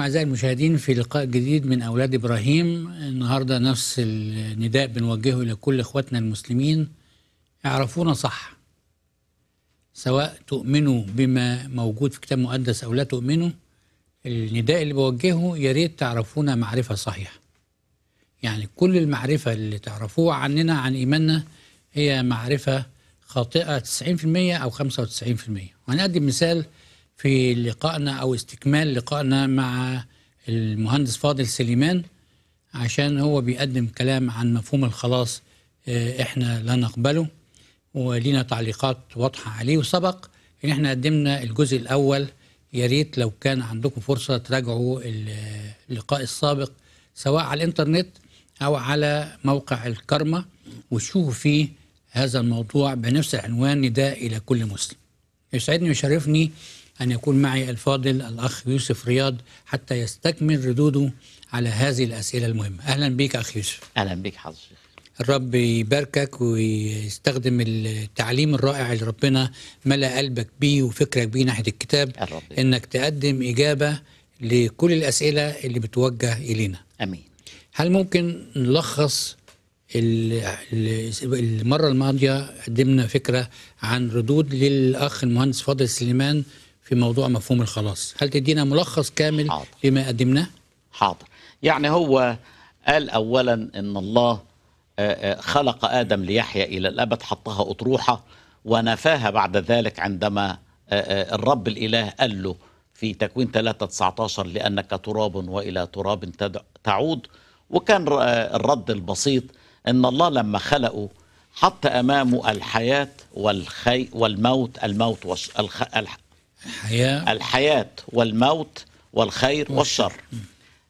أعزائي المشاهدين في لقاء جديد من أولاد إبراهيم النهاردة نفس النداء بنوجهه إلى كل إخواتنا المسلمين اعرفونا صح سواء تؤمنوا بما موجود في كتاب مقدس أو لا تؤمنوا النداء اللي بوجهه يا ريت تعرفونا معرفة صحيحة يعني كل المعرفة اللي تعرفوها عننا عن إيماننا هي معرفة خاطئة 90% أو 95% وهنقدم مثال في لقائنا او استكمال لقائنا مع المهندس فاضل سليمان عشان هو بيقدم كلام عن مفهوم الخلاص آه، احنا لا نقبله ولينا تعليقات واضحه عليه وسبق ان احنا قدمنا الجزء الاول يا ريت لو كان عندكم فرصه تراجعوا اللقاء السابق سواء على الانترنت او على موقع الكرمه وتشوفوا فيه هذا الموضوع بنفس العنوان نداء الى كل مسلم يسعدني ويشرفني أن يكون معي الفاضل الأخ يوسف رياض حتى يستكمل ردوده على هذه الأسئلة المهمة أهلا بك أخ يوسف أهلا بك حضرتك الرب يباركك ويستخدم التعليم الرائع اللي ربنا ملأ قلبك بيه وفكرك بيه ناحية الكتاب الرب. إنك تقدم إجابة لكل الأسئلة اللي بتوجه إلينا أمين هل ممكن نلخص المرة الماضية قدمنا فكرة عن ردود للأخ المهندس فاضل سليمان في موضوع مفهوم الخلاص هل تدينا ملخص كامل حاضر. لما قدمناه حاضر يعني هو قال أولا أن الله خلق آدم ليحيا إلى الأبد حطها أطروحة ونفاها بعد ذلك عندما الرب الإله قال له في تكوين 3 19 لأنك تراب وإلى تراب تعود وكان الرد البسيط أن الله لما خلقه حط أمامه الحياة والخي والموت الموت الحياة, الحياة والموت والخير والشر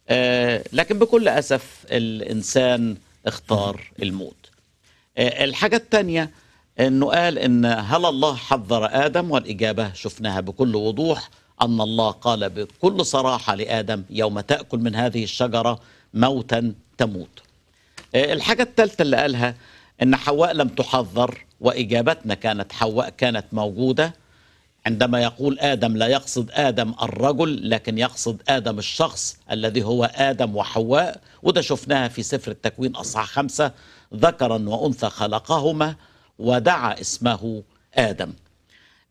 آه لكن بكل أسف الإنسان اختار الموت آه الحاجة الثانية أنه قال أن هل الله حذر آدم والإجابة شفناها بكل وضوح أن الله قال بكل صراحة لآدم يوم تأكل من هذه الشجرة موتا تموت آه الحاجة الثالثة اللي قالها أن حواء لم تحذر وإجابتنا كانت حواء كانت موجودة عندما يقول ادم لا يقصد ادم الرجل لكن يقصد ادم الشخص الذي هو ادم وحواء وده شفناها في سفر التكوين اصحاح خمسه ذكرا وانثى خلقهما ودعا اسمه ادم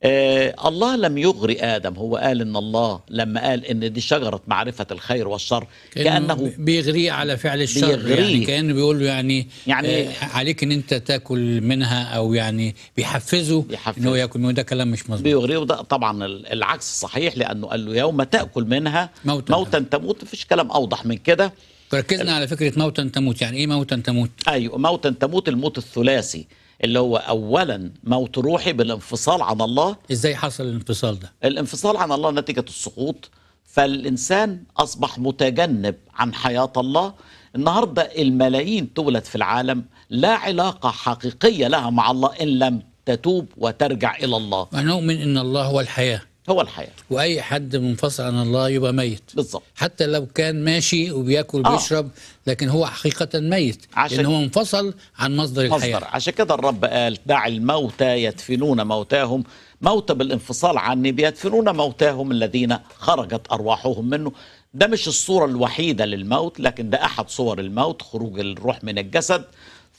آه الله لم يغري آدم هو قال إن الله لما قال إن دي شجرة معرفة الخير والشر كأنه, كأنه بيغريه على فعل الشر يعني بيغريه يعني كأنه بيقول له يعني, يعني آه عليك إن أنت تاكل منها أو يعني بيحفزه, بيحفزه إنه ياكل منها ده كلام مش مظبوط بيغريه وده طبعا العكس صحيح لأنه قال له يوم تأكل منها موتا, موتا تموت مفيش كلام أوضح من كده ركزنا على فكرة موتا تموت يعني إيه موتا تموت؟ أيوه موتا تموت الموت الثلاثي اللي هو اولا موت روحي بالانفصال عن الله ازاي حصل الانفصال ده الانفصال عن الله نتيجه السقوط فالانسان اصبح متجنب عن حياه الله النهارده الملايين تولد في العالم لا علاقه حقيقيه لها مع الله ان لم تتوب وترجع الى الله ونؤمن ان الله هو الحياه هو الحياة وأي حد منفصل عن الله يبقى ميت بالظبط حتى لو كان ماشي وبياكل آه. وبيشرب آه. لكن هو حقيقة ميت عشان لأن هو انفصل عن مصدر, مصدر. الحياة عشان كده الرب قال دع الموتى يدفنون موتاهم موتى بالانفصال عني بيدفنون موتاهم الذين خرجت أرواحهم منه ده مش الصورة الوحيدة للموت لكن ده أحد صور الموت خروج الروح من الجسد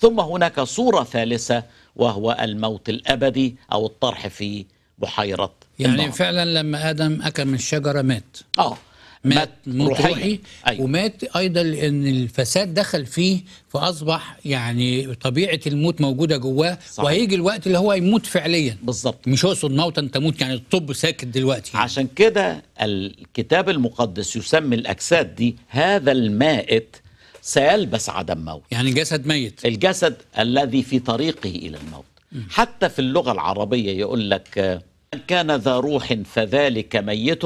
ثم هناك صورة ثالثة وهو الموت الأبدي أو الطرح في بحيرة يعني البعض. فعلا لما ادم اكل من الشجره مات اه مات مات روحي أيوة. ومات ايضا لان الفساد دخل فيه فاصبح يعني طبيعه الموت موجوده جواه صحيح. وهيجي الوقت اللي هو يموت فعليا بالظبط مش اقصد موتا تموت يعني الطب ساكت دلوقتي يعني. عشان كده الكتاب المقدس يسمي الاجساد دي هذا المائت سيلبس عدم موت يعني جسد ميت الجسد الذي في طريقه الى الموت م. حتى في اللغه العربيه يقول لك من كان ذا روح فذلك ميت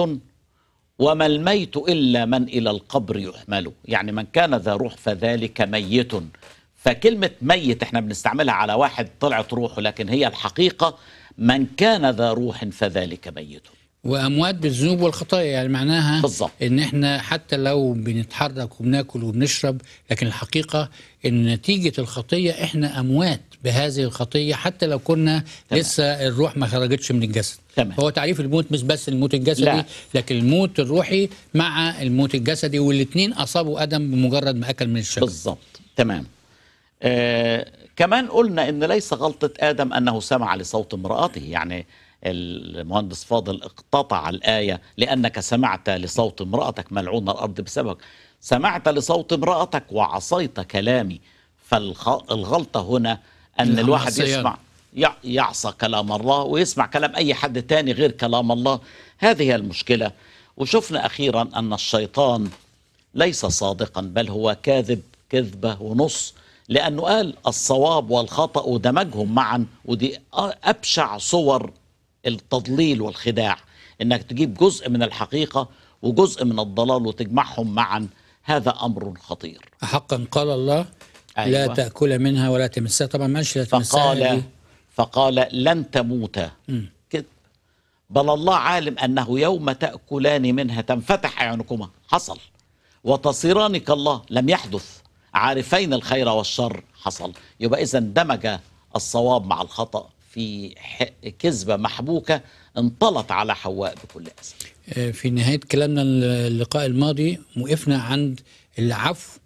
وما الميت إلا من إلى القبر يحمل يعني من كان ذا روح فذلك ميت فكلمة ميت احنا بنستعملها على واحد طلعت روحه لكن هي الحقيقة من كان ذا روح فذلك ميت واموات بالذنوب والخطايا يعني معناها بالزبط. ان احنا حتى لو بنتحرك وبناكل وبنشرب لكن الحقيقه ان نتيجه الخطيه احنا اموات بهذه الخطيه حتى لو كنا تمام. لسه الروح ما خرجتش من الجسد تمام. هو تعريف الموت مش بس الموت الجسدي لا. لكن الموت الروحي مع الموت الجسدي والاثنين اصابوا ادم بمجرد ما اكل من الشجر بالظبط تمام آه كمان قلنا ان ليس غلطه ادم انه سمع لصوت امراته يعني المهندس فاضل اقتطع الايه لانك سمعت لصوت امراتك ملعون الارض بسببك سمعت لصوت امراتك وعصيت كلامي فالغلطه هنا أن الواحد يسمع يعصى كلام الله ويسمع كلام أي حد تاني غير كلام الله هذه هي المشكلة وشفنا أخيرا أن الشيطان ليس صادقا بل هو كاذب كذبة ونص لأنه قال الصواب والخطأ ودمجهم معا ودي أبشع صور التضليل والخداع انك تجيب جزء من الحقيقه وجزء من الضلال وتجمعهم معا هذا امر خطير حقا قال الله أيوة. لا تأكل منها ولا تمسها طبعا ماشي لا تمسها فقال فقال لن تموتا بل الله عالم أنه يوم تأكلان منها تنفتح عينكما حصل وتصيران كالله لم يحدث عارفين الخير والشر حصل يبقى إذا دمج الصواب مع الخطأ في كذبة محبوكة انطلت على حواء بكل أسف آه، في نهاية كلامنا اللقاء الماضي وقفنا عند العفو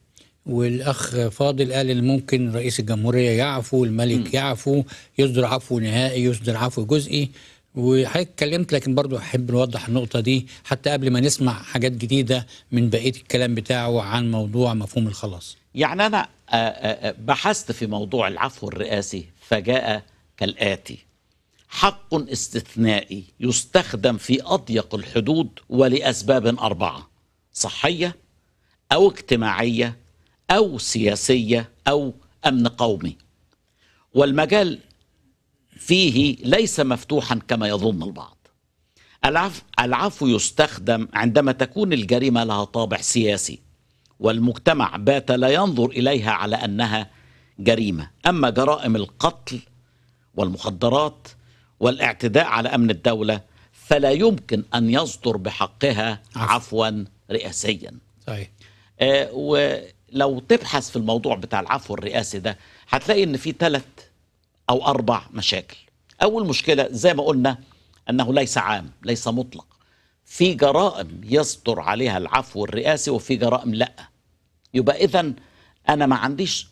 والاخ فاضل قال ان ممكن رئيس الجمهوريه يعفو الملك يعفو يصدر عفو نهائي يصدر عفو جزئي وحضرتك اتكلمت لكن برضو احب نوضح النقطه دي حتى قبل ما نسمع حاجات جديده من بقيه الكلام بتاعه عن موضوع مفهوم الخلاص يعني انا آه، آه، آه، بحثت في موضوع العفو الرئاسي فجاء كالاتي حق استثنائي يستخدم في اضيق الحدود ولاسباب اربعه صحيه او اجتماعيه أو سياسية أو أمن قومي والمجال فيه ليس مفتوحا كما يظن البعض العفو, العفو يستخدم عندما تكون الجريمة لها طابع سياسي والمجتمع بات لا ينظر إليها على أنها جريمة أما جرائم القتل والمخدرات والاعتداء على أمن الدولة فلا يمكن أن يصدر بحقها عفوا رئاسيا صحيح. آه لو تبحث في الموضوع بتاع العفو الرئاسي ده هتلاقي ان في ثلاث او اربع مشاكل اول مشكله زي ما قلنا انه ليس عام ليس مطلق في جرائم يصدر عليها العفو الرئاسي وفي جرائم لا يبقى اذا انا ما عنديش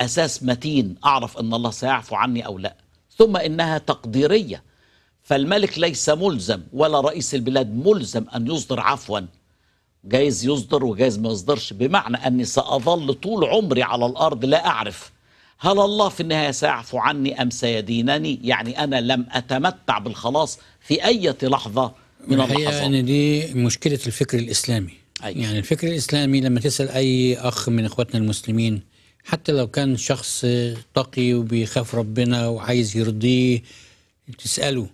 اساس متين اعرف ان الله سيعفو عني او لا ثم انها تقديريه فالملك ليس ملزم ولا رئيس البلاد ملزم ان يصدر عفوا جايز يصدر وجايز ما يصدرش بمعنى أني سأظل طول عمري على الأرض لا أعرف هل الله في النهاية سيعفو عني أم سيدينني يعني أنا لم أتمتع بالخلاص في أي لحظة من اللحظات أن يعني دي مشكلة الفكر الإسلامي أي. أيوة. يعني الفكر الإسلامي لما تسأل أي أخ من إخواتنا المسلمين حتى لو كان شخص تقي وبيخاف ربنا وعايز يرضيه تسأله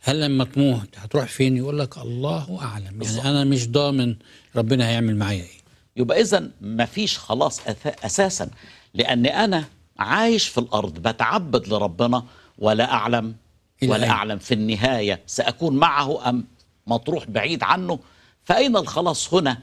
هل لما تموت هتروح فين يقول لك الله أعلم يعني أنا مش ضامن ربنا هيعمل معايا ايه يبقى اذا مفيش خلاص اساسا لان انا عايش في الارض بتعبد لربنا ولا اعلم ولا اعلم في النهايه ساكون معه ام مطروح بعيد عنه فاين الخلاص هنا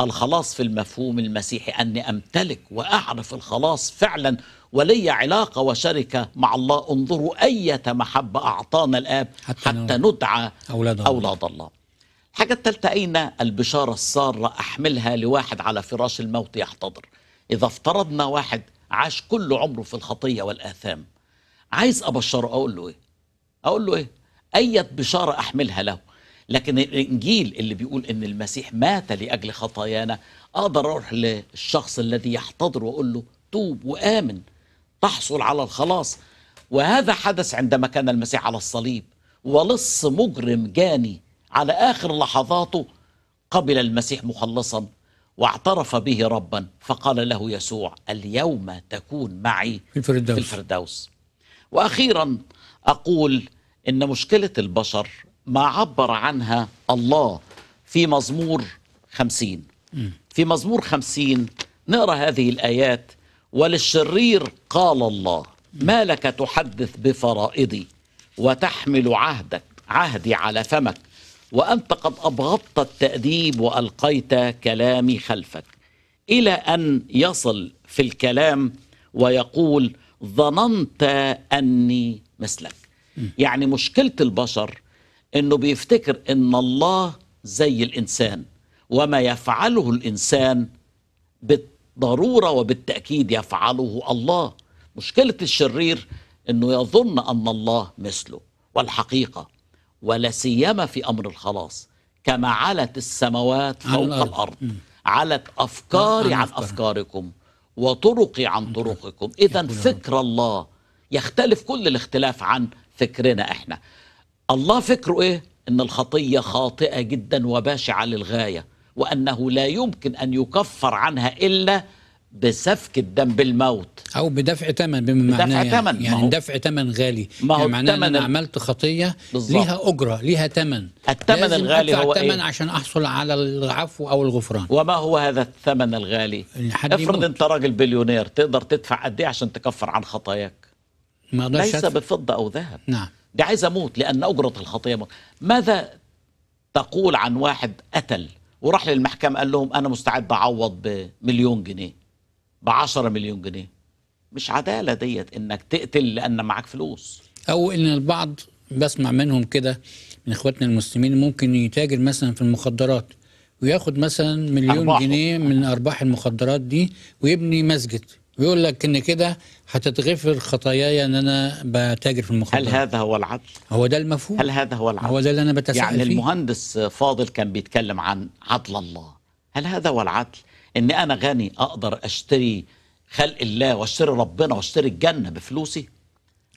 الخلاص في المفهوم المسيحي اني امتلك واعرف الخلاص فعلا ولي علاقه وشركه مع الله انظروا ايه محبه اعطانا الاب حتى, حتى ندعى اولاد, الله, أولاد الله الحاجة الثالثة أين البشارة السارة أحملها لواحد على فراش الموت يحتضر إذا افترضنا واحد عاش كل عمره في الخطية والآثام عايز أبشره أقول له إيه أقول له إيه أية بشارة أحملها له لكن الإنجيل اللي بيقول إن المسيح مات لأجل خطايانا أقدر أروح للشخص الذي يحتضر وأقول له توب وآمن تحصل على الخلاص وهذا حدث عندما كان المسيح على الصليب ولص مجرم جاني على آخر لحظاته قبل المسيح مخلصا واعترف به ربا فقال له يسوع اليوم تكون معي في الفردوس, في الفردوس. وأخيرا أقول إن مشكلة البشر ما عبر عنها الله في مزمور خمسين في مزمور خمسين نقرأ هذه الآيات وللشرير قال الله ما لك تحدث بفرائضي وتحمل عهدك عهدي على فمك وأنت قد أبغضت التأديب وألقيت كلامي خلفك إلى أن يصل في الكلام ويقول ظننت أني مثلك يعني مشكلة البشر أنه بيفتكر أن الله زي الإنسان وما يفعله الإنسان بالضرورة وبالتأكيد يفعله الله مشكلة الشرير أنه يظن أن الله مثله والحقيقة ولا سيما في أمر الخلاص كما علت السماوات فوق الأرض, الأرض. علت أفكاري عن أفكاركم وطرقي عن طرقكم إذا فكر الله يختلف كل الاختلاف عن فكرنا إحنا الله فكره إيه؟ أن الخطية خاطئة جدا وبشعة للغاية وأنه لا يمكن أن يكفر عنها إلا بسفك الدم بالموت او بدفع ثمن بما معناه يعني, تمن. يعني دفع ثمن غالي ما هو يعني معناه ان انا عملت خطيه بالزبط. ليها اجره ليها ثمن الثمن الغالي هو ايه الثمن عشان احصل على العفو او الغفران وما هو هذا الثمن الغالي افرض انت راجل بليونير تقدر تدفع قد ايه عشان تكفر عن خطاياك ما ليس أدفع. بفضه او ذهب نعم دي عايز اموت لان اجره الخطيه ماذا تقول عن واحد قتل وراح للمحكمه قال لهم انا مستعد اعوض بمليون جنيه ب 10 مليون جنيه مش عداله ديت انك تقتل لان معاك فلوس او ان البعض بسمع منهم كده من اخواتنا المسلمين ممكن يتاجر مثلا في المخدرات وياخد مثلا مليون أرباحه. جنيه من ارباح المخدرات دي ويبني مسجد ويقول لك ان كده هتتغفر خطاياي ان انا بتاجر في المخدرات هل هذا هو العدل؟ هو ده المفهوم هل هذا هو العدل؟ هو ده اللي انا بتساءل يعني فيه يعني المهندس فاضل كان بيتكلم عن عدل الله هل هذا هو العدل؟ ان انا غني اقدر اشتري خلق الله واشتري ربنا واشتري الجنه بفلوسي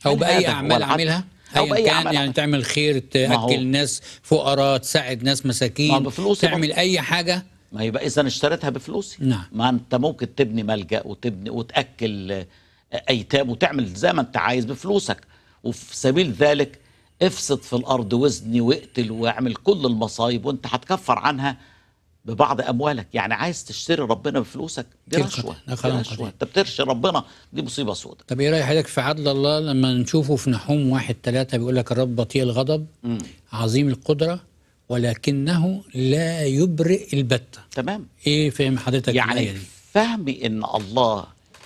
او باي اعمال اعملها او باي كان عمل يعني تعمل خير تاكل ناس فقراء تساعد ناس مساكين بفلوسي تعمل اي حاجه ما يبقى اذا اشتريتها بفلوسي نعم ما انت ممكن تبني ملجا وتبني وتاكل آه، ايتام وتعمل زي ما انت عايز بفلوسك وفي سبيل ذلك افسد في الارض وزني واقتل واعمل كل المصايب وانت هتكفر عنها ببعض اموالك يعني عايز تشتري ربنا بفلوسك دي رشوه انت بترشي ربنا دي مصيبه سودة طب ايه راي حضرتك في عدل الله لما نشوفه في نحوم واحد ثلاثة بيقول لك الرب بطيء الغضب م. عظيم القدره ولكنه لا يبرئ البته تمام ايه فهم حضرتك يعني دي؟ فهمي ان الله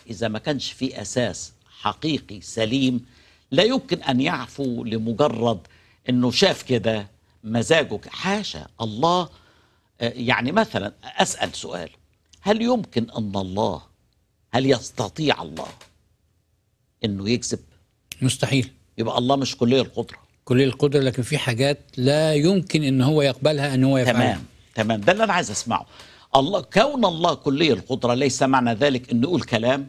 اذا ما كانش في اساس حقيقي سليم لا يمكن ان يعفو لمجرد انه شاف كده مزاجه حاشا الله آه، يعني مثلا أسأل سؤال هل يمكن أن الله هل يستطيع الله أنه يكذب مستحيل يبقى الله مش كلية القدرة كلية القدرة لكن في حاجات لا يمكن أن هو يقبلها أن هو يفعلها تمام تمام ده اللي أنا عايز أسمعه الله كون الله كلية القدرة ليس معنى ذلك انه يقول كلام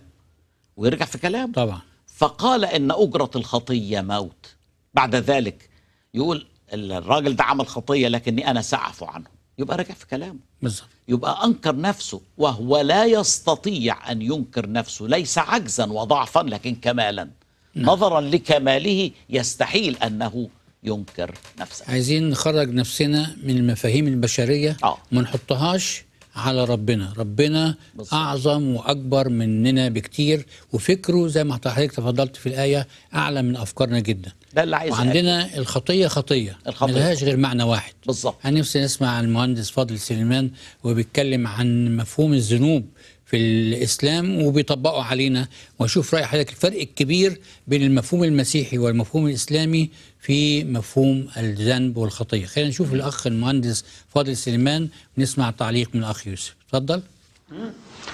ويرجع في كلام طبعا فقال إن أجرة الخطية موت بعد ذلك يقول الراجل ده عمل خطية لكني أنا سأعفو عنه يبقى رجع في كلامه بالظبط يبقى انكر نفسه وهو لا يستطيع ان ينكر نفسه ليس عجزا وضعفا لكن كمالا نعم. نظرا لكماله يستحيل انه ينكر نفسه عايزين نخرج نفسنا من المفاهيم البشريه آه. ما نحطهاش على ربنا ربنا بالضبط. أعظم وأكبر مننا بكتير وفكره زي ما حضرتك تفضلت في الآية أعلى من أفكارنا جدا ده اللي عايز وعندنا أكيد. الخطية خطية الخطية ملهاش غير معنى واحد بالظبط أنا نفسي نسمع المهندس فاضل سليمان وبيتكلم عن مفهوم الذنوب في الإسلام وبيطبقوا علينا وأشوف رأي حضرتك الفرق الكبير بين المفهوم المسيحي والمفهوم الإسلامي في مفهوم الذنب والخطية خلينا نشوف الأخ المهندس فاضل سليمان ونسمع تعليق من الأخ يوسف اتفضل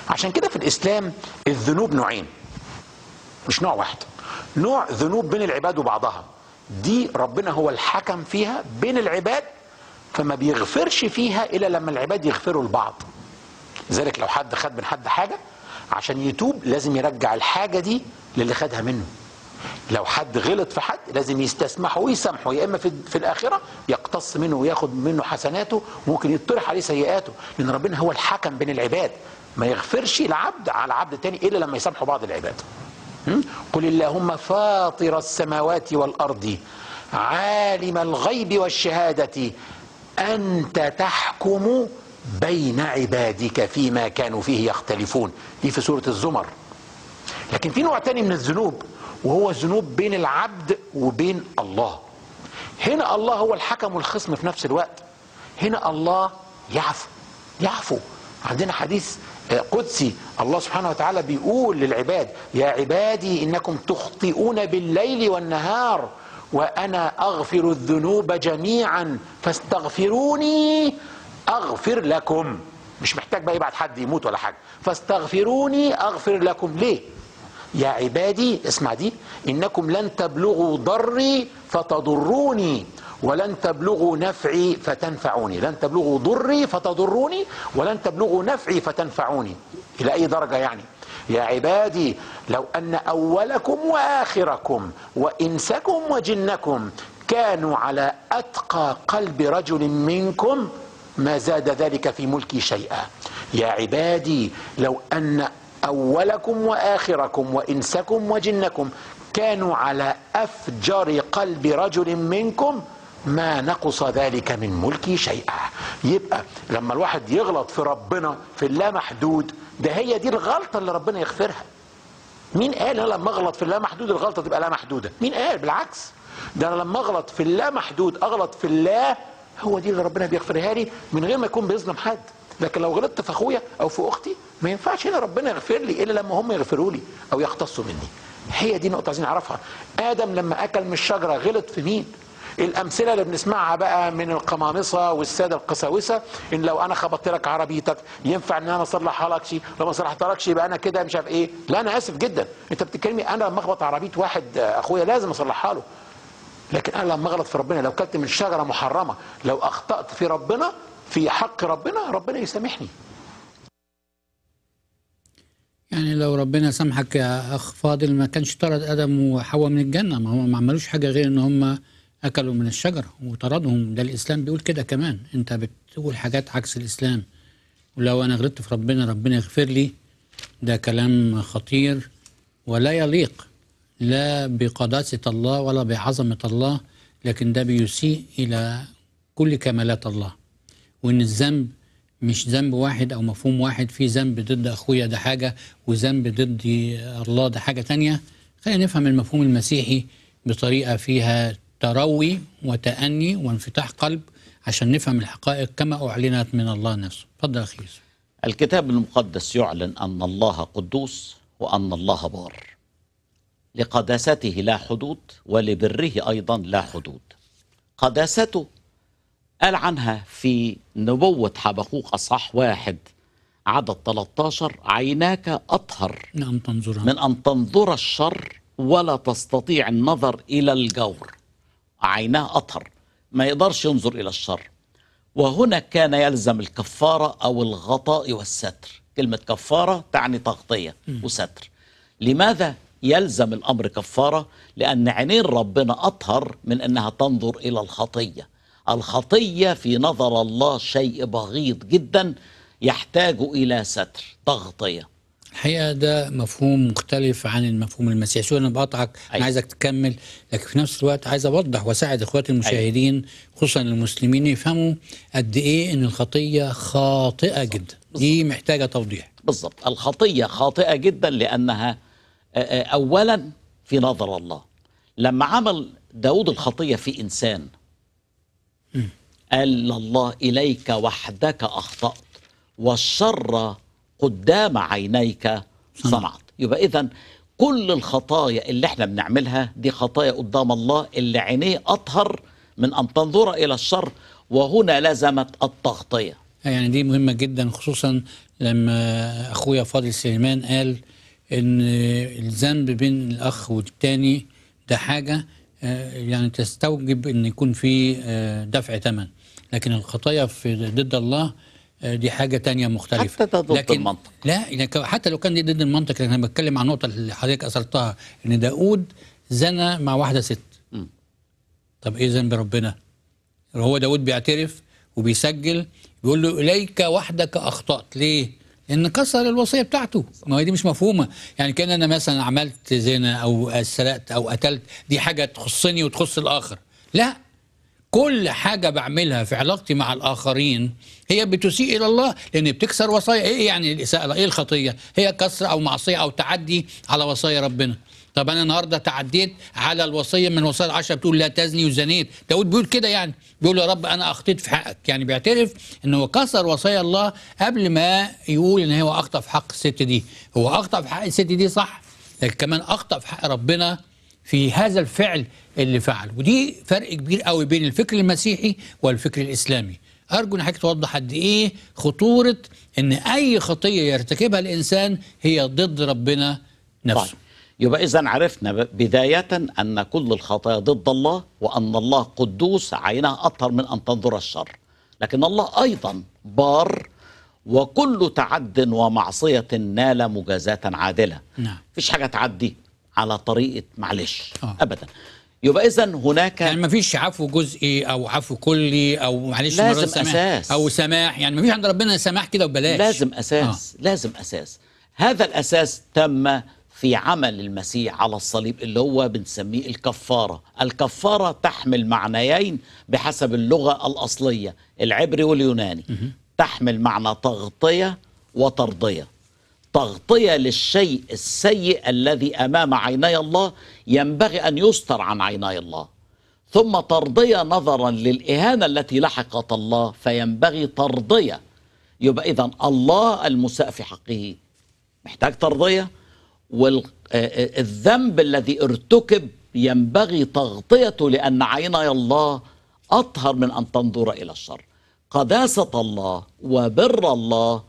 عشان كده في الإسلام الذنوب نوعين مش نوع واحد نوع ذنوب بين العباد وبعضها دي ربنا هو الحكم فيها بين العباد فما بيغفرش فيها إلا لما العباد يغفروا لبعض لذلك لو حد خد من حد حاجه عشان يتوب لازم يرجع الحاجه دي للي خدها منه لو حد غلط في حد لازم يستسمحه ويسامحه يا اما في, في الاخره يقتص منه وياخد منه حسناته وممكن يطرح عليه سيئاته لان ربنا هو الحكم بين العباد ما يغفرش العبد على عبد تاني الا لما يسامحوا بعض العباد قل اللهم فاطر السماوات والارض عالم الغيب والشهاده انت تحكم بين عبادك فيما كانوا فيه يختلفون دي في سورة الزمر لكن في نوع تاني من الذنوب وهو الذنوب بين العبد وبين الله هنا الله هو الحكم والخصم في نفس الوقت هنا الله يعفو يعفو عندنا حديث آه، قدسي الله سبحانه وتعالى بيقول للعباد يا عبادي إنكم تخطئون بالليل والنهار وأنا أغفر الذنوب جميعا فاستغفروني أغفر لكم مش محتاج بقى يبعت حد يموت ولا حاجة فاستغفروني أغفر لكم ليه يا عبادي اسمع دي إنكم لن تبلغوا ضري فتضروني ولن تبلغوا نفعي فتنفعوني لن تبلغوا ضري فتضروني ولن تبلغوا نفعي فتنفعوني إلى أي درجة يعني يا عبادي لو أن أولكم وآخركم وإنسكم وجنكم كانوا على أتقى قلب رجل منكم ما زاد ذلك في ملكي شيئا يا عبادي لو أن أولكم وآخركم وإنسكم وجنكم كانوا على أفجر قلب رجل منكم ما نقص ذلك من ملكي شيئا يبقى لما الواحد يغلط في ربنا في اللامحدود ده هي دي الغلطة اللي ربنا يغفرها مين قال انا لما اغلط في اللامحدود الغلطة تبقى لا محدودة مين قال بالعكس ده انا لما اغلط في اللامحدود اغلط في الله هو دي اللي ربنا بيغفرها لي من غير ما يكون بيظلم حد لكن لو غلطت في اخويا او في اختي ما ينفعش هنا ربنا يغفر لي الا لما هم يغفروا لي او يختصوا مني هي دي نقطه عايزين نعرفها ادم لما اكل من الشجره غلط في مين الامثله اللي بنسمعها بقى من القمامصه والساده القساوسه ان لو انا خبطت لك عربيتك ينفع ان انا أصلح لك شيء لو ما صلحتلكش يبقى انا كده مش عارف ايه لا انا اسف جدا انت بتتكلمي إيه؟ انا لما اخبط عربيه واحد آه، اخويا لازم اصلحها له لكن انا لما اغلط في ربنا لو كلت من شجره محرمه لو اخطات في ربنا في حق ربنا ربنا يسامحني يعني لو ربنا سامحك يا اخ فاضل ما كانش طرد ادم وحواء من الجنه ما هم ما عملوش حاجه غير ان هم اكلوا من الشجره وطردهم ده الاسلام بيقول كده كمان انت بتقول حاجات عكس الاسلام ولو انا غلطت في ربنا ربنا يغفر لي ده كلام خطير ولا يليق لا بقداسة الله ولا بعظمة الله لكن ده بيسيء إلى كل كمالات الله وإن الذنب مش ذنب واحد أو مفهوم واحد في ذنب ضد أخويا ده حاجة وذنب ضد الله ده حاجة تانية خلينا نفهم المفهوم المسيحي بطريقة فيها تروي وتأني وانفتاح قلب عشان نفهم الحقائق كما أعلنت من الله نفسه فضل أخي الكتاب المقدس يعلن أن الله قدوس وأن الله بار لقداسته لا حدود ولبره أيضا لا حدود قداسته قال عنها في نبوة حبقوق أصح واحد عدد 13 عيناك أطهر من نعم، أن من أن تنظر الشر ولا تستطيع النظر إلى الجور عيناه أطهر ما يقدرش ينظر إلى الشر وهنا كان يلزم الكفارة أو الغطاء والستر كلمة كفارة تعني تغطية وستر لماذا؟ يلزم الأمر كفارة لأن عينين ربنا أطهر من أنها تنظر إلى الخطية الخطية في نظر الله شيء بغيض جدا يحتاج إلى ستر تغطية الحقيقه ده مفهوم مختلف عن المفهوم المسيحي شو انا بقطعك أيوة. انا عايزك تكمل لكن في نفس الوقت عايز اوضح واساعد اخواتي أيوة. المشاهدين أيوة. خصوصا المسلمين يفهموا قد ايه ان الخطيه خاطئه بالزبط. جدا بالزبط. دي محتاجه توضيح بالظبط الخطيه خاطئه جدا لانها آه، آه، أولا في نظر الله لما عمل داود الخطية في إنسان قال الله إليك وحدك أخطأت والشر قدام عينيك صنعت يبقى إذا كل الخطايا اللي احنا بنعملها دي خطايا قدام الله اللي عينيه أطهر من أن تنظر إلى الشر وهنا لزمت التغطية يعني دي مهمة جدا خصوصا لما أخويا فاضل سليمان قال ان الذنب بين الاخ والتاني ده حاجه آه، يعني تستوجب ان يكون في آه، دفع ثمن لكن الخطايا في ضد الله آه، دي حاجه تانية مختلفه حتى ضد لكن المنطق لا حتى لو كان دي ضد المنطق انا بتكلم عن النقطه اللي حضرتك اثرتها ان داود زنى مع واحده ست م. طب ايه ذنب ربنا هو داود بيعترف وبيسجل بيقول له اليك وحدك اخطات ليه ان كسر الوصيه بتاعته ما هي دي مش مفهومه يعني كان انا مثلا عملت زنا او سرقت او قتلت دي حاجه تخصني وتخص الاخر لا كل حاجه بعملها في علاقتي مع الاخرين هي بتسيء الى الله لان بتكسر وصايا ايه يعني الاساءه ايه الخطيه هي كسر او معصيه او تعدي على وصايا ربنا طب انا النهارده تعديت على الوصيه من وصايا العشره بتقول لا تزني وزنيت داود بيقول كده يعني بيقول يا رب انا اخطيت في حقك يعني بيعترف ان هو كسر وصايا الله قبل ما يقول ان هو اخطا في حق الست دي هو اخطا في حق الست دي صح لكن كمان اخطا في حق ربنا في هذا الفعل اللي فعله ودي فرق كبير قوي بين الفكر المسيحي والفكر الاسلامي ارجو ان حضرتك توضح قد ايه خطوره ان اي خطيه يرتكبها الانسان هي ضد ربنا نفسه طيب. يبقى إذا عرفنا بداية أن كل الخطايا ضد الله وأن الله قدوس عينها أطهر من أن تنظر الشر لكن الله أيضا بار وكل تعد ومعصية نال مجازاة عادلة نعم. فيش حاجة تعدي على طريقة معلش آه. أبدا يبقى إذا هناك يعني ما فيش عفو جزئي أو عفو كلي أو معلش لازم سماح أساس أو سماح يعني ما فيش عند ربنا سماح كده وبلاش لازم أساس آه. لازم أساس هذا الأساس تم في عمل المسيح على الصليب اللي هو بنسميه الكفارة الكفارة تحمل معنيين بحسب اللغة الأصلية العبري واليوناني تحمل معنى تغطية وترضية تغطية للشيء السيء الذي أمام عيني الله ينبغي أن يستر عن عيني الله ثم ترضية نظرا للإهانة التي لحقت الله فينبغي ترضية يبقى إذا الله المساء في حقه محتاج ترضية والذنب الذي ارتكب ينبغي تغطيته لأن عيني الله أطهر من أن تنظر إلى الشر قداسة الله وبر الله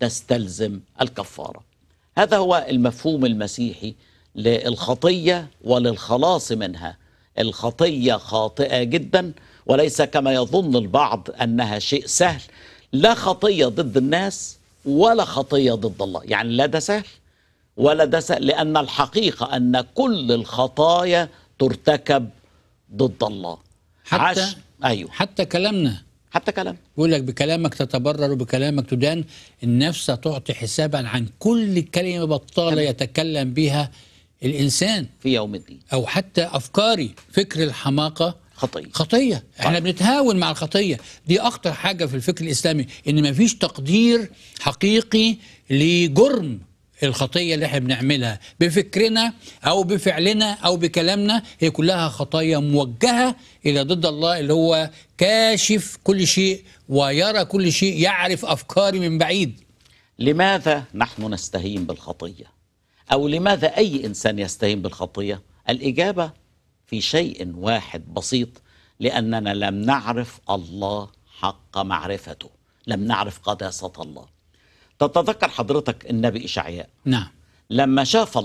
تستلزم الكفارة هذا هو المفهوم المسيحي للخطية وللخلاص منها الخطية خاطئة جدا وليس كما يظن البعض أنها شيء سهل لا خطية ضد الناس ولا خطية ضد الله يعني لا ده سهل ولا دسق لأن الحقيقة أن كل الخطايا ترتكب ضد الله حتى عش... أيوه. حتى كلامنا حتى كلام بيقول لك بكلامك تتبرر وبكلامك تدان النفس تعطي حسابا عن كل كلمه بطاله يتكلم بها الانسان في يوم الدين او حتى افكاري فكر الحماقه خطيه خطيه طيب. احنا بنتهاون مع الخطيه دي اخطر حاجه في الفكر الاسلامي ان ما فيش تقدير حقيقي لجرم الخطيه اللي احنا بنعملها بفكرنا او بفعلنا او بكلامنا هي كلها خطايا موجهه الى ضد الله اللي هو كاشف كل شيء ويرى كل شيء يعرف افكاري من بعيد لماذا نحن نستهين بالخطيه او لماذا اي انسان يستهين بالخطيه الاجابه في شيء واحد بسيط لاننا لم نعرف الله حق معرفته لم نعرف قداسه الله تتذكر حضرتك النبي إشعياء نعم لما شاف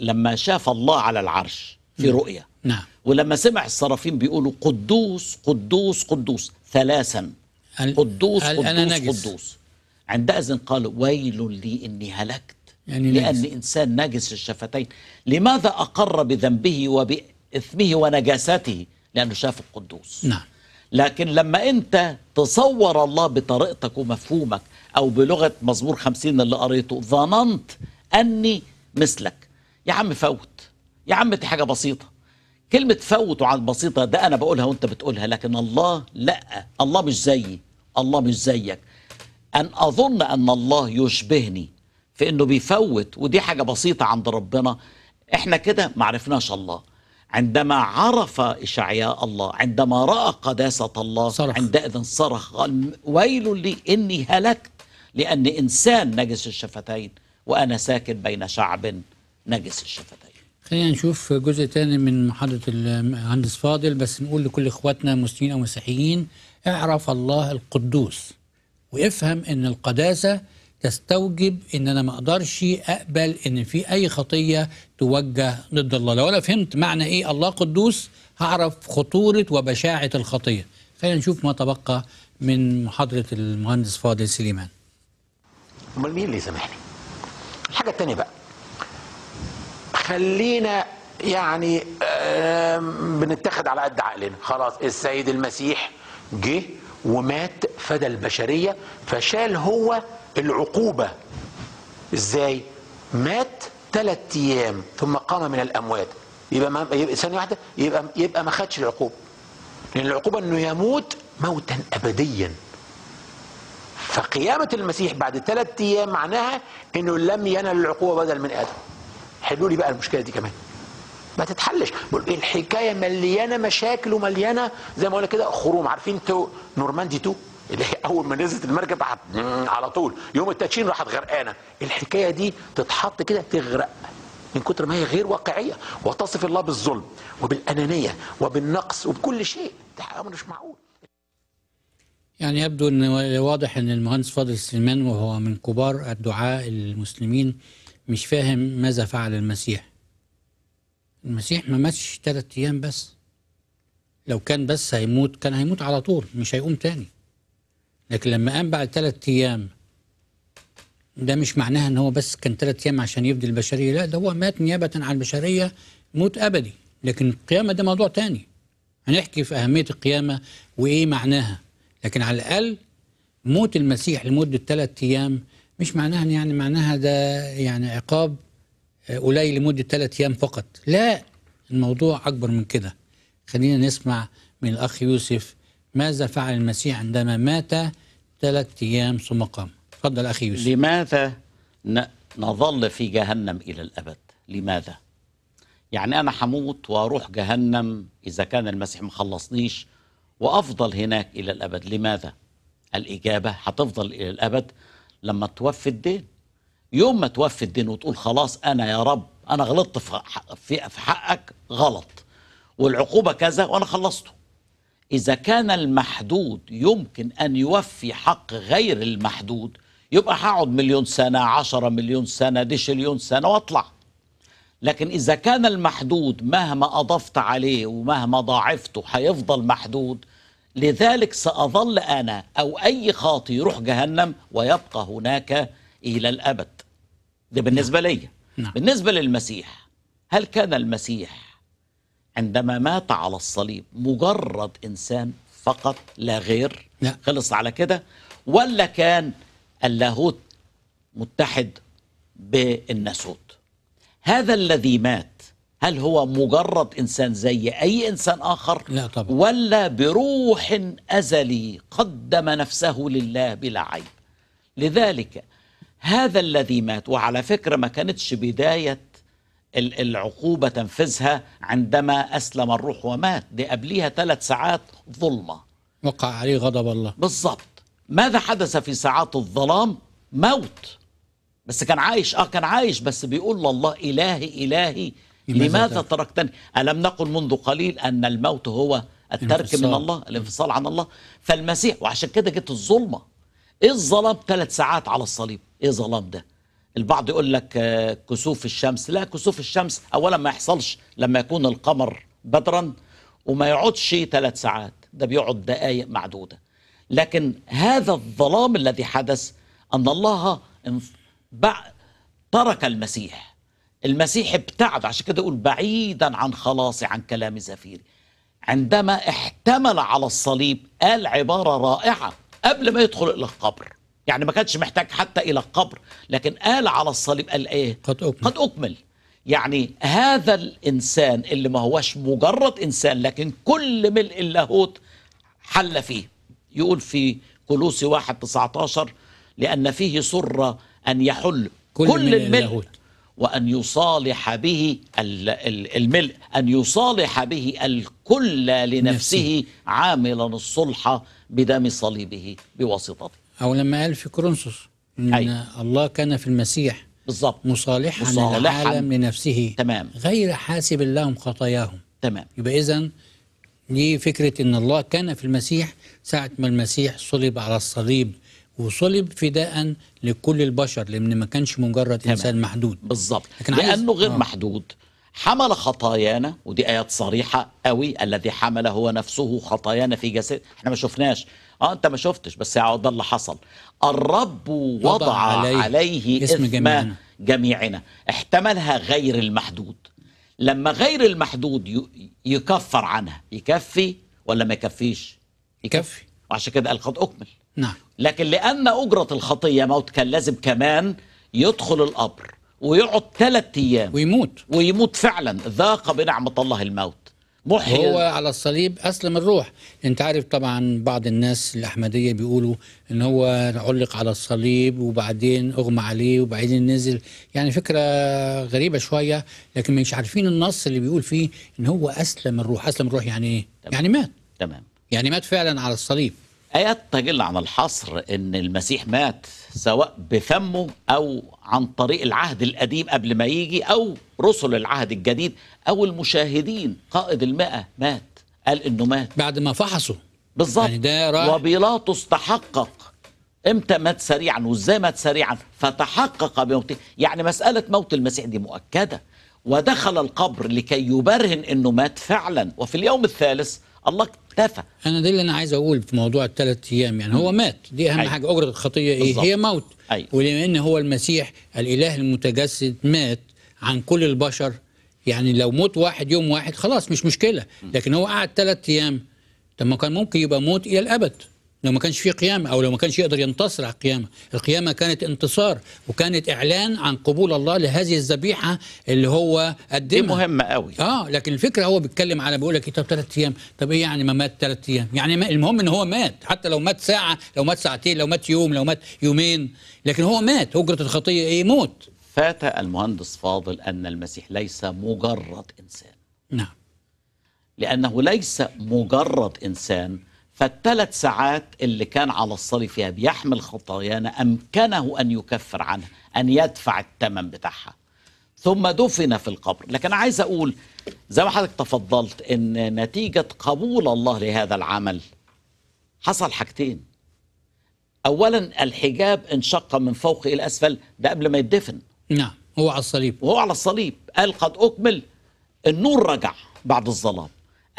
لما شاف الله على العرش في نعم. رؤية نعم ولما سمع الصرافين بيقولوا قدوس قدوس قدوس ثلاثا هل قدوس هل قدوس أنا قدوس عندئذ قال ويل لي إني هلكت يعني لأن نجس. إنسان نجس الشفتين لماذا أقر بذنبه وبإثمه ونجاسته لأنه شاف القدوس نعم لكن لما أنت تصور الله بطريقتك ومفهومك أو بلغة مزمور خمسين اللي قريته ظننت أني مثلك يا عم فوت يا عم دي حاجة بسيطة كلمة فوت وعن بسيطة ده أنا بقولها وأنت بتقولها لكن الله لأ الله مش زيي الله مش زيك أن أظن أن الله يشبهني في أنه بيفوت ودي حاجة بسيطة عند ربنا إحنا كده معرفناش الله عندما عرف إشعياء الله عندما رأى قداسة الله صرخ. عندئذ صرخ قال ويل لي إني هلكت لأن إنسان نجس الشفتين وأنا ساكن بين شعب نجس الشفتين خلينا نشوف جزء تاني من محاضرة المهندس فاضل بس نقول لكل إخواتنا مسلمين أو مسيحيين اعرف الله القدوس وافهم أن القداسة تستوجب ان انا ما اقدرش اقبل ان في اي خطيه توجه ضد الله لو انا فهمت معنى ايه الله قدوس هعرف خطوره وبشاعه الخطيه خلينا نشوف ما تبقى من محاضره المهندس فاضل سليمان امال مين اللي يسامحني الحاجه التانية بقى خلينا يعني بنتخذ على قد عقلنا خلاص السيد المسيح جه ومات فدى البشريه فشال هو العقوبه ازاي مات ثلاث ايام ثم قام من الاموات يبقى, ما يبقى ثانيه واحده يبقى يبقى ما خدش العقوبه لان العقوبه انه يموت موتا ابديا فقيامة المسيح بعد ثلاثة أيام معناها أنه لم ينل العقوبة بدل من آدم حلوا لي بقى المشكلة دي كمان ما تتحلش بقول الحكاية مليانة مشاكل ومليانة زي ما قلنا كده خروم عارفين انتوا نورماندي 2 اللي هي اول ما نزلت المركب على طول يوم التاتشين راحت غرقانه الحكايه دي تتحط كده تغرق من كتر ما هي غير واقعيه وتصف الله بالظلم وبالانانيه وبالنقص وبكل شيء ده امر مش معقول يعني يبدو أن واضح أن المهندس فاضل سليمان وهو من كبار الدعاء المسلمين مش فاهم ماذا فعل المسيح المسيح ما ماتش ثلاث أيام بس لو كان بس هيموت كان هيموت على طول مش هيقوم تاني لكن لما قام بعد ثلاث أيام ده مش معناها ان هو بس كان ثلاث ايام عشان يفدي البشريه لا ده هو مات نيابه عن البشريه موت ابدي لكن القيامه ده موضوع تاني هنحكي في اهميه القيامه وايه معناها لكن على الأقل موت المسيح لمدة ثلاث أيام مش معناها يعني معناها ده يعني عقاب آه، قليل لمدة ثلاث أيام فقط لا الموضوع أكبر من كده خلينا نسمع من الأخ يوسف ماذا فعل المسيح عندما مات ثلاث أيام ثم قام تفضل أخي يوسف لماذا نظل في جهنم إلى الأبد لماذا يعني أنا هموت وأروح جهنم إذا كان المسيح ما خلصنيش وافضل هناك الى الابد لماذا الاجابه هتفضل الى الابد لما توفي الدين يوم ما توفي الدين وتقول خلاص انا يا رب انا غلطت في حقك غلط والعقوبه كذا وانا خلصته اذا كان المحدود يمكن ان يوفي حق غير المحدود يبقى هقعد مليون سنه عشرة مليون سنه دي شليون سنه واطلع لكن إذا كان المحدود مهما أضفت عليه ومهما ضاعفته هيفضل محدود لذلك سأظل أنا أو أي خاطي يروح جهنم ويبقى هناك إلى الأبد ده بالنسبة نعم. لي نعم. بالنسبة للمسيح هل كان المسيح عندما مات على الصليب مجرد إنسان فقط لا غير لا. خلص على كده ولا كان اللاهوت متحد بالناسوت هذا الذي مات هل هو مجرد إنسان زي أي إنسان آخر لا طبعا. ولا بروح أزلي قدم نفسه لله بلا عيب لذلك هذا الذي مات وعلى فكرة ما كانتش بداية العقوبة تنفذها عندما أسلم الروح ومات دي قبليها ثلاث ساعات ظلمة وقع عليه غضب الله بالضبط ماذا حدث في ساعات الظلام موت بس كان عايش اه كان عايش بس بيقول الله إلهي إلهي لماذا تركتني ألم نقل منذ قليل أن الموت هو الترك من الله الانفصال عن الله فالمسيح وعشان كده جت الظلمة إيه الظلام ثلاث ساعات على الصليب إيه الظلام ده البعض يقول لك آه، كسوف الشمس لا كسوف الشمس أولا ما يحصلش لما يكون القمر بدرا وما يقعدش ثلاث ساعات ده بيقعد دقائق معدودة لكن هذا الظلام الذي حدث أن الله ترك المسيح المسيح ابتعد عشان كده يقول بعيدا عن خلاصي عن كلام زفيري عندما احتمل على الصليب قال عبارة رائعة قبل ما يدخل إلى القبر يعني ما كانش محتاج حتى إلى القبر لكن قال على الصليب قال إيه قد أكمل, قد أكمل. يعني هذا الإنسان اللي ما هوش مجرد إنسان لكن كل ملء اللاهوت حل فيه يقول في كولوسي واحد 19 لأن فيه سرة أن يحل كل, كل الملء وأن يصالح به الملء أن يصالح به الكل لنفسه عاملا الصلح بدم صليبه بواسطته أو لما قال في كورنثوس أن أي. الله كان في المسيح بالظبط مصالحا, مصالحا العالم لنفسه تمام غير حاسب لهم خطاياهم تمام يبقى إذا دي فكرة أن الله كان في المسيح ساعة ما المسيح صلب على الصليب وصلب فداء لكل البشر لان ما كانش مجرد انسان تمام. محدود بالظبط لانه غير آه. محدود حمل خطايانا ودي ايات صريحه قوي الذي حمل هو نفسه خطايانا في جسد احنا ما شفناش اه انت ما شفتش بس ده اللي حصل الرب وضع, وضع عليه, عليه اسم جميعنا. جميعنا احتملها غير المحدود لما غير المحدود يكفر عنها يكفي ولا ما يكفيش يكفي وعشان كده قال قد اكمل نعم لكن لأن أجرة الخطية موت كان لازم كمان يدخل القبر ويقعد ثلاث أيام ويموت ويموت فعلا ذاق بنعمة الله الموت محي هو على الصليب أسلم الروح أنت عارف طبعا بعض الناس الأحمدية بيقولوا أن هو علق على الصليب وبعدين أغمى عليه وبعدين نزل يعني فكرة غريبة شوية لكن مش عارفين النص اللي بيقول فيه أن هو أسلم الروح أسلم الروح يعني إيه؟ يعني مات تمام يعني مات فعلا على الصليب آيات تجل عن الحصر أن المسيح مات سواء بفمه أو عن طريق العهد القديم قبل ما يجي أو رسل العهد الجديد أو المشاهدين قائد المئة مات قال أنه مات بعد ما فحصوا بالظبط يعني ده وبيلاطس تحقق امتى مات سريعا وازاي مات سريعا فتحقق بموته يعني مسألة موت المسيح دي مؤكدة ودخل القبر لكي يبرهن أنه مات فعلا وفي اليوم الثالث الله اكتفى انا ده اللي انا عايز اقول في موضوع الثلاث ايام يعني هو مات دي اهم أيوة. حاجه اجره الخطيه ايه بالزبط. هي موت أيوة. ولما ان هو المسيح الاله المتجسد مات عن كل البشر يعني لو موت واحد يوم واحد خلاص مش مشكله لكن هو قعد ثلاث ايام طب ما كان ممكن يبقى موت الى الابد لو ما كانش في قيامة أو لو ما كانش يقدر ينتصر على القيامة القيامة كانت انتصار وكانت إعلان عن قبول الله لهذه الذبيحة اللي هو قدمها دي مهمة قوي آه لكن الفكرة هو بيتكلم على بيقول لك إيه طب ثلاث أيام طب إيه يعني ما مات ثلاث أيام يعني المهم إن هو مات حتى لو مات ساعة لو مات ساعتين لو مات يوم لو مات يومين لكن هو مات هجرة الخطية إيه موت فات المهندس فاضل أن المسيح ليس مجرد إنسان نعم لأنه ليس مجرد إنسان فالثلاث ساعات اللي كان على الصليب فيها بيحمل خطايانا امكنه ان يكفر عنها ان يدفع الثمن بتاعها ثم دفن في القبر لكن عايز اقول زي ما حضرتك تفضلت ان نتيجه قبول الله لهذا العمل حصل حاجتين اولا الحجاب انشق من فوق الى اسفل ده قبل ما يدفن نعم هو على الصليب وهو على الصليب قال قد اكمل النور رجع بعد الظلام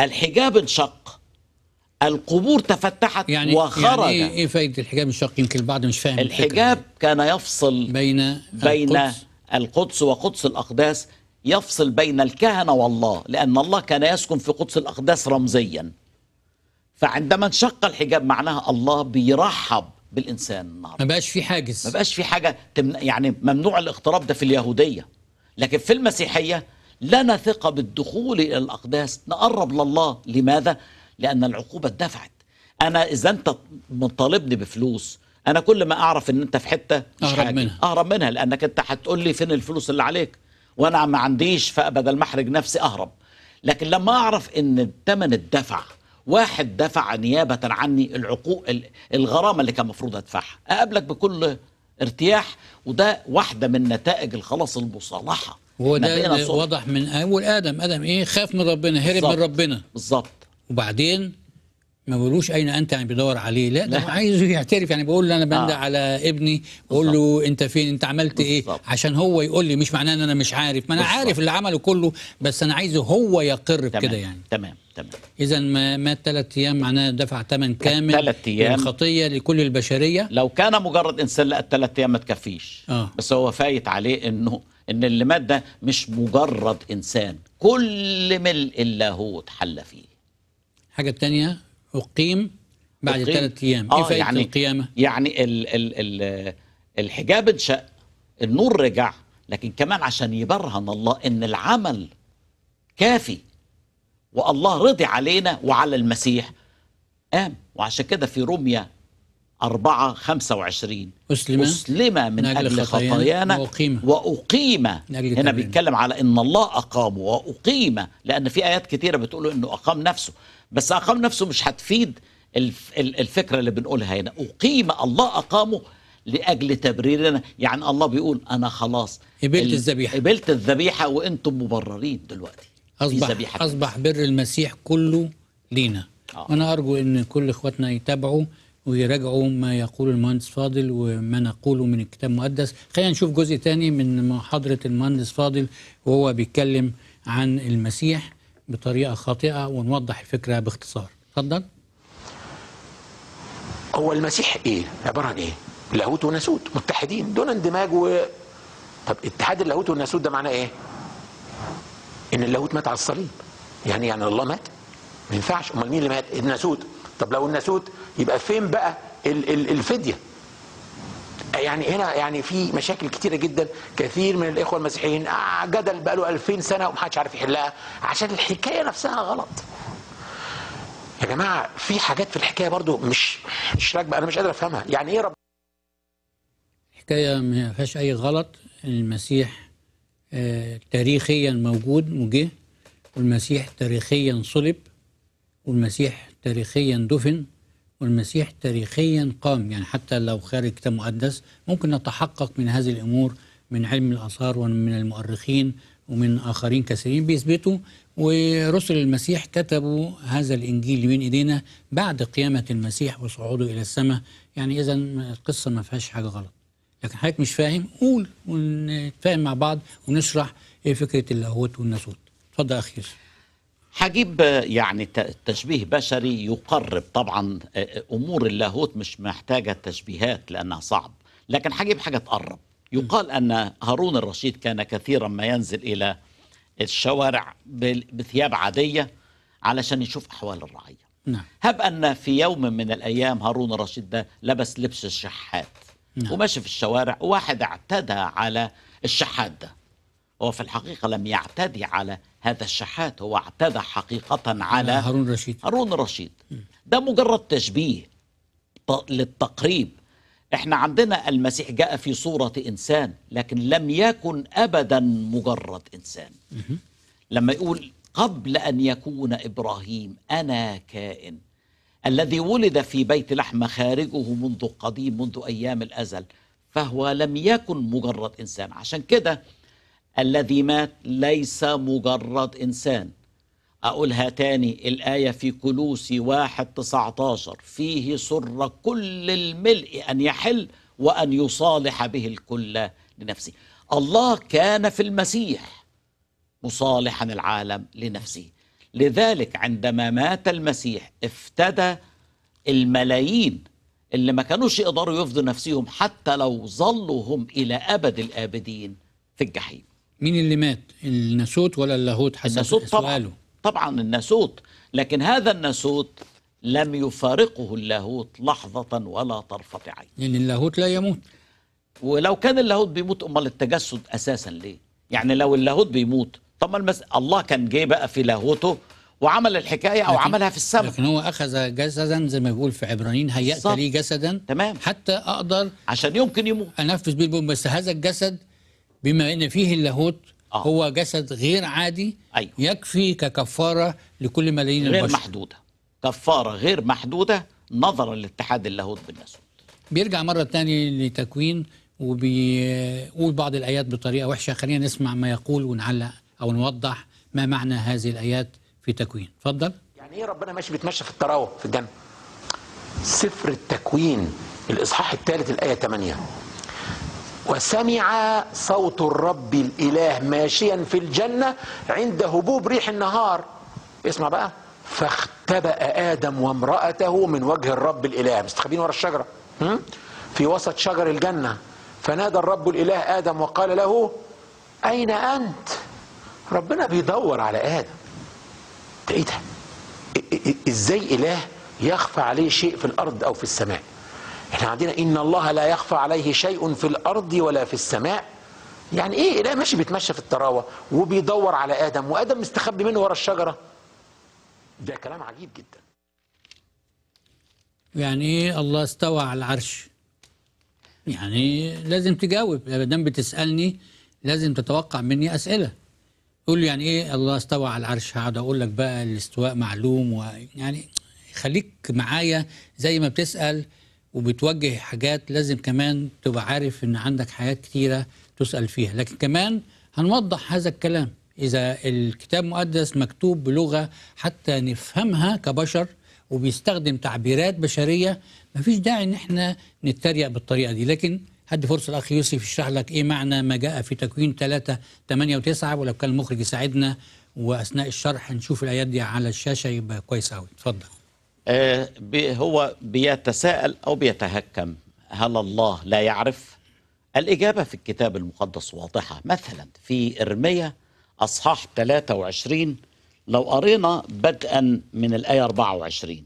الحجاب انشق القبور تفتحت يعني وخرج يعني ايه فائده الحجاب الشرقي يمكن البعض مش فاهم الحجاب كان يفصل بين بين القدس, القدس وقدس الاقداس يفصل بين الكهنه والله لان الله كان يسكن في قدس الاقداس رمزيا فعندما انشق الحجاب معناها الله بيرحب بالانسان النهارده ما بقاش في حاجز ما بقاش في حاجه تمن... يعني ممنوع الاقتراب ده في اليهوديه لكن في المسيحيه لنا ثقه بالدخول الى الاقداس نقرب لله لماذا لأن العقوبة اتدفعت أنا إذا أنت مطالبني بفلوس أنا كل ما أعرف إن أنت في حتة مش أهرب منها أهرب منها لأنك أنت هتقول لي فين الفلوس اللي عليك وأنا ما عنديش فبدل ما أحرج نفسي أهرب لكن لما أعرف إن الثمن الدفع واحد دفع نيابة عني العقوق الغرامة اللي كان المفروض أدفعها أقابلك بكل ارتياح وده واحدة من نتائج الخلاص المصالحة وده واضح من أول آدم آدم إيه خاف من ربنا هرب من ربنا بالظبط وبعدين ما بقولوش اين انت يعني بيدور عليه لا ده عايزه يعترف يعني بقول له انا بندى آه. على ابني بقول له انت فين انت عملت ايه عشان هو يقول لي مش معناه ان انا مش عارف ما انا بالزبط. عارف اللي عمله كله بس انا عايزه هو يقر بكده يعني تمام تمام اذا ما مات ثلاث ايام معناه دفع ثمن كامل ثلاث ايام خطيه لكل البشريه لو كان مجرد انسان لا الثلاث ايام ما تكفيش آه. بس هو فايت عليه انه ان اللي مات ده مش مجرد انسان كل ملء اللاهوت حل فيه الحاجه الثانيه اقيم بعد ثلاث ايام آه ايه يعني القيامه يعني ال ال ال الحجاب انشق النور رجع لكن كمان عشان يبرهن الله ان العمل كافي والله رضي علينا وعلى المسيح قام وعشان كده في روميا أربعة خمسة وعشرين أسلم, أسلم من أجل خطايانا وأقيم وأقيم هنا بيتكلم على إن الله أقام وأقيم لأن في آيات كثيرة بتقول إنه أقام نفسه بس أقام نفسه مش هتفيد الفكرة اللي بنقولها هنا أقيم الله أقامه لاجل تبريرنا يعني الله بيقول انا خلاص قبلت الذبيحه قبلت الذبيحه وانتم مبررين دلوقتي اصبح اصبح بر المسيح كله لينا آه. وانا ارجو ان كل اخواتنا يتابعوا ويراجعوا ما يقول المهندس فاضل وما نقوله من الكتاب المقدس خلينا نشوف جزء تاني من محاضرة المهندس فاضل وهو بيتكلم عن المسيح بطريقة خاطئة ونوضح الفكرة باختصار اتفضل هو المسيح ايه عبارة عن ايه لاهوت وناسوت متحدين دون اندماج و طب اتحاد اللاهوت والناسوت ده معناه ايه ان اللاهوت مات على الصليب يعني يعني الله مات ما ينفعش امال مين اللي مات الناسوت طب لو الناسوت يبقى فين بقى الفديه يعني هنا يعني في مشاكل كتيره جدا كثير من الاخوه المسيحيين آه، جدل بقى له 2000 سنه ومحدش عارف يحلها عشان الحكايه نفسها غلط يا جماعه في حاجات في الحكايه برضو مش مش راكبه انا مش قادر افهمها يعني ايه رب الحكايه ما فيهاش اي غلط المسيح آه، تاريخيا موجود وجه والمسيح تاريخيا صلب والمسيح تاريخيا دفن والمسيح تاريخيا قام يعني حتى لو خارج كتاب مقدس ممكن نتحقق من هذه الامور من علم الاثار ومن المؤرخين ومن اخرين كثيرين بيثبتوا ورسل المسيح كتبوا هذا الانجيل بين ايدينا بعد قيامه المسيح وصعوده الى السماء يعني اذا القصه ما فيهاش حاجه غلط لكن حضرتك مش فاهم قول ونتفاهم مع بعض ونشرح ايه فكره اللاهوت والناسوت اتفضل اخي يوسف هجيب يعني تشبيه بشري يقرب طبعا آه، امور اللاهوت مش محتاجه تشبيهات لانها صعب لكن هجيب حاجه تقرب يقال ان هارون الرشيد كان كثيرا ما ينزل الى الشوارع بثياب عاديه علشان يشوف احوال الرعيه نعم. هب ان في يوم من الايام هارون الرشيد ده لبس لبس الشحات نعم. وماشي في الشوارع واحد اعتدى على الشحات ده هو في الحقيقة لم يعتدي على هذا الشحات هو اعتدى حقيقة على هارون رشيد هارون رشيد ده مجرد تشبيه للتقريب احنا عندنا المسيح جاء في صورة إنسان لكن لم يكن أبدا مجرد إنسان لما يقول قبل أن يكون إبراهيم أنا كائن الذي ولد في بيت لحم خارجه منذ قديم منذ أيام الأزل فهو لم يكن مجرد إنسان عشان كده الذي مات ليس مجرد إنسان أقولها تاني الآية في كلوسي واحد تسعة عشر فيه سر كل الملء أن يحل وأن يصالح به الكل لنفسه الله كان في المسيح مصالحا العالم لنفسه لذلك عندما مات المسيح افتدى الملايين اللي ما كانوش يقدروا يفضوا نفسهم حتى لو ظلوا هم إلى أبد الآبدين في الجحيم مين اللي مات الناسوت ولا اللاهوت حسب سؤاله طبعا الناسوت لكن هذا الناسوت لم يفارقه اللاهوت لحظة ولا طرفة عين يعني اللاهوت لا يموت ولو كان اللاهوت بيموت أمال التجسد أساسا ليه يعني لو اللاهوت بيموت طب المس... الله كان جه بقى في لاهوته وعمل الحكاية أو لكن عملها في السماء لكن هو أخذ جسدا زي ما بيقول في عبرانيين هيأت لي جسدا تمام حتى أقدر عشان يمكن يموت أنفذ بيه البوم بس هذا الجسد بما ان فيه اللاهوت آه. هو جسد غير عادي أيوه. يكفي ككفاره لكل ملايين غير البشر غير محدوده كفاره غير محدوده نظرا لاتحاد اللاهوت بالناسوت بيرجع مره ثانيه لتكوين وبيقول بعض الايات بطريقه وحشه خلينا نسمع ما يقول ونعلق او نوضح ما معنى هذه الايات في تكوين اتفضل يعني ايه ربنا ماشي بيتمشى في التراوه في الجنه سفر التكوين الاصحاح الثالث الايه 8 وسمع صوت الرب الإله ماشيا في الجنة عند هبوب ريح النهار اسمع بقى فاختبأ آدم وامرأته من وجه الرب الإله مستخبين ورا الشجرة في وسط شجر الجنة فنادى الرب الإله آدم وقال له أين أنت ربنا بيدور على آدم ده إيه ده إزاي إله يخفى عليه شيء في الأرض أو في السماء احنا عندنا ان الله لا يخفى عليه شيء في الارض ولا في السماء يعني ايه لا ماشي بيتمشى في الطراوه وبيدور على ادم وادم مستخبي منه ورا الشجره ده كلام عجيب جدا يعني ايه الله استوى على العرش يعني لازم تجاوب ما دام بتسالني لازم تتوقع مني اسئله قول لي يعني ايه الله استوى على العرش هقعد اقول لك بقى الاستواء معلوم ويعني خليك معايا زي ما بتسال وبتوجه حاجات لازم كمان تبقى عارف ان عندك حاجات كتيره تسال فيها لكن كمان هنوضح هذا الكلام اذا الكتاب المقدس مكتوب بلغه حتى نفهمها كبشر وبيستخدم تعبيرات بشريه مفيش داعي ان احنا نتريق بالطريقه دي لكن هدي فرصه الاخ يوسف يشرح لك ايه معنى ما جاء في تكوين 3 8 و9 ولو كان المخرج يساعدنا واثناء الشرح نشوف الايات دي على الشاشه يبقى كويس قوي اتفضل آه، هو بيتساءل أو بيتهكم هل الله لا يعرف؟ الإجابة في الكتاب المقدس واضحة مثلا في إرمية أصحاح 23 لو قرينا بدءا من الآية 24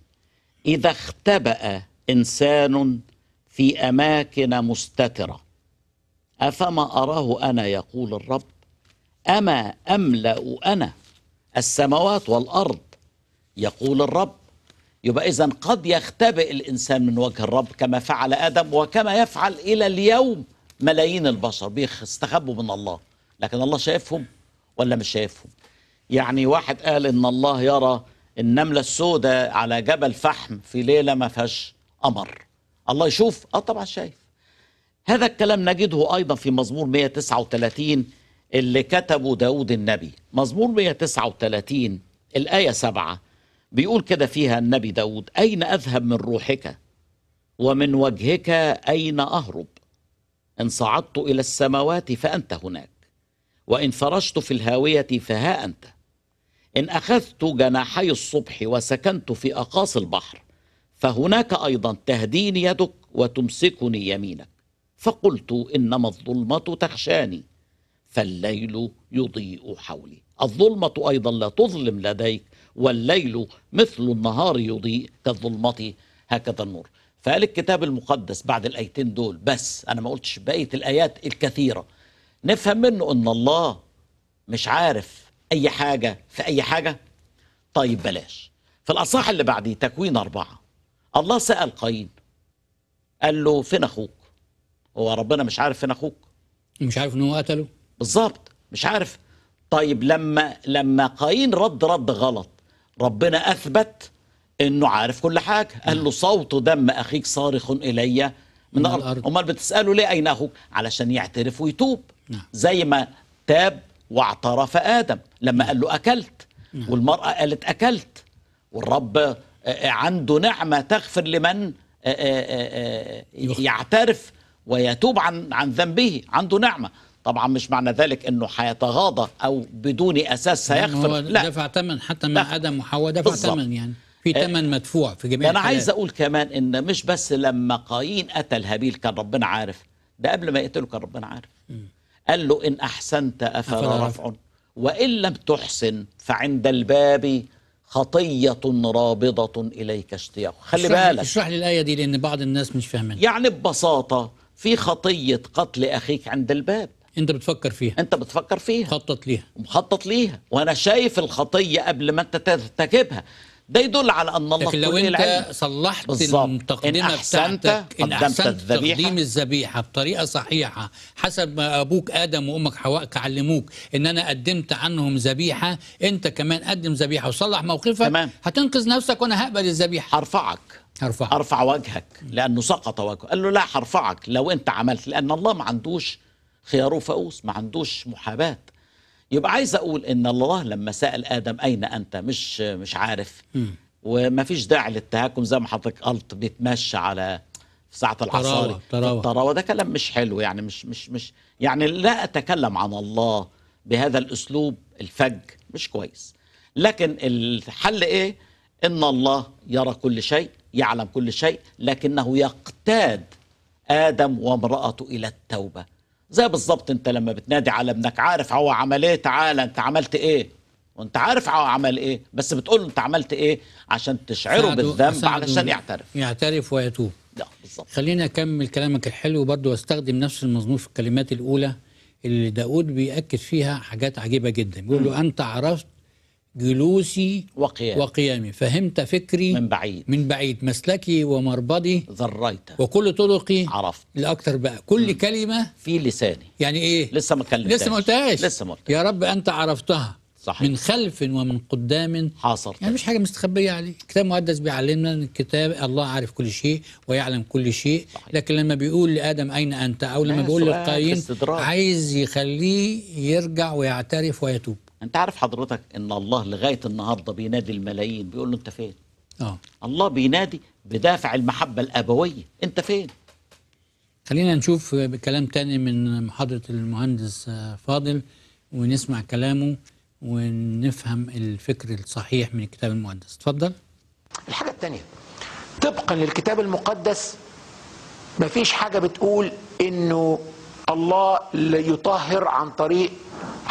إذا اختبأ إنسان في أماكن مستترة أفما أراه أنا يقول الرب أما أملأ أنا السماوات والأرض يقول الرب يبقى إذا قد يختبئ الإنسان من وجه الرب كما فعل آدم وكما يفعل إلى اليوم ملايين البشر بيستخبوا من الله لكن الله شايفهم ولا مش شايفهم يعني واحد قال إن الله يرى النملة السوداء على جبل فحم في ليلة ما فيهاش قمر الله يشوف اه طبعا شايف هذا الكلام نجده ايضا في مزمور 139 اللي كتبه داود النبي مزمور 139 الايه 7 بيقول كده فيها النبي داود أين أذهب من روحك ومن وجهك أين أهرب إن صعدت إلى السماوات فأنت هناك وإن فرشت في الهاوية فها أنت إن أخذت جناحي الصبح وسكنت في أقاصي البحر فهناك أيضا تهديني يدك وتمسكني يمينك فقلت إنما الظلمة تخشاني فالليل يضيء حولي الظلمة أيضا لا تظلم لديك والليل مثل النهار يضيء كالظلمة هكذا النور فقال الكتاب المقدس بعد الآيتين دول بس أنا ما قلتش بقية الآيات الكثيرة نفهم منه أن الله مش عارف أي حاجة في أي حاجة طيب بلاش في الأصح اللي بعديه تكوين أربعة الله سأل قايين قال له فين أخوك هو ربنا مش عارف فين أخوك مش عارف أنه قتله بالظبط مش عارف طيب لما لما قايين رد رد غلط ربنا أثبت أنه عارف كل حاجة قال له صوت دم أخيك صارخ إلي من, من الأرض أمال بتسأله ليه أين أخوك علشان يعترف ويتوب نعم. زي ما تاب واعترف آدم لما قال له أكلت نعم. والمرأة قالت أكلت والرب آه، آه، عنده نعمة تغفر لمن آه، يعترف ويتوب عن عن ذنبه عنده نعمه طبعا مش معنى ذلك انه هيتغاضى او بدون اساس سيغفر لا دفع ثمن حتى مع عدم محاوله دفع ثمن يعني في ثمن آه. مدفوع في جميع انا عايز اقول كمان ان مش بس لما قايين قتل هابيل كان ربنا عارف ده قبل ما يقتله كان ربنا عارف قال له ان احسنت افلا رفع وان لم تحسن فعند الباب خطية رابضة إليك اشتياق خلي اشرح بالك اشرح لي الآية دي لأن بعض الناس مش فاهمين يعني ببساطة في خطية قتل أخيك عند الباب انت بتفكر فيها انت بتفكر فيها مخطط ليها مخطط ليها وانا شايف الخطيه قبل ما انت ترتكبها ده يدل على ان الله لكن لو انت صلحت بالزبط. إن أحسنت بتاعتك ان احسنت الذبيحة. تقديم الذبيحه بطريقه صحيحه حسب ما ابوك ادم وامك حواء علموك ان انا قدمت عنهم ذبيحه انت كمان قدم ذبيحه وصلح موقفك تمام. هتنقذ نفسك وانا هقبل الذبيحه هرفعك هرفعك ارفع وجهك لانه سقط وجهه قال له لا هرفعك لو انت عملت لان الله ما عندوش خياره فؤوس ما عندوش محاباه يبقى عايز اقول ان الله لما سال ادم اين انت مش مش عارف وما فيش داعي للتهكم زي ما حضرتك قلت بيتمشى على في ساعه العصاري الطراوه ده كلام مش حلو يعني مش مش مش يعني لا اتكلم عن الله بهذا الاسلوب الفج مش كويس لكن الحل ايه ان الله يرى كل شيء يعلم كل شيء لكنه يقتاد ادم وامراته الى التوبه زي بالظبط انت لما بتنادي على ابنك عارف هو عمل ايه تعالى انت عملت ايه وانت عارف هو عمل ايه بس بتقول له انت عملت ايه عشان تشعره بالذنب علشان يعترف يعترف ويتوب بالظبط خلينا اكمل كلامك الحلو برضو واستخدم نفس المظنون في الكلمات الاولى اللي داود بيأكد فيها حاجات عجيبة جدا بيقول له أنت عرفت جلوسي وقيامي وقيامي فهمت فكري من بعيد من بعيد مسلكي ومربدي ذريت وكل طرقي عرفت الاكثر بقى كل مم. كلمه في لساني يعني ايه لسه ما كلمتهاش لسه ما قلتهاش لسه ما يا رب انت عرفتها صحيح. من خلف ومن قدام حاصر يعني مش حاجه مستخبيه عليه الكتاب المقدس بيعلمنا ان الكتاب الله عارف كل شيء ويعلم كل شيء صحيح. لكن لما بيقول لادم اين انت او لما بيقول لقايين عايز يخليه يرجع ويعترف ويتوب انت عارف حضرتك ان الله لغايه النهارده بينادي الملايين بيقول له انت فين اه الله بينادي بدافع المحبه الابويه انت فين خلينا نشوف كلام تاني من محاضره المهندس فاضل ونسمع كلامه ونفهم الفكر الصحيح من الكتاب المقدس اتفضل الحاجه التانية طبقا للكتاب المقدس مفيش حاجه بتقول انه الله يطهر عن طريق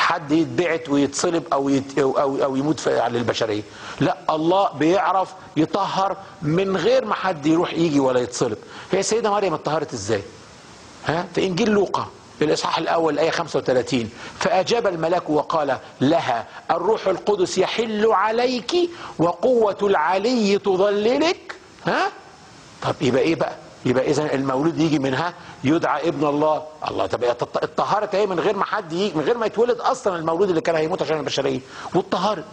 حد يتبعت ويتصلب او يت او او يموت في على البشريه لا الله بيعرف يطهر من غير ما حد يروح يجي ولا يتصلب هي سيده مريم اتطهرت ازاي ها في انجيل لوقا الإصحاح الأول الآية 35 فأجاب الملاك وقال لها الروح القدس يحل عليك وقوة العلي تظللك ها طب يبقى إيه بقى يبقى اذا المولود يجي منها يدعى ابن الله الله طب اتطهرت اهي من غير ما حد يجي من غير ما يتولد اصلا المولود اللي كان هيموت عشان البشريه واتطهرت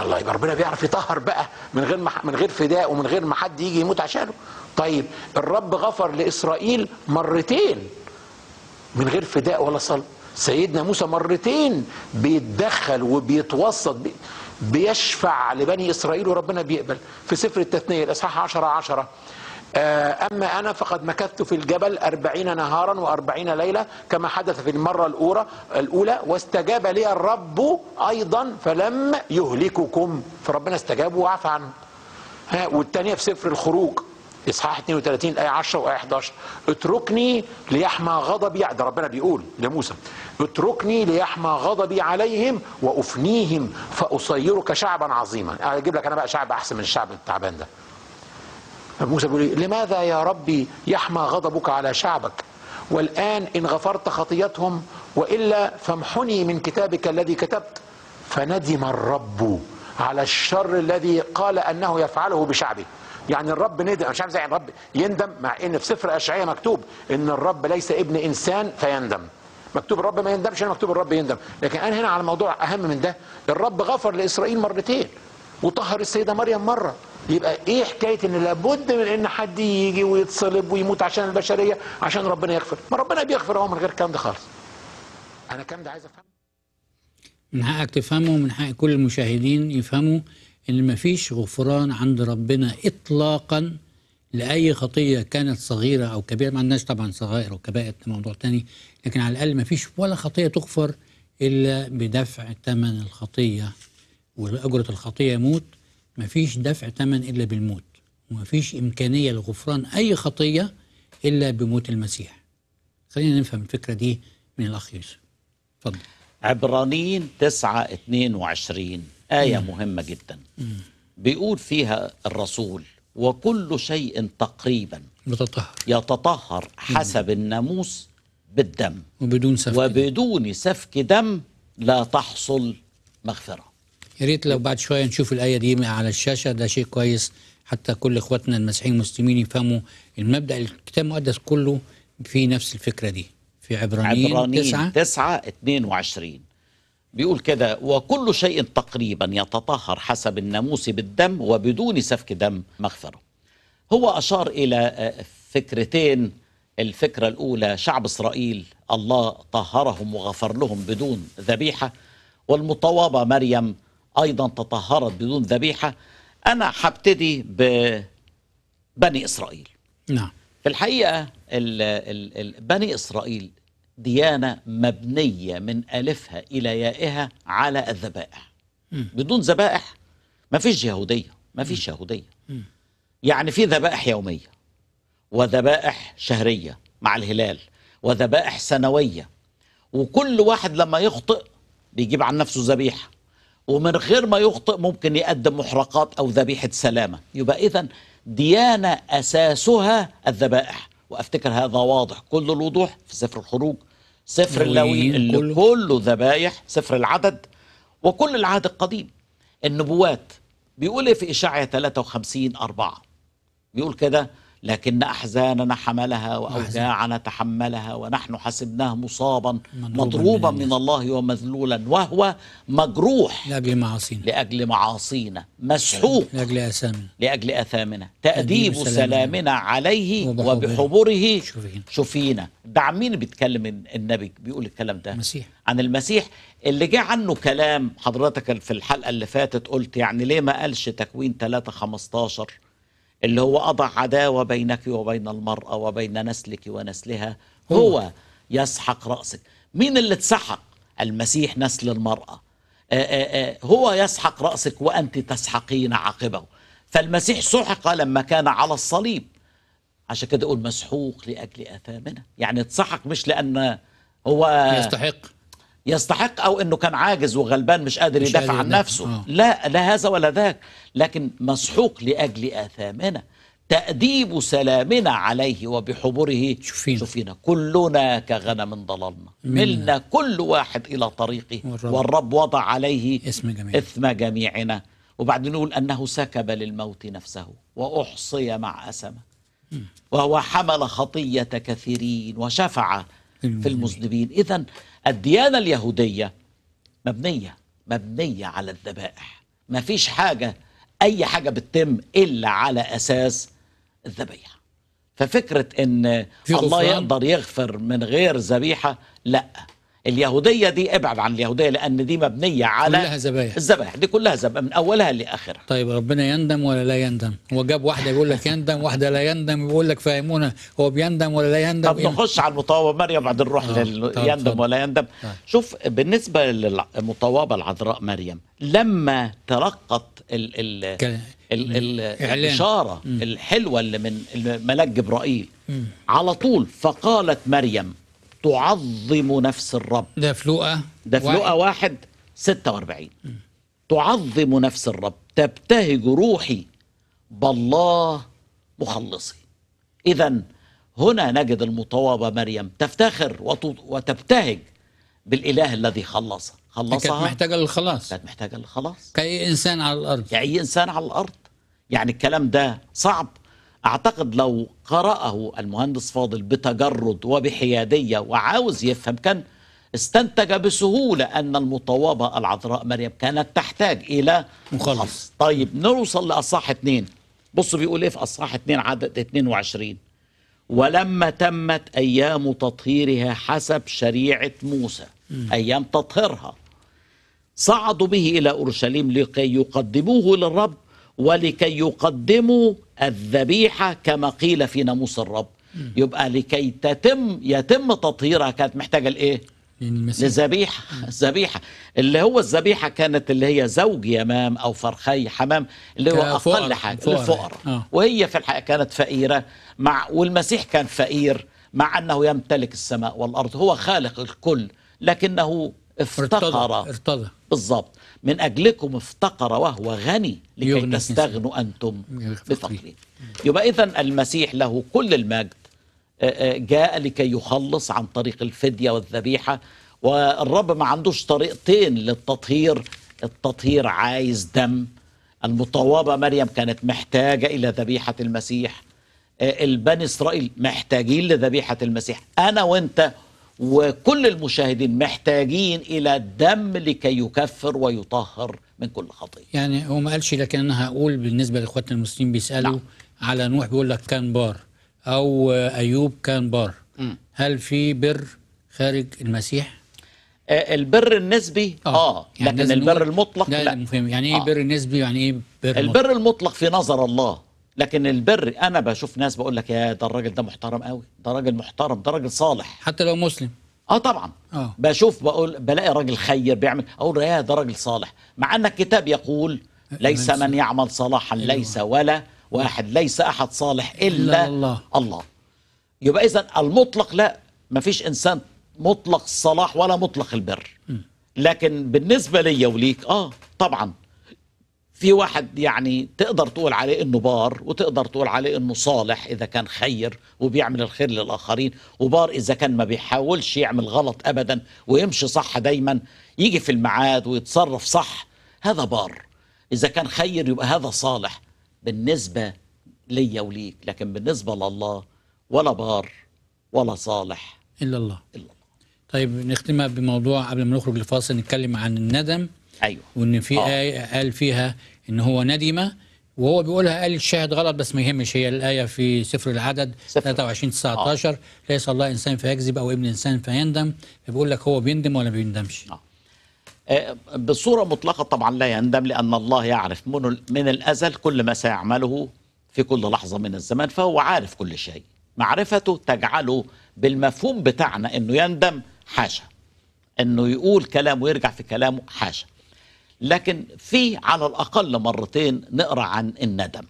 الله يبقى ربنا بيعرف يطهر بقى من غير ما من غير فداء ومن غير ما حد يجي يموت عشانه طيب الرب غفر لاسرائيل مرتين من غير فداء ولا صلب سيدنا موسى مرتين بيتدخل وبيتوسط بي بيشفع لبني اسرائيل وربنا بيقبل في سفر التثنيه الاصحاح 10 10 آه، أما أنا فقد مكثت في الجبل أربعين نهارا وأربعين ليلة كما حدث في المرة الأولى, الأولى واستجاب لي الرب أيضا فلم يهلككم فربنا استجاب وعفى عنه والثانية في سفر الخروج إصحاح 32 الآية 10 وآية 11 اتركني ليحمى غضبي ده ربنا بيقول لموسى اتركني ليحمى غضبي عليهم وأفنيهم فأصيرك شعبا عظيما أجيب لك أنا بقى شعب أحسن من الشعب التعبان ده موسى بيقول إيه؟ لماذا يا ربي يحمى غضبك على شعبك والآن إن غفرت خطيتهم وإلا فامحني من كتابك الذي كتبت فندم الرب على الشر الذي قال أنه يفعله بشعبه يعني الرب ندم مش عارف زي يعني الرب يندم مع ان في سفر اشعياء مكتوب ان الرب ليس ابن انسان فيندم مكتوب الرب ما يندمش هنا مكتوب الرب يندم لكن انا هنا على موضوع اهم من ده الرب غفر لاسرائيل مرتين وطهر السيده مريم مره يبقى ايه حكايه ان لابد من ان حد يجي ويتصلب ويموت عشان البشريه عشان ربنا يغفر ما ربنا بيغفر اهو من غير الكلام ده خالص انا الكلام ده عايز افهمه من حقك تفهمه ومن حق كل المشاهدين يفهموا ان مفيش غفران عند ربنا اطلاقا لاي خطيه كانت صغيره او كبيره ما عندناش طبعا صغائر وكبائر ده موضوع تاني لكن على الاقل مفيش ولا خطيه تغفر الا بدفع ثمن الخطيه واجره الخطيه يموت مفيش دفع ثمن إلا بالموت ومفيش إمكانية لغفران أي خطية إلا بموت المسيح خلينا نفهم الفكرة دي من الأخ يوسف اتفضل عبرانيين 9 22 آية مم. مهمة جدا مم. بيقول فيها الرسول وكل شيء تقريبا متطهر يتطهر حسب مم. الناموس بالدم وبدون سفك وبدون سفك دم لا تحصل مغفره يا ريت لو بعد شويه نشوف الايه دي على الشاشه ده شيء كويس حتى كل اخواتنا المسيحيين المسلمين يفهموا المبدا الكتاب المقدس كله في نفس الفكره دي في عبرانيين, عبرانيين 9 9 22 بيقول كده وكل شيء تقريبا يتطهر حسب الناموس بالدم وبدون سفك دم مغفره هو اشار الى آه، فكرتين الفكره الاولى شعب اسرائيل الله طهرهم وغفر لهم بدون ذبيحه والمطوبه مريم أيضا تطهرت بدون ذبيحة أنا ب ببني إسرائيل نعم في الحقيقة الـ الـ الـ بني إسرائيل ديانة مبنية من ألفها إلى يائها على الذبائح بدون ذبائح ما فيش يهودية ما فيش يهودية يعني في ذبائح يومية وذبائح شهرية مع الهلال وذبائح سنوية وكل واحد لما يخطئ بيجيب عن نفسه ذبيحة ومن غير ما يخطئ ممكن يقدم محرقات أو ذبيحة سلامة يبقى إذا ديانة أساسها الذبائح وأفتكر هذا واضح كل الوضوح في سفر الخروج سفر اللوي اللي كله. كله ذبائح سفر العدد وكل العهد القديم النبوات بيقول ايه في اشعيا 53 4 بيقول كده لكن أحزاننا حملها وأوجاعنا تحملها ونحن حسبناه مصابا مضروبا من, من الله ومذلولا وهو مجروح لأجل معاصينا لأجل معاصينا مسحوق لأجل أثامنا لأجل أثامنا تأديب سلامنا عليه وبحبره شفينا ده مين بيتكلم النبي بيقول الكلام ده المسيح عن المسيح اللي جه عنه كلام حضرتك في الحلقة اللي فاتت قلت يعني ليه ما قالش تكوين 3 15 اللي هو أضع عداوة بينك وبين المرأة وبين نسلك ونسلها هو, يسحق رأسك مين اللي تسحق المسيح نسل المرأة آآ آه، آآ آه، آه، هو يسحق رأسك وأنت تسحقين عقبه فالمسيح سحق لما كان على الصليب عشان كده أقول مسحوق لأجل أثامنا يعني اتسحق مش لأن هو يستحق يستحق او انه كان عاجز وغلبان مش قادر مش يدافع عن نفسه آه. لا لا هذا ولا ذاك لكن مسحوق لاجل اثامنا تاديب سلامنا عليه وبحبره شفينا, شفينا. كلنا كغنم ضللنا ملنا كل واحد الى طريقه والرب, والرب وضع عليه اسم جميع. اثم جميعنا وبعدين نقول انه سكب للموت نفسه واحصي مع اسمه وهو حمل خطيه كثيرين وشفع في المذنبين اذا الديانة اليهودية مبنية مبنية على الذبائح ما فيش حاجة أي حاجة بتتم إلا على أساس الذبيحة ففكرة إن الله يقدر يغفر من غير ذبيحة لأ اليهوديه دي ابعد عن اليهوديه لان دي مبنيه على كلها ذبايح الذبايح دي كلها ذبح من اولها لاخرها طيب ربنا يندم ولا لا يندم هو جاب واحده يقول لك يندم واحده لا يندم بيقول لك فاهمونا هو بيندم ولا لا يندم طب نخش على المطوابة مريم بعد نروح آه، لل... يندم ولا يندم طيب. شوف بالنسبه للمطوابة العذراء مريم لما تلقت ال ال ك... الاشاره الحلوه اللي من ملاك جبرائيل على طول فقالت مريم تعظم نفس الرب ده في ده في لقا واحد 46 تعظم نفس الرب تبتهج روحي بالله مخلصي إذا هنا نجد المطوبة مريم تفتخر وتبتهج بالإله الذي خلص خلصها كانت محتاجة للخلاص كانت محتاجة للخلاص كأي إنسان على الأرض كأي يعني إنسان على الأرض يعني الكلام ده صعب أعتقد لو قرأه المهندس فاضل بتجرد وبحيادية وعاوز يفهم كان استنتج بسهولة أن المطوبة العذراء مريم كانت تحتاج إلى مخلص طيب نوصل لأصحاح اثنين بصوا بيقول إيه في أصحاح اثنين عدد 22 ولما تمت أيام تطهيرها حسب شريعة موسى م. أيام تطهيرها صعدوا به إلى أورشليم لكي يقدموه للرب ولكي يقدموا الذبيحة كما قيل في ناموس الرب يبقى لكي تتم يتم تطهيرها كانت محتاجة لإيه؟ للذبيحة الذبيحة اللي هو الذبيحة كانت اللي هي زوج يمام أو فرخي حمام اللي هو أقل حاجة للفقراء آه. وهي في الحقيقة كانت فقيرة مع والمسيح كان فقير مع أنه يمتلك السماء والأرض هو خالق الكل لكنه افتقر ارتضى بالظبط من أجلكم افتقر وهو غني لكي تستغنوا أنتم بفقره يبقى إذا المسيح له كل المجد آه، آه، جاء لكي يخلص عن طريق الفدية والذبيحة والرب ما عندوش طريقتين للتطهير التطهير عايز دم المطوبة مريم كانت محتاجة إلى ذبيحة المسيح آه، البني إسرائيل محتاجين لذبيحة المسيح أنا وأنت وكل المشاهدين محتاجين إلى الدم لكي يكفر ويطهر من كل خطية يعني هو ما قالش لكن أنا هقول بالنسبة لإخواتنا المسلمين بيسألوا نعم. على نوح بيقول لك كان بار أو أيوب كان بار م. هل في بر خارج المسيح؟ آه البر النسبي اه, آه. يعني لكن البر المطلق لا, لا. يعني ايه آه. بر نسبي يعني ايه بر البر المطلق في نظر الله لكن البر انا بشوف ناس بقول لك يا ده الراجل ده محترم قوي ده راجل محترم ده راجل صالح حتى لو مسلم اه طبعا أوه. بشوف بقول بلاقي راجل خير بيعمل اقول يا ده راجل صالح مع ان الكتاب يقول أه، ليس من يعمل صلاحا ليس ولا واحد ليس احد صالح الا, إلا الله. الله يبقى اذا المطلق لا ما فيش انسان مطلق الصلاح ولا مطلق البر لكن بالنسبه ليا وليك اه طبعا في واحد يعني تقدر تقول عليه انه بار وتقدر تقول عليه انه صالح اذا كان خير وبيعمل الخير للاخرين وبار اذا كان ما بيحاولش يعمل غلط ابدا ويمشي صح دايما يجي في الميعاد ويتصرف صح هذا بار اذا كان خير يبقى هذا صالح بالنسبه ليا وليك لكن بالنسبه لله ولا بار ولا صالح الا الله الا الله طيب نختمها بموضوع قبل ما نخرج لفاصل نتكلم عن الندم ايوه وان في آه. ايه قال فيها ان هو ندم وهو بيقولها قال الشاهد غلط بس ما يهمش هي الايه في سفر العدد 23 19 آه. ليس الله انسان فيكذب او ابن انسان فيندم فبيقول لك هو بيندم ولا بيندمش آه. آه. بصورة مطلقة طبعا لا يندم لأن الله يعرف من, من الأزل كل ما سيعمله في كل لحظة من الزمان فهو عارف كل شيء معرفته تجعله بالمفهوم بتاعنا أنه يندم حاشا أنه يقول كلام ويرجع في كلامه حاشا لكن في على الأقل مرتين نقرأ عن الندم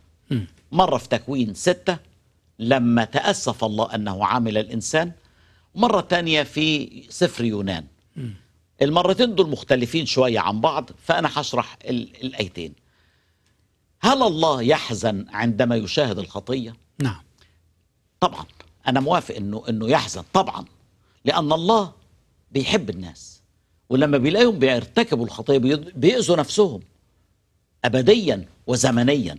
مرة في تكوين ستة لما تأسف الله أنه عامل الإنسان مرة تانية في سفر يونان المرتين دول مختلفين شوية عن بعض فأنا هشرح الآيتين هل الله يحزن عندما يشاهد الخطية؟ نعم طبعا أنا موافق أنه, إنه يحزن طبعا لأن الله بيحب الناس ولما بيلاقيهم بيرتكبوا الخطيه بيأذوا نفسهم ابديا وزمنيا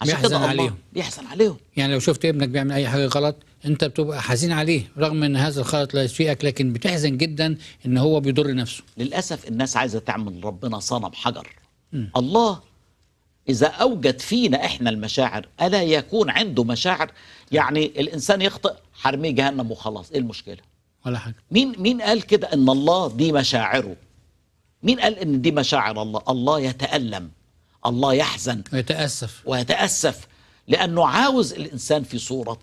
عشان بيحزن الله عليهم بيحزن عليهم يعني لو شفت ابنك بيعمل اي حاجه غلط انت بتبقى حزين عليه رغم ان هذا الخلط لا يسويك لكن بتحزن جدا ان هو بيضر نفسه للاسف الناس عايزه تعمل ربنا صنم حجر م. الله اذا اوجد فينا احنا المشاعر الا يكون عنده مشاعر يعني الانسان يخطئ حرميه جهنم وخلاص ايه المشكله ولا حاجه مين مين قال كده ان الله دي مشاعره مين قال ان دي مشاعر الله الله يتالم الله يحزن ويتاسف ويتاسف لانه عاوز الانسان في صوره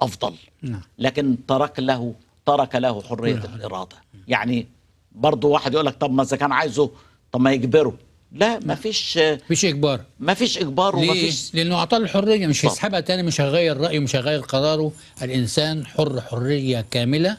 افضل نعم. لكن ترك له ترك له حريه الاراده يعني برضه واحد يقول لك طب ما اذا كان عايزه طب ما يجبره لا نعم. ما فيش آه، مفيش اجبار مفيش اجبار ومفيش لانه اعطاه الحريه مش هيسحبها تاني مش هيغير رايه مش هيغير قراره الانسان حر حريه كامله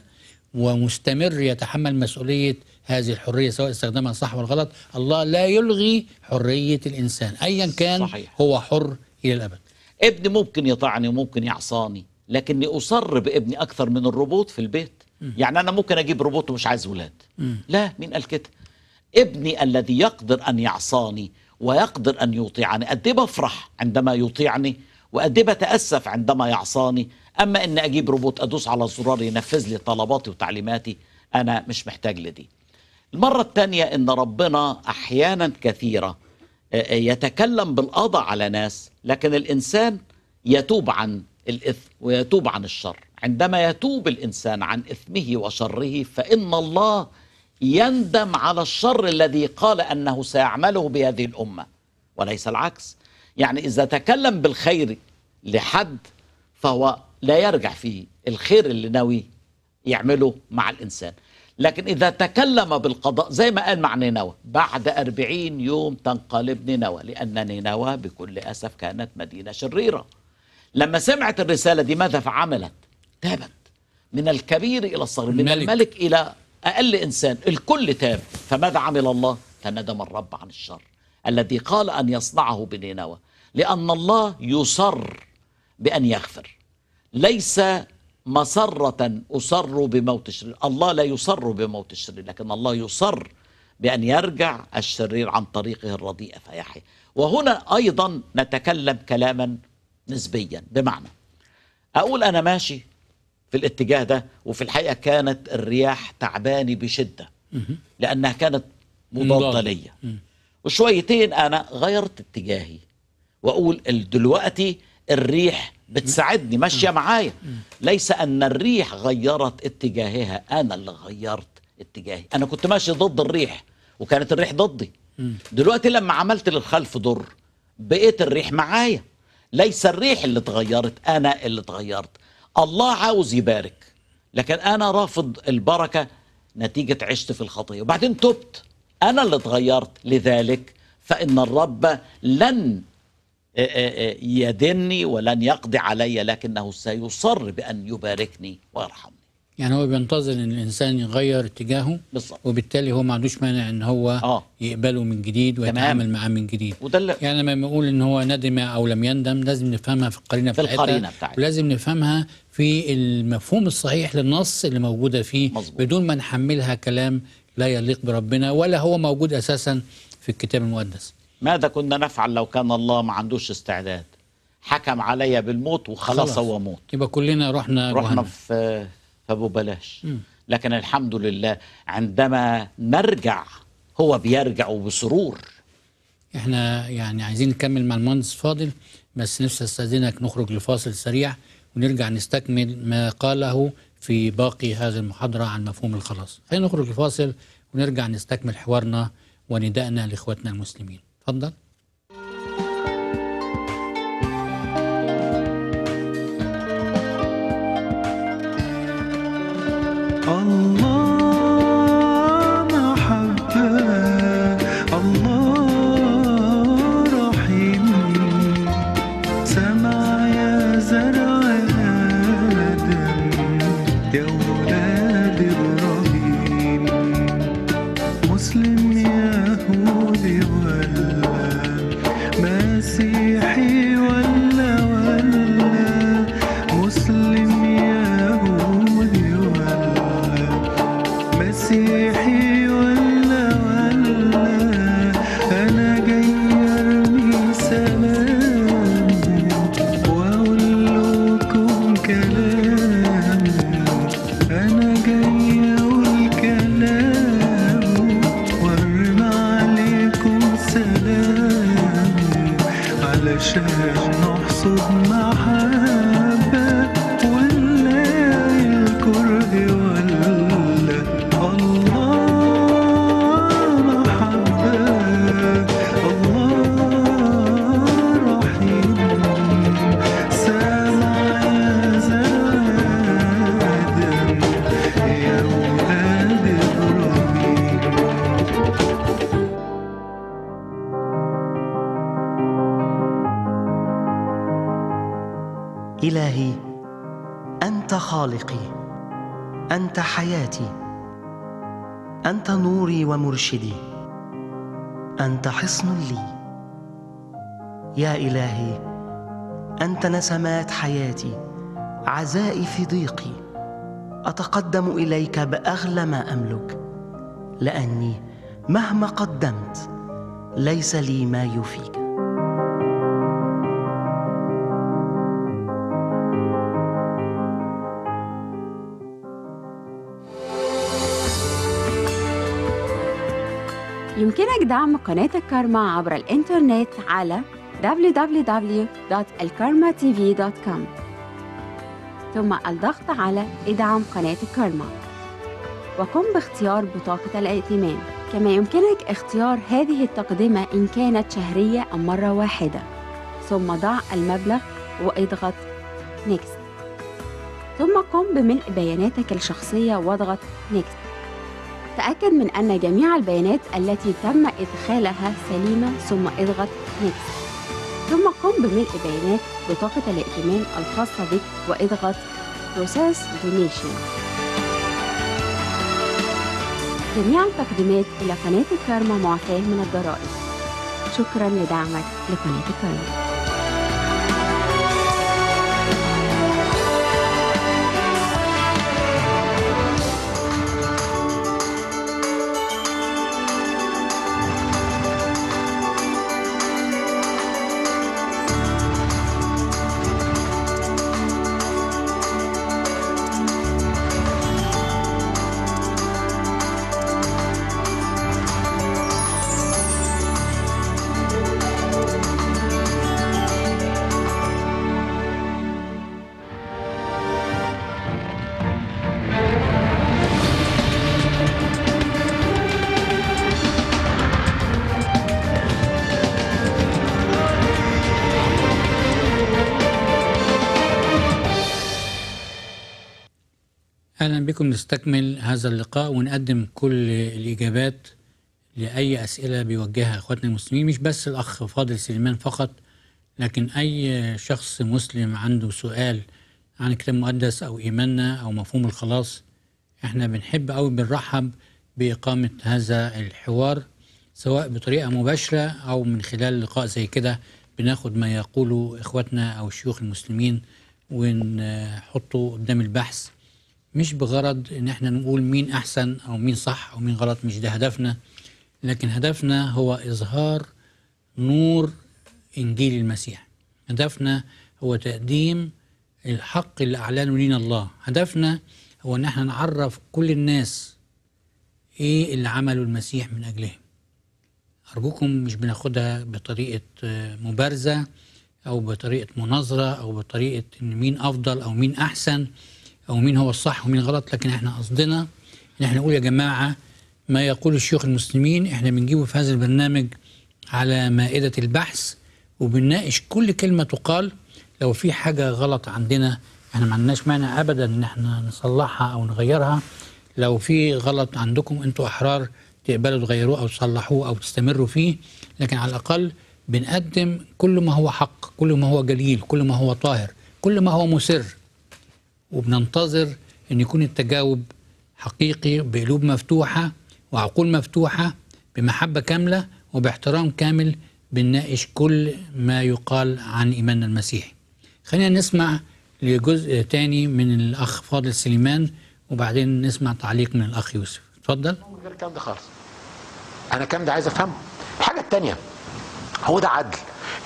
ومستمر يتحمل مسؤولية هذه الحرية سواء استخدامها صح والغلط الله لا يلغي حرية الإنسان أيا كان صحيح. هو حر إلى الأبد ابني ممكن يطعني وممكن يعصاني لكني أصر بابني أكثر من الروبوت في البيت م. يعني أنا ممكن أجيب روبوت ومش عايز ولاد م. لا مين قال كده ابني الذي يقدر أن يعصاني ويقدر أن يطيعني قد إيه بفرح عندما يطيعني وقد إيه بتأسف عندما يعصاني اما ان اجيب روبوت ادوس على الزرار ينفذ لي طلباتي وتعليماتي انا مش محتاج لدي المرة الثانية ان ربنا احيانا كثيرة آه، آه، يتكلم بالقضاء على ناس لكن الانسان يتوب عن الاثم ويتوب عن الشر عندما يتوب الانسان عن اثمه وشره فان الله يندم على الشر الذي قال انه سيعمله بهذه الامه وليس العكس يعني اذا تكلم بالخير لحد فهو لا يرجع فيه الخير اللي ناوي يعمله مع الإنسان لكن إذا تكلم بالقضاء زي ما قال مع نينوى بعد أربعين يوم تنقلب نينوى لأن نينوى بكل أسف كانت مدينة شريرة لما سمعت الرسالة دي ماذا فعملت تابت من الكبير إلى الصغير من الملك إلى أقل إنسان الكل تاب فماذا عمل الله فندم الرب عن الشر الذي قال أن يصنعه بنينوى لأن الله يصر بأن يغفر ليس مسرة أصر بموت الشرير الله لا يصر بموت الشرير لكن الله يصر بأن يرجع الشرير عن طريقه الرديء فيحيى وهنا أيضا نتكلم كلاما نسبيا بمعنى أقول أنا ماشي في الاتجاه ده وفي الحقيقة كانت الرياح تعباني بشدة لأنها كانت مضادة ليا وشويتين أنا غيرت اتجاهي وأقول دلوقتي الريح بتساعدني ماشيه معايا ليس ان الريح غيرت اتجاهها انا اللي غيرت اتجاهي انا كنت ماشي ضد الريح وكانت الريح ضدي دلوقتي لما عملت للخلف ضر بقيت الريح معايا ليس الريح اللي اتغيرت انا اللي اتغيرت الله عاوز يبارك لكن انا رافض البركه نتيجه عشت في الخطيه وبعدين تبت انا اللي اتغيرت لذلك فان الرب لن آه، آه، آه، يدني ولن يقضي علي لكنه سيصر بأن يباركني ويرحمني يعني هو بينتظر ان الانسان يغير اتجاهه بالظبط وبالتالي هو ما عندوش مانع ان هو آه. يقبله من جديد ويتعامل معاه من جديد ودل... يعني لما بنقول ان هو ندم او لم يندم لازم نفهمها في القرينه في بتاعتها القرينه بتاعتها ولازم نفهمها في المفهوم الصحيح للنص اللي موجوده فيه مزبوط. بدون ما نحملها كلام لا يليق بربنا ولا هو موجود اساسا في الكتاب المقدس ماذا كنا نفعل لو كان الله ما عندوش استعداد حكم عليا بالموت وخلاص هو موت يبقى كلنا رحنا رحنا في فابو بلاش لكن الحمد لله عندما نرجع هو بيرجع وبسرور احنا يعني عايزين نكمل مع المهندس فاضل بس نفسي استاذنك نخرج لفاصل سريع ونرجع نستكمل ما قاله في باقي هذه المحاضره عن مفهوم الخلاص خلينا نخرج لفاصل ونرجع نستكمل حوارنا وندائنا لاخواتنا المسلمين Fandan. Allah. مرشدي انت حصن لي يا الهي انت نسمات حياتي عزائي في ضيقي اتقدم اليك باغلى ما املك لاني مهما قدمت ليس لي ما يفيك دعم قناة الكارما عبر الإنترنت على www.alkarmatv.com ثم الضغط على ادعم قناة الكارما وقم باختيار بطاقة الائتمان كما يمكنك اختيار هذه التقدمة إن كانت شهرية أم مرة واحدة ثم ضع المبلغ واضغط Next ثم قم بملء بياناتك الشخصية واضغط Next تأكد من أن جميع البيانات التي تم إدخالها سليمة ثم اضغط نيكس ثم قم بملء بيانات بطاقة الائتمان الخاصة بك واضغط Process Donation جميع التقديمات إلى قناة الكارما معفاة من الضرائب شكرا لدعمك لقناة الكارما بكم نستكمل هذا اللقاء ونقدم كل الإجابات لأي أسئلة بيوجهها إخواتنا المسلمين مش بس الأخ فاضل سليمان فقط لكن أي شخص مسلم عنده سؤال عن الكتاب المقدس أو إيماننا أو مفهوم الخلاص إحنا بنحب أو بنرحب بإقامة هذا الحوار سواء بطريقة مباشرة أو من خلال لقاء زي كده بناخد ما يقوله إخواتنا أو الشيوخ المسلمين ونحطه قدام البحث مش بغرض ان احنا نقول مين احسن او مين صح او مين غلط مش ده هدفنا لكن هدفنا هو اظهار نور انجيل المسيح هدفنا هو تقديم الحق اللي اعلنه لينا الله هدفنا هو ان احنا نعرف كل الناس ايه اللي عمله المسيح من اجلهم ارجوكم مش بناخدها بطريقه آه، مبارزه او بطريقه مناظره او بطريقه ان مين افضل او مين احسن او مين هو الصح ومين غلط لكن احنا قصدنا ان احنا نقول يا جماعه ما يقول الشيوخ المسلمين احنا بنجيبه في هذا البرنامج على مائده البحث وبنناقش كل كلمه تقال لو في حاجه غلط عندنا احنا ما عندناش مانع ابدا ان احنا نصلحها او نغيرها لو في غلط عندكم انتوا احرار تقبلوا تغيروه او تصلحوه او تستمروا فيه لكن على الاقل بنقدم كل ما هو حق كل ما هو جليل كل ما هو طاهر كل ما هو مسر وبننتظر أن يكون التجاوب حقيقي بقلوب مفتوحة وعقول مفتوحة بمحبة كاملة وباحترام كامل بنناقش كل ما يقال عن إيماننا المسيحي خلينا نسمع لجزء تاني من الأخ فاضل سليمان وبعدين نسمع تعليق من الأخ يوسف اتفضل غير الكلام ده خالص أنا الكلام ده عايز أفهمه الحاجة الثانيه هو ده عدل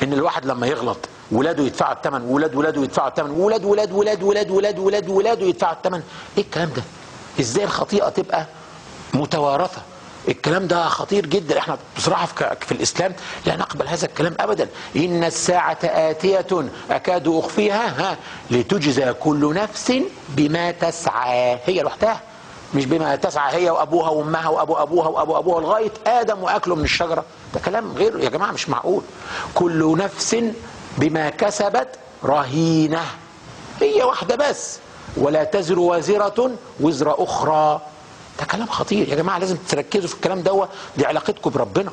إن الواحد لما يغلط ولاده يدفعوا الثمن ولاد ولاده يدفعوا الثمن ولاد ولاد ولاد ولاد ولاد ولاد ولاده يدفعوا الثمن ايه الكلام ده ازاي الخطيئه تبقى متوارثه الكلام ده خطير جدا احنا بصراحه في, في الاسلام لا نقبل هذا الكلام ابدا ان الساعه اتيه اكاد اخفيها ها لتجزى كل نفس بما تسعى هي لوحدها مش بما تسعى هي وابوها وامها وابو ابوها وابو ابوها لغايه ادم واكله من الشجره ده كلام غير يا جماعه مش معقول كل نفس بما كسبت رهينة هي واحدة بس ولا تزر وازرة وزر أخرى ده كلام خطير يا جماعة لازم تركزوا في الكلام دوت دي علاقتكم بربنا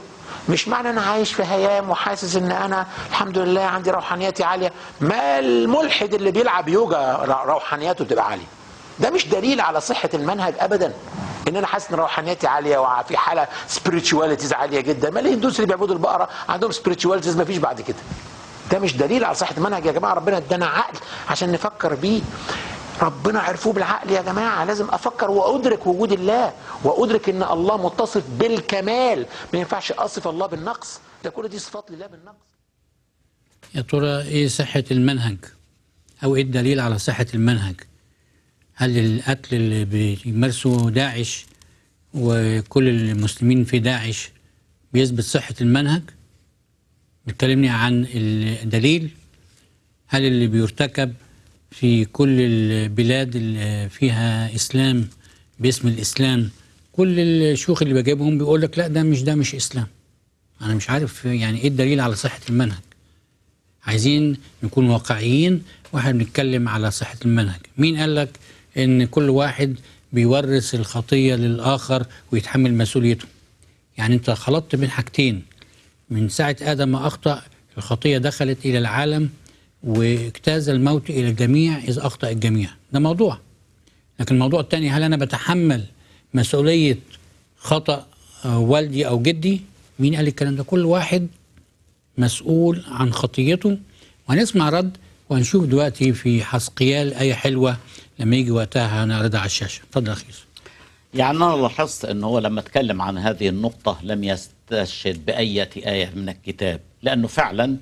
مش معنى أنا عايش في هيام وحاسس إن أنا الحمد لله عندي روحانياتي عالية ما الملحد اللي بيلعب يوجا روحانياته بتبقى عالية ده مش دليل على صحة المنهج أبدا ان انا حاسس ان روحانياتي عاليه وفي حاله سبيريتشواليتيز عاليه جدا ما الهندوس اللي بيعبدوا البقره عندهم سبيريتشواليتيز ما فيش بعد كده ده مش دليل على صحه المنهج يا جماعه ربنا ادانا عقل عشان نفكر بيه ربنا عرفوه بالعقل يا جماعه لازم افكر وادرك وجود الله وادرك ان الله متصف بالكمال ما ينفعش اصف الله بالنقص ده كل دي صفات لله بالنقص يا ترى ايه صحه المنهج او ايه الدليل على صحه المنهج هل القتل اللي بيمارسه داعش وكل المسلمين في داعش بيثبت صحه المنهج بتكلمني عن الدليل هل اللي بيرتكب في كل البلاد اللي فيها اسلام باسم الاسلام كل الشيوخ اللي بجيبهم بيقول لك لا ده مش ده مش اسلام انا مش عارف يعني ايه الدليل على صحه المنهج عايزين نكون واقعيين واحنا بنتكلم على صحه المنهج مين قال لك ان كل واحد بيورث الخطيه للاخر ويتحمل مسؤوليته يعني انت خلطت بين حاجتين من ساعة آدم ما أخطأ الخطية دخلت إلى العالم واجتاز الموت إلى الجميع إذ أخطأ الجميع ده موضوع لكن الموضوع الثاني هل أنا بتحمل مسؤولية خطأ آه، والدي أو جدي مين قال الكلام ده كل واحد مسؤول عن خطيته وهنسمع رد وهنشوف دلوقتي في حسقيال أي حلوة لما يجي وقتها هنعرضها على الشاشة اتفضل يا يعني أنا لاحظت أن هو لما اتكلم عن هذه النقطة لم يست تستشهد بأية آية من الكتاب لأنه فعلا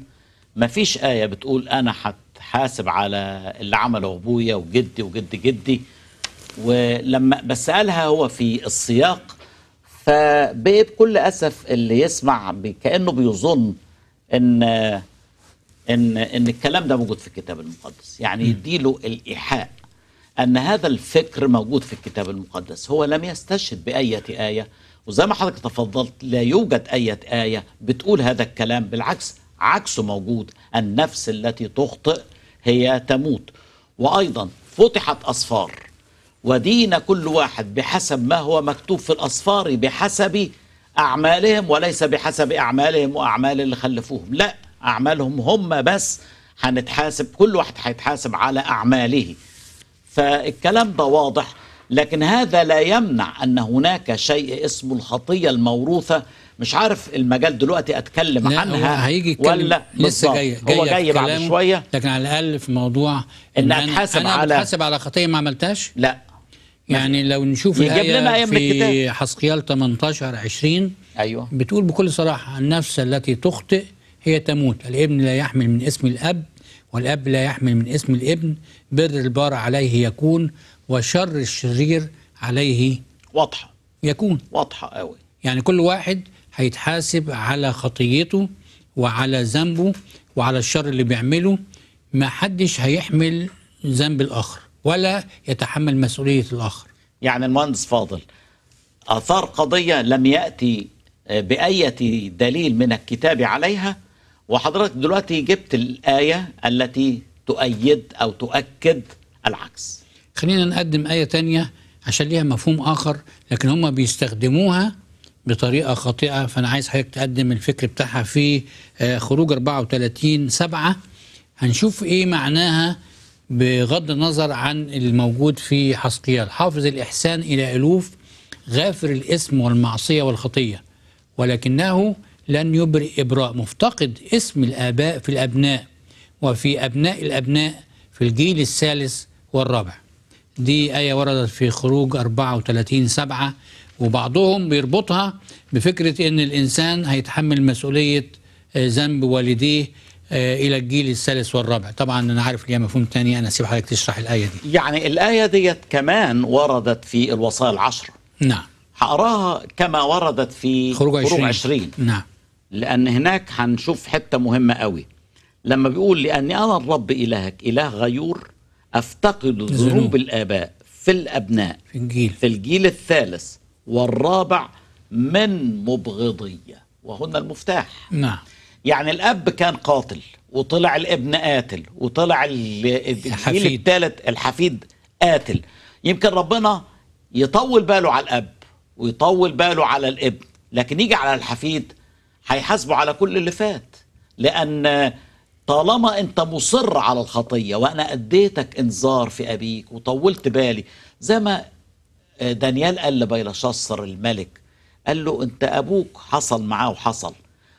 ما فيش آية بتقول أنا حتحاسب على اللي عمله أبويا وجدي وجد جدي ولما بس قالها هو في السياق كل أسف اللي يسمع كأنه بيظن إن إن إن الكلام ده موجود في الكتاب المقدس يعني يديله الإيحاء أن هذا الفكر موجود في الكتاب المقدس هو لم يستشهد بأية آية وزي ما حضرتك تفضلت لا يوجد أي آية بتقول هذا الكلام بالعكس عكسه موجود النفس التي تخطئ هي تموت وأيضا فتحت أصفار ودين كل واحد بحسب ما هو مكتوب في الأصفار بحسب أعمالهم وليس بحسب أعمالهم وأعمال اللي خلفوهم لا أعمالهم هم بس هنتحاسب كل واحد هيتحاسب على أعماله فالكلام ده واضح لكن هذا لا يمنع أن هناك شيء اسمه الخطية الموروثة مش عارف المجال دلوقتي اتكلم لا عنها هو هيجي يتكلم ولا لسه جاي جاي هو جاي بعد شويه لكن على الاقل في موضوع ان, إن أنا, على اتحاسب على خطيه ما عملتهاش لا يعني لو نشوف يجيب لنا آية في حسقيال 18 20 ايوه بتقول بكل صراحه النفس التي تخطئ هي تموت الابن لا يحمل من اسم الاب والاب لا يحمل من اسم الابن بر البار عليه يكون وشر الشرير عليه واضحة يكون واضحة قوي يعني كل واحد هيتحاسب على خطيته وعلى ذنبه وعلى الشر اللي بيعمله ما حدش هيحمل ذنب الآخر ولا يتحمل مسؤولية الآخر يعني المهندس فاضل أثار قضية لم يأتي آه، بأية دليل من الكتاب عليها وحضرتك دلوقتي جبت الآية التي تؤيد أو تؤكد العكس خلينا نقدم آية تانية عشان ليها مفهوم آخر لكن هم بيستخدموها بطريقة خاطئة فأنا عايز حضرتك تقدم الفكر بتاعها في آه، خروج 34 7 هنشوف إيه معناها بغض النظر عن الموجود في حسقيال حافظ الإحسان إلى ألوف غافر الإثم والمعصية والخطية ولكنه لن يبرئ إبراء مفتقد اسم الآباء في الأبناء وفي أبناء الأبناء في الجيل الثالث والرابع دي آية وردت في خروج 34 سبعة وبعضهم بيربطها بفكرة أن الإنسان هيتحمل مسؤولية آه، ذنب والديه آه، الى الجيل الثالث والرابع طبعا انا عارف ليها مفهوم تاني انا اسيب حضرتك تشرح الايه دي يعني الايه ديت كمان وردت في الوصايا العشره نعم هقراها كما وردت في خروج 20. 20 نعم لان هناك هنشوف حته مهمه قوي لما بيقول لاني انا الرب الهك اله غيور أفتقد ذنوب الآباء في الأبناء في الجيل, في الجيل الثالث والرابع من مبغضية وهن المفتاح نعم يعني الأب كان قاتل وطلع الابن قاتل وطلع الجيل الثالث الحفيد قاتل يمكن ربنا يطول باله على الأب ويطول باله على الابن لكن يجي على الحفيد هيحاسبه على كل اللي فات لأن طالما انت مصر على الخطية وانا اديتك انذار في ابيك وطولت بالي زي ما آه، دانيال قال لبيلشصر الملك قال له انت ابوك حصل معاه وحصل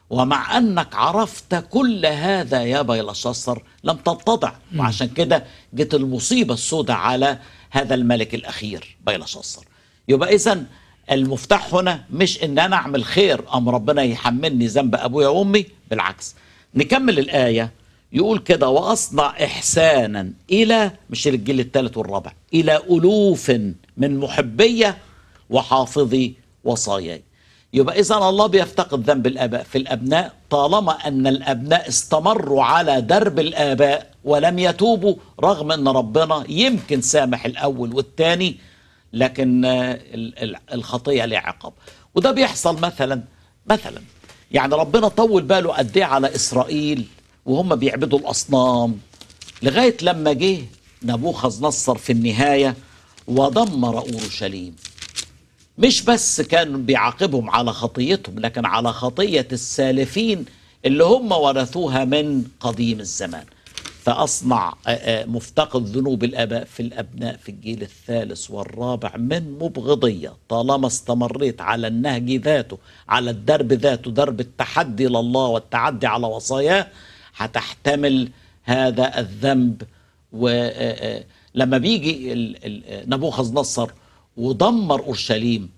ومع انك عرفت كل هذا يا بيلشصر لم تتضع وعشان كده جت المصيبة السوداء على هذا الملك الاخير بيلشصر يبقى اذا المفتاح هنا مش ان انا اعمل خير ام ربنا يحملني ذنب ابويا وامي بالعكس نكمل الايه يقول كده وأصنع إحسانا إلى مش للجيل الثالث والرابع إلى ألوف من محبية وحافظي وصاياي يبقى إذا الله بيفتقد ذنب الآباء في الأبناء طالما أن الأبناء استمروا على درب الآباء ولم يتوبوا رغم أن ربنا يمكن سامح الأول والثاني لكن الخطية لها عقاب وده بيحصل مثلا مثلا يعني ربنا طول باله قد ايه على إسرائيل وهم بيعبدوا الأصنام لغاية لما جه نبوخذ نصر في النهاية ودمر أورشليم مش بس كان بيعاقبهم على خطيتهم لكن على خطية السالفين اللي هم ورثوها من قديم الزمان فأصنع مفتقد ذنوب الآباء في الأبناء في الجيل الثالث والرابع من مبغضية طالما استمريت على النهج ذاته على الدرب ذاته درب التحدي لله والتعدي على وصاياه هتحتمل هذا الذنب ولما آه، آه، بيجي آه، نبوخذ نصر ودمر اورشليم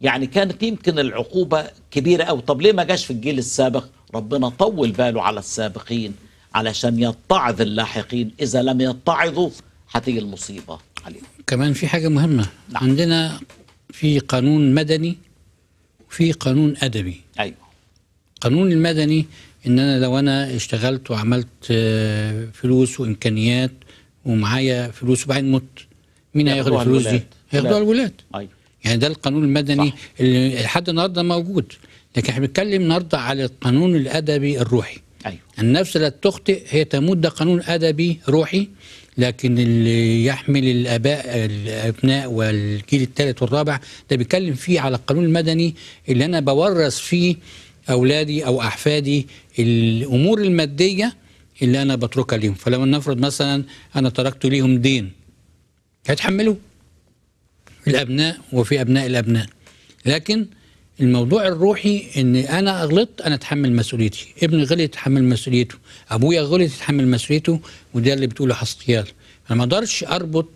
يعني كانت يمكن العقوبه كبيره قوي طب ليه ما جاش في الجيل السابق ربنا طول باله على السابقين علشان يتعظ اللاحقين اذا لم يتعظوا هتيجي المصيبه عليهم كمان في حاجه مهمه نعم. عندنا في قانون مدني وفي قانون ادبي ايوه القانون المدني ان انا لو انا اشتغلت وعملت آه، فلوس وامكانيات ومعايا فلوس وبعدين مت مين هياخد الفلوس دي؟ هياخدوها الولاد ايوه يعني ده القانون المدني صح. اللي لحد النهارده موجود لكن احنا بنتكلم النهارده على القانون الادبي الروحي ايوه النفس لا تخطئ هي تموت ده قانون ادبي روحي لكن اللي يحمل الاباء الابناء والجيل الثالث والرابع ده بيتكلم فيه على القانون المدني اللي انا بورث فيه اولادي او احفادي الامور الماديه اللي انا بتركها ليهم فلما نفرض مثلا انا تركت ليهم دين هيتحملوه الابناء وفي ابناء الابناء لكن الموضوع الروحي ان انا غلطت انا اتحمل مسؤوليتي ابني غلط يتحمل مسؤوليته ابويا غلط يتحمل مسؤوليته وده اللي بتقوله حسطيال انا ما اقدرش اربط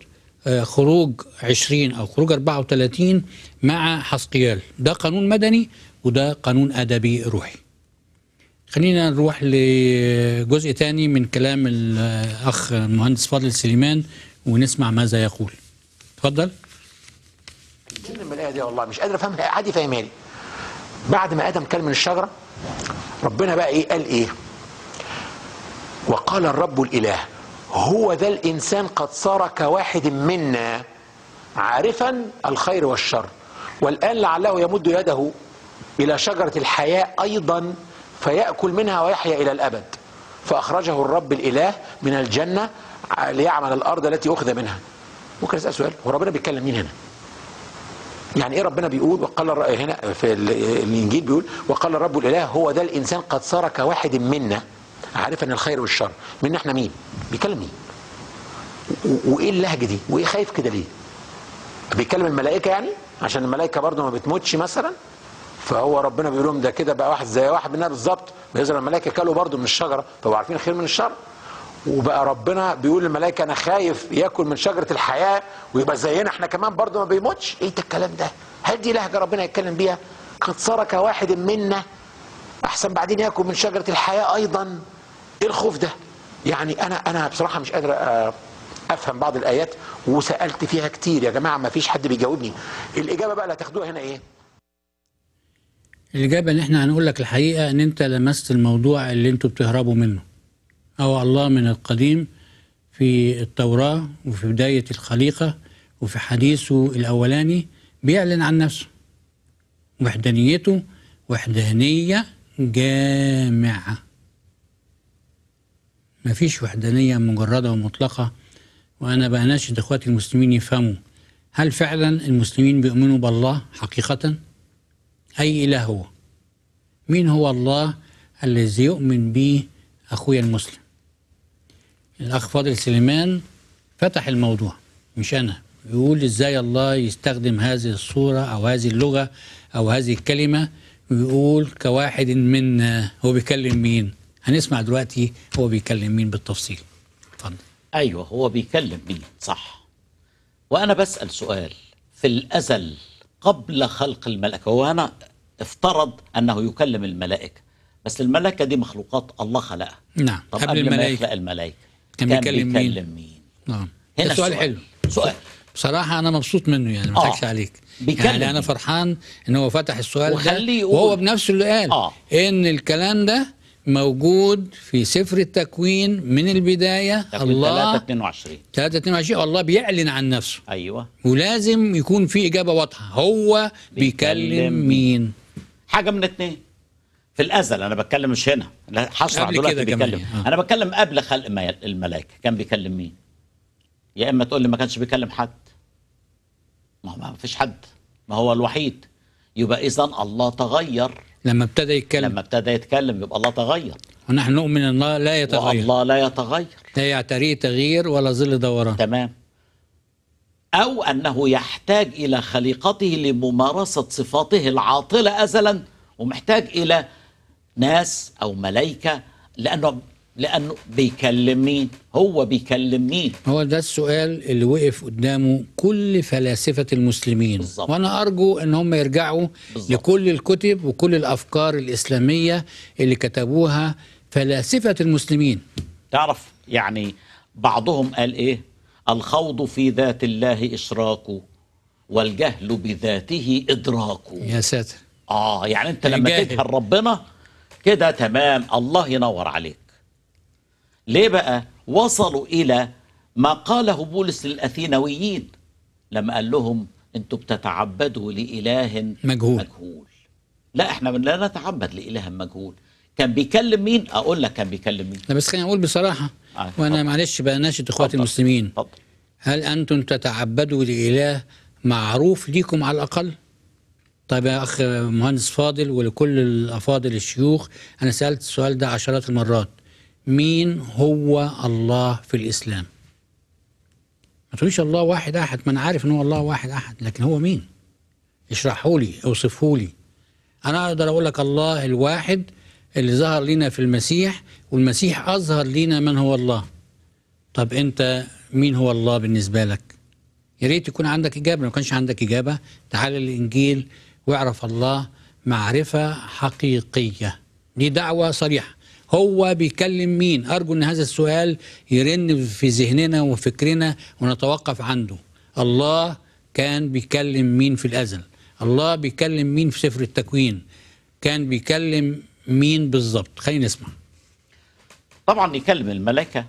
آه، خروج 20 او خروج 34 مع حسقيال ده قانون مدني وده قانون ادبي روحي خلينا نروح لجزء ثاني من كلام الاخ المهندس فاضل سليمان ونسمع ماذا يقول اتفضل من الايه دي والله مش قادر افهمها عادي فهمها لي بعد ما ادم كل من الشجره ربنا بقى ايه قال ايه وقال الرب الاله هو ذا الانسان قد صار كواحد منا عارفا الخير والشر والان لعله يمد يده إلى شجرة الحياة أيضا فيأكل منها ويحيا إلى الأبد فأخرجه الرب الإله من الجنة ليعمل الأرض التي أخذ منها ممكن أسأل سؤال هو ربنا بيتكلم مين هنا يعني ايه ربنا بيقول وقال هنا في الانجيل بيقول وقال الرب الاله هو ده الانسان قد صار كواحد منا عارفا الخير والشر من احنا مين بيتكلم مين وايه اللهجه دي وايه خايف كده ليه بيتكلم الملائكه يعني عشان الملائكه برضه ما بتموتش مثلا فهو ربنا بيقول لهم ده كده بقى واحد زي واحد منا بالظبط بيظهر الملائكه كلوا برضه من الشجره طب عارفين الخير من الشر وبقى ربنا بيقول للملائكه انا خايف ياكل من شجره الحياه ويبقى زينا احنا كمان برضه ما بيموتش ايه ده الكلام ده هل دي لهجه ربنا يتكلم بيها قد سرك واحد منا احسن بعدين ياكل من شجره الحياه ايضا ايه الخوف ده يعني انا انا بصراحه مش قادر آه، افهم بعض الايات وسالت فيها كتير يا جماعه ما فيش حد بيجاوبني الاجابه بقى اللي هتاخدوها هنا ايه الإجابة إن إحنا هنقول لك الحقيقة إن أنت لمست الموضوع اللي أنتوا بتهربوا منه أو الله من القديم في التوراة وفي بداية الخليقة وفي حديثه الأولاني بيعلن عن نفسه وحدانيته وحدانية جامعة مفيش وحدانية مجردة ومطلقة وأنا بناشد إخواتي المسلمين يفهموا هل فعلا المسلمين بيؤمنوا بالله حقيقة؟ أي هو مين هو الله الذي يؤمن به أخويا المسلم الأخ فاضل سليمان فتح الموضوع مش أنا يقول إزاي الله يستخدم هذه الصورة أو هذه اللغة أو هذه الكلمة ويقول كواحد منا هو بيكلم مين هنسمع دلوقتي هو بيكلم مين بالتفصيل اتفضل ايوه هو بيكلم مين صح وانا بسال سؤال في الازل قبل خلق الملائكه هو انا افترض أنه يكلم الملائكة بس الملائكة دي مخلوقات الله خلقها نعم طب قبل الملائكة. ما الملائكة كان, كان بيكلم مين؟, مين؟ نعم هنا السؤال حلو سؤال بصراحة أنا مبسوط منه يعني ما آه. عليك يعني بيكلم. يعني أنا فرحان إن هو فتح السؤال ده وهو بنفسه اللي قال آه. إن الكلام ده موجود في سفر التكوين من البداية الله 3 22 3 22 الله بيعلن عن نفسه أيوة ولازم يكون في إجابة واضحة هو بيكلم, بيكلم مين حاجه من اتنين في الازل انا بتكلم مش هنا حصر دلوقتي بيتكلم آه. انا بتكلم قبل خلق الملائكه كان بيكلم مين يا اما تقول لي ما كانش بيكلم حد ما ما فيش حد ما هو الوحيد يبقى اذا الله تغير لما ابتدى يتكلم لما ابتدى يتكلم يبقى الله تغير ونحن نؤمن ان الله لا يتغير الله لا يتغير لا يعتريه تغيير ولا ظل دوران تمام أو أنه يحتاج إلى خليقته لممارسة صفاته العاطلة أزلا ومحتاج إلى ناس أو ملائكة لأنه لأنه بيكلم مين؟ هو بيكلم مين؟ هو ده السؤال اللي وقف قدامه كل فلاسفة المسلمين بالزبط. وأنا أرجو أن هم يرجعوا بالزبط. لكل الكتب وكل الأفكار الإسلامية اللي كتبوها فلاسفة المسلمين تعرف يعني بعضهم قال إيه؟ الخوض في ذات الله إشراك والجهل بذاته إدراك يا ساتر آه يعني أنت لما جاهل. تجهل ربنا كده تمام الله ينور عليك ليه بقى وصلوا إلى ما قاله بولس للأثينويين لما قال لهم أنتوا بتتعبدوا لإله مجهول, مجهول. لا احنا لا نتعبد لإله مجهول كان بيكلم مين اقول لك كان بيكلم مين لا بس خليني اقول بصراحه آه، وانا معلش بناشد اخواتي المسلمين فضل. هل انتم تتعبدوا لاله معروف ليكم على الاقل؟ طيب يا اخ مهندس فاضل ولكل الافاضل الشيوخ انا سالت السؤال ده عشرات المرات مين هو الله في الاسلام؟ ما تقوليش الله واحد احد ما انا عارف ان هو الله واحد احد لكن هو مين؟ اشرحه لي اوصفه لي انا اقدر اقول لك الله الواحد اللي ظهر لنا في المسيح والمسيح أظهر لنا من هو الله طب أنت مين هو الله بالنسبة لك يا ريت يكون عندك إجابة لو كانش عندك إجابة تعال الإنجيل واعرف الله معرفة حقيقية دي دعوة صريحة هو بيكلم مين أرجو أن هذا السؤال يرن في ذهننا وفكرنا ونتوقف عنده الله كان بيكلم مين في الأزل الله بيكلم مين في سفر التكوين كان بيكلم مين بالظبط خلينا نسمع طبعا يكلم الملائكه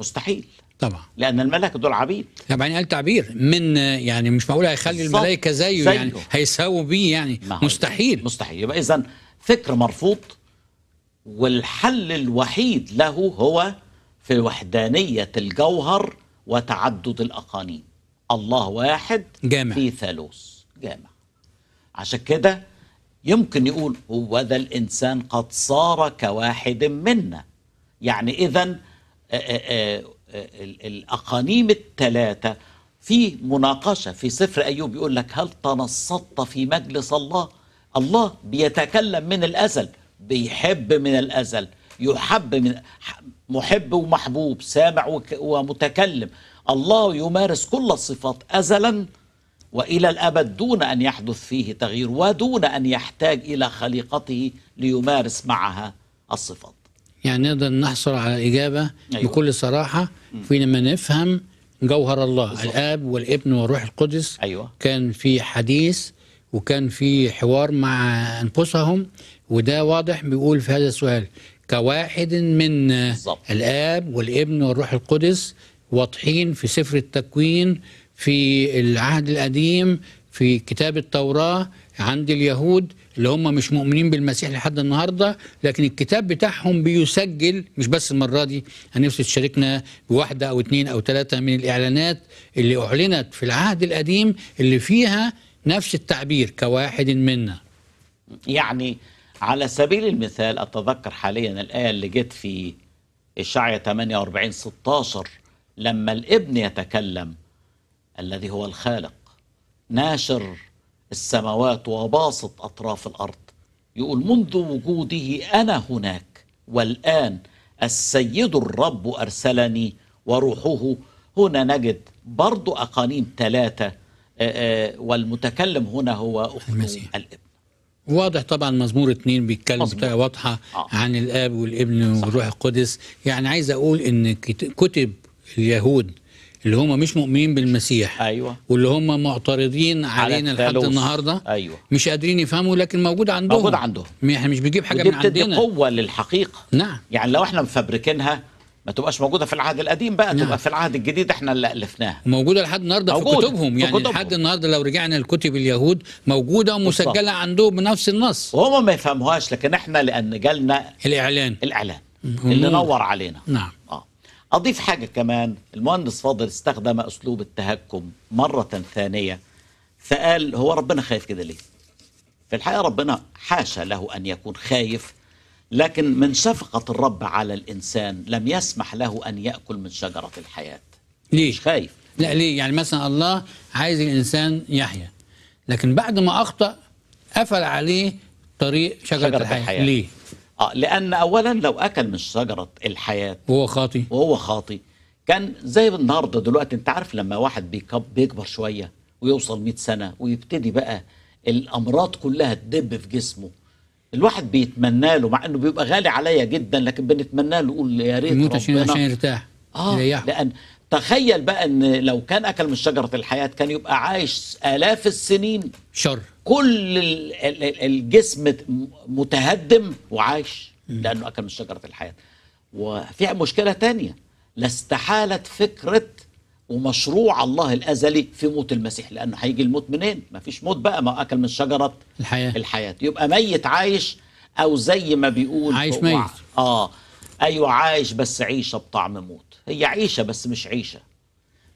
مستحيل طبعا لان الملائكه دول عبيد يعني قال تعبير من يعني مش معقول هيخلي الملائكه زيه, زيه يعني هيساووا بيه يعني مستحيل مستحيل يبقى اذا فكر مرفوض والحل الوحيد له هو في وحدانيه الجوهر وتعدد الاقانيم الله واحد جامع في ثالوث جامع عشان كده يمكن يقول هو ذا الإنسان قد صار كواحد منا يعني إذا آه، آه، آه، الأقانيم الثلاثة في مناقشة في سفر أيوب يقول لك هل تنصت في مجلس الله الله بيتكلم من الأزل بيحب من الأزل يحب من محب ومحبوب سامع ومتكلم الله يمارس كل الصفات أزلا والى الابد دون ان يحدث فيه تغيير ودون ان يحتاج الى خليقته ليمارس معها الصفات. يعني نقدر نحصل على اجابه أيوة. بكل صراحه في لما نفهم جوهر الله بالضبط. الاب والابن والروح القدس أيوة. كان في حديث وكان في حوار مع انفسهم وده واضح بيقول في هذا السؤال كواحد من بالضبط. الاب والابن والروح القدس واضحين في سفر التكوين في العهد القديم في كتاب التوراة عند اليهود اللي هم مش مؤمنين بالمسيح لحد النهارده لكن الكتاب بتاعهم بيسجل مش بس المره دي هنفسي تشاركنا بواحده او اتنين او ثلاثه من الاعلانات اللي اعلنت في العهد القديم اللي فيها نفس التعبير كواحد منا. يعني على سبيل المثال اتذكر حاليا الايه اللي جت في اشعيا 48 16 لما الابن يتكلم الذي هو الخالق ناشر السماوات وباسط أطراف الأرض يقول منذ وجوده أنا هناك والآن السيد الرب أرسلني وروحه هنا نجد برضو أقانيم ثلاثة آه، آه، والمتكلم هنا هو المسيح. الابن واضح طبعا مزمور اثنين بيتكلم بطريقه واضحه آه. عن الاب والابن صح. والروح القدس يعني عايز اقول ان كتب اليهود اللي هم مش مؤمنين بالمسيح ايوه واللي هم معترضين علينا على لحد النهارده ايوه مش قادرين يفهموا لكن موجود عندهم موجود عندهم احنا مش بنجيب حاجه من عندنا قوه للحقيقه نعم يعني لو احنا مفبركينها ما تبقاش موجوده في العهد القديم بقى نعم. تبقى في العهد الجديد احنا اللي الفناها موجوده لحد النهارده في كتبهم يعني كتبهم. لحد النهارده لو رجعنا لكتب اليهود موجوده ومسجله عندهم بنفس النص وهم ما يفهموهاش لكن احنا لان جالنا الاعلان الاعلان اللي نور علينا نعم اه أضيف حاجة كمان المهندس فاضل استخدم أسلوب التهكم مرة ثانية فقال هو ربنا خايف كده ليه في الحقيقة ربنا حاشا له أن يكون خايف لكن من شفقة الرب على الإنسان لم يسمح له أن يأكل من شجرة الحياة ليه؟ مش خايف لا ليه يعني مثلا الله عايز الإنسان يحيا لكن بعد ما أخطأ قفل عليه طريق شجرة, شجرة الحياة. الحياة ليه آه لأن أولا لو أكل من شجرة الحياة وهو خاطي وهو خاطي كان زي النهارده دلوقتي أنت عارف لما واحد بيكبر شوية ويوصل 100 سنة ويبتدي بقى الأمراض كلها تدب في جسمه الواحد بيتمنى له مع انه بيبقى غالي عليا جدا لكن بنتمنى له يقول يا ريت يموت عشان يرتاح اه لأن تخيل بقى ان لو كان اكل من شجره الحياه كان يبقى عايش الاف السنين شر كل الجسم متهدم وعايش لانه اكل من شجره الحياه وفي مشكله تانية لاستحاله فكره ومشروع الله الازلي في موت المسيح لانه هيجي الموت منين ما فيش موت بقى ما اكل من شجره الحياه الحياه يبقى ميت عايش او زي ما بيقول عايش ميت اه ايوه عايش بس عيشه بطعم موت هي عيشة بس مش عيشة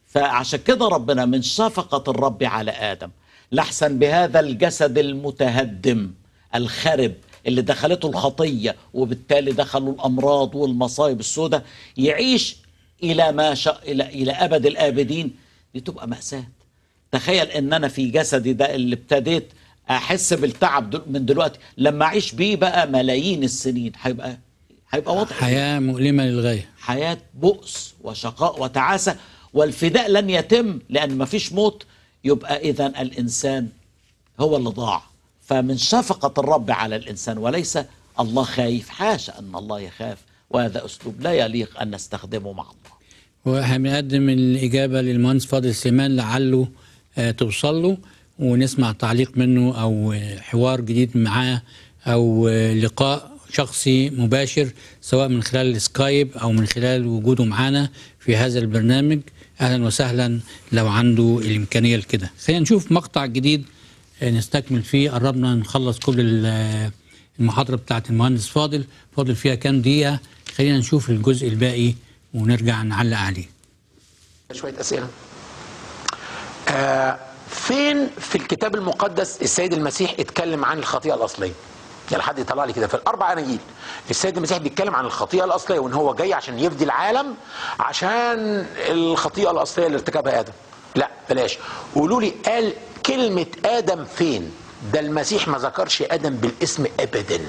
فعشان كده ربنا من شفقة الرب على آدم لحسن بهذا الجسد المتهدم الخرب اللي دخلته الخطية وبالتالي دخلوا الأمراض والمصايب السوداء يعيش إلى ما شاء إلى, إلى أبد الآبدين دي تبقى مأساة تخيل إن أنا في جسدي ده اللي ابتديت أحس بالتعب من دلوقتي لما أعيش بيه بقى ملايين السنين هيبقى هيبقى واضح حياه مؤلمه للغايه حياه بؤس وشقاء وتعاسه والفداء لن يتم لان ما فيش موت يبقى اذا الانسان هو اللي ضاع فمن شفقه الرب على الانسان وليس الله خايف حاشا ان الله يخاف وهذا اسلوب لا يليق ان نستخدمه مع الله واحنا بنقدم الاجابه للمهندس فاضل سليمان لعله آه، توصل له ونسمع تعليق منه او حوار جديد معاه او آه، لقاء شخصي مباشر سواء من خلال السكايب أو من خلال وجوده معانا في هذا البرنامج أهلا وسهلا لو عنده الإمكانية لكده خلينا نشوف مقطع جديد آه، نستكمل فيه قربنا نخلص كل آه، المحاضرة بتاعة المهندس فاضل فاضل فيها كام دقيقة خلينا نشوف الجزء الباقي ونرجع نعلق عليه شوية أسئلة آه فين في الكتاب المقدس السيد المسيح اتكلم عن الخطيئة الأصلية يعني حد يطلع لي كده في الاربع اناجيل السيد المسيح بيتكلم عن الخطيئه الاصليه وان هو جاي عشان يفدي العالم عشان الخطيئه الاصليه اللي ارتكبها ادم لا بلاش قولوا لي قال كلمه ادم فين ده المسيح ما ذكرش ادم بالاسم ابدا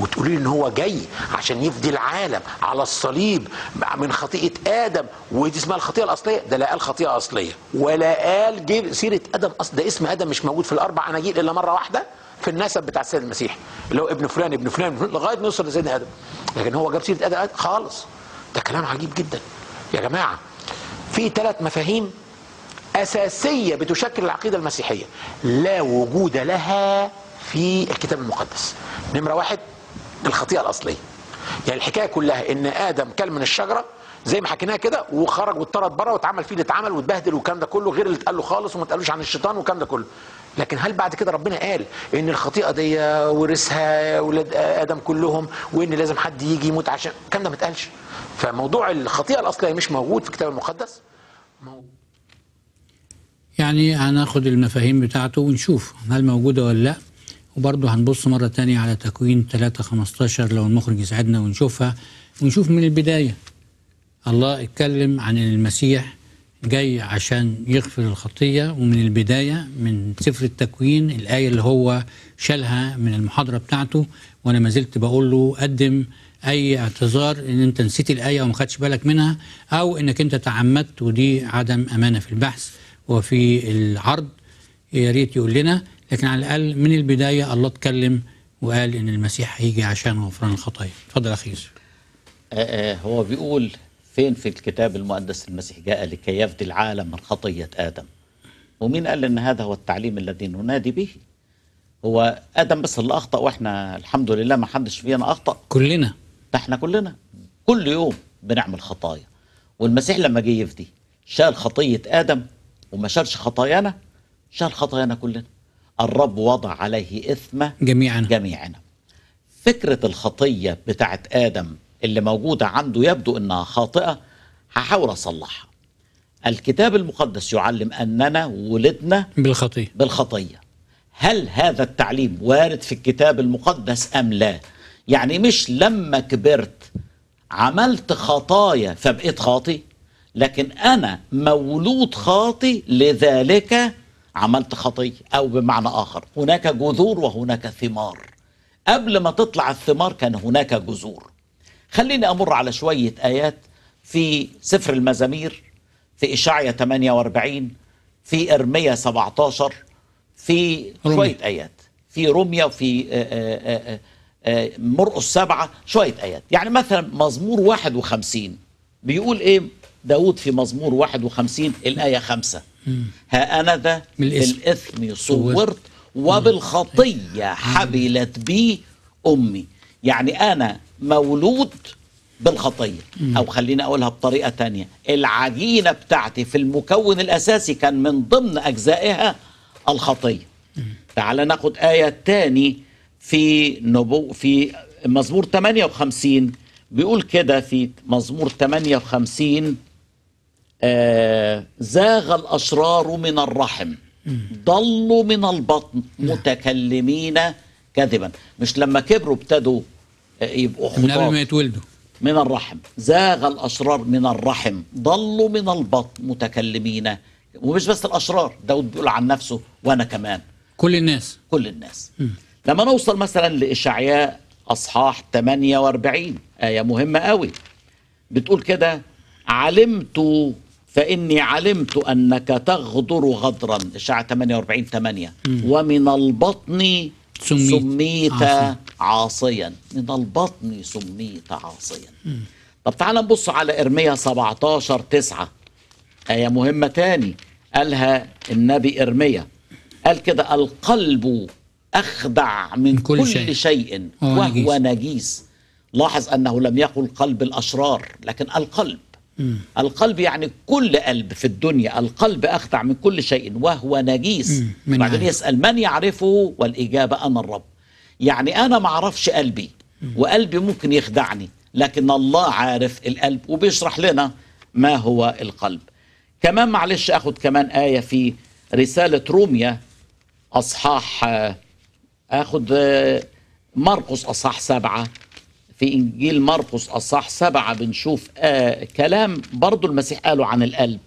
وتقولي ان هو جاي عشان يفدي العالم على الصليب من خطيئه ادم ودي اسمها الخطيئه الاصليه ده لا قال خطيئه اصليه ولا قال سيره ادم اصل ده اسم ادم مش موجود في الاربع اناجيل الا مره واحده في النسب بتاع السيد المسيح اللي هو ابن فلان ابن فلان, ابن فلان لغايه ما يوصل لسيدنا ادم لكن هو جاب سيره ادم خالص ده كلام عجيب جدا يا جماعه في ثلاث مفاهيم اساسيه بتشكل العقيده المسيحيه لا وجود لها في الكتاب المقدس نمره واحد الخطيئه الاصليه يعني الحكايه كلها ان ادم كل من الشجره زي ما حكيناها كده وخرج واتطرد بره واتعمل فيه اللي اتعمل واتبهدل والكلام ده كله غير اللي اتقال له خالص وما اتقالوش عن الشيطان والكلام ده كله لكن هل بعد كده ربنا قال ان الخطيئه دي ورثها اولاد ادم كلهم وان لازم حد يجي يموت عشان الكلام ده ما اتقالش فموضوع الخطيئه الاصليه مش موجود في الكتاب المقدس موجود. يعني هناخد المفاهيم بتاعته ونشوف هل موجوده ولا لا وبرضه هنبص مرة تانية على تكوين 3 15 لو المخرج يساعدنا ونشوفها ونشوف من البداية الله اتكلم عن المسيح جاي عشان يغفر الخطية ومن البداية من سفر التكوين الآية اللي هو شالها من المحاضرة بتاعته وأنا ما زلت بقول له قدم أي اعتذار إن أنت نسيت الآية وما خدتش بالك منها أو إنك أنت تعمدت ودي عدم أمانة في البحث وفي العرض يا ريت يقول لنا لكن على الأقل من البداية الله اتكلم وقال إن المسيح هيجي عشان غفران الخطايا اتفضل أخي يوسف آه، آه، هو بيقول فين في الكتاب المقدس المسيح جاء لكي يفدي العالم من خطية آدم ومين قال إن هذا هو التعليم الذي ننادي به هو آدم بس اللي أخطأ وإحنا الحمد لله ما حدش فينا أخطأ كلنا ده إحنا كلنا كل يوم بنعمل خطايا والمسيح لما جه يفدي شال خطية آدم وما شالش خطايانا شال خطايانا كلنا الرب وضع عليه إثم جميعنا جميعنا فكرة الخطية بتاعت آدم اللي موجودة عنده يبدو أنها خاطئة هحاول أصلحها الكتاب المقدس يعلم أننا ولدنا بالخطية بالخطية هل هذا التعليم وارد في الكتاب المقدس أم لا يعني مش لما كبرت عملت خطايا فبقيت خاطي لكن أنا مولود خاطي لذلك عملت خطية أو بمعنى آخر هناك جذور وهناك ثمار قبل ما تطلع الثمار كان هناك جذور خليني أمر على شوية آيات في سفر المزامير في إشعية 48 في إرمية 17 في رومي. شوية آيات في روميا وفي آه، آه، آه، مرقس سبعة شوية آيات يعني مثلا مزمور 51 بيقول إيه داود في مزمور 51 الآية 5 ها أنا ذا بالإثم صورت وبالخطية حبلت بي أمي يعني أنا مولود بالخطية أو خليني أقولها بطريقة تانية العجينة بتاعتي في المكون الأساسي كان من ضمن أجزائها الخطية تعال ناخد آية تاني في نبو في مزمور 58 بيقول كده في مزمور 58 آه زاغ الأشرار من الرحم ضلوا من البطن نعم. متكلمين كذبا مش لما كبروا ابتدوا آه، يبقوا من قبل ما يتولدوا من الرحم زاغ الأشرار من الرحم ضلوا من البطن متكلمين ومش بس الأشرار داود بيقول عن نفسه وأنا كمان كل الناس كل الناس م. لما نوصل مثلا لإشعياء أصحاح 48 آية مهمة قوي بتقول كده علمت فإني علمت أنك تغدر غدرا اشعياء 48 8 م. ومن البطن سميت, سميت عاصيا. عاصيا من البطن سميت عاصيا طب تعال نبص على إرميا 17 9 آية مهمة تاني قالها النبي إرميا قال كده القلب أخدع من, من كل, كل شيء, شيء وهو نجيس. نجيس لاحظ أنه لم يقل قلب الأشرار لكن القلب مم. القلب يعني كل قلب في الدنيا القلب أخدع من كل شيء وهو نجيس بعدين يسأل من يعرفه والإجابة أنا الرب يعني أنا ما اعرفش قلبي مم. وقلبي ممكن يخدعني لكن الله عارف القلب وبيشرح لنا ما هو القلب كمان معلش أخد كمان آية في رسالة روميا أصحاح أخد آه، مرقس أصحاح سبعة في إنجيل مرقس أصح سبعة بنشوف آه كلام برضو المسيح قاله عن القلب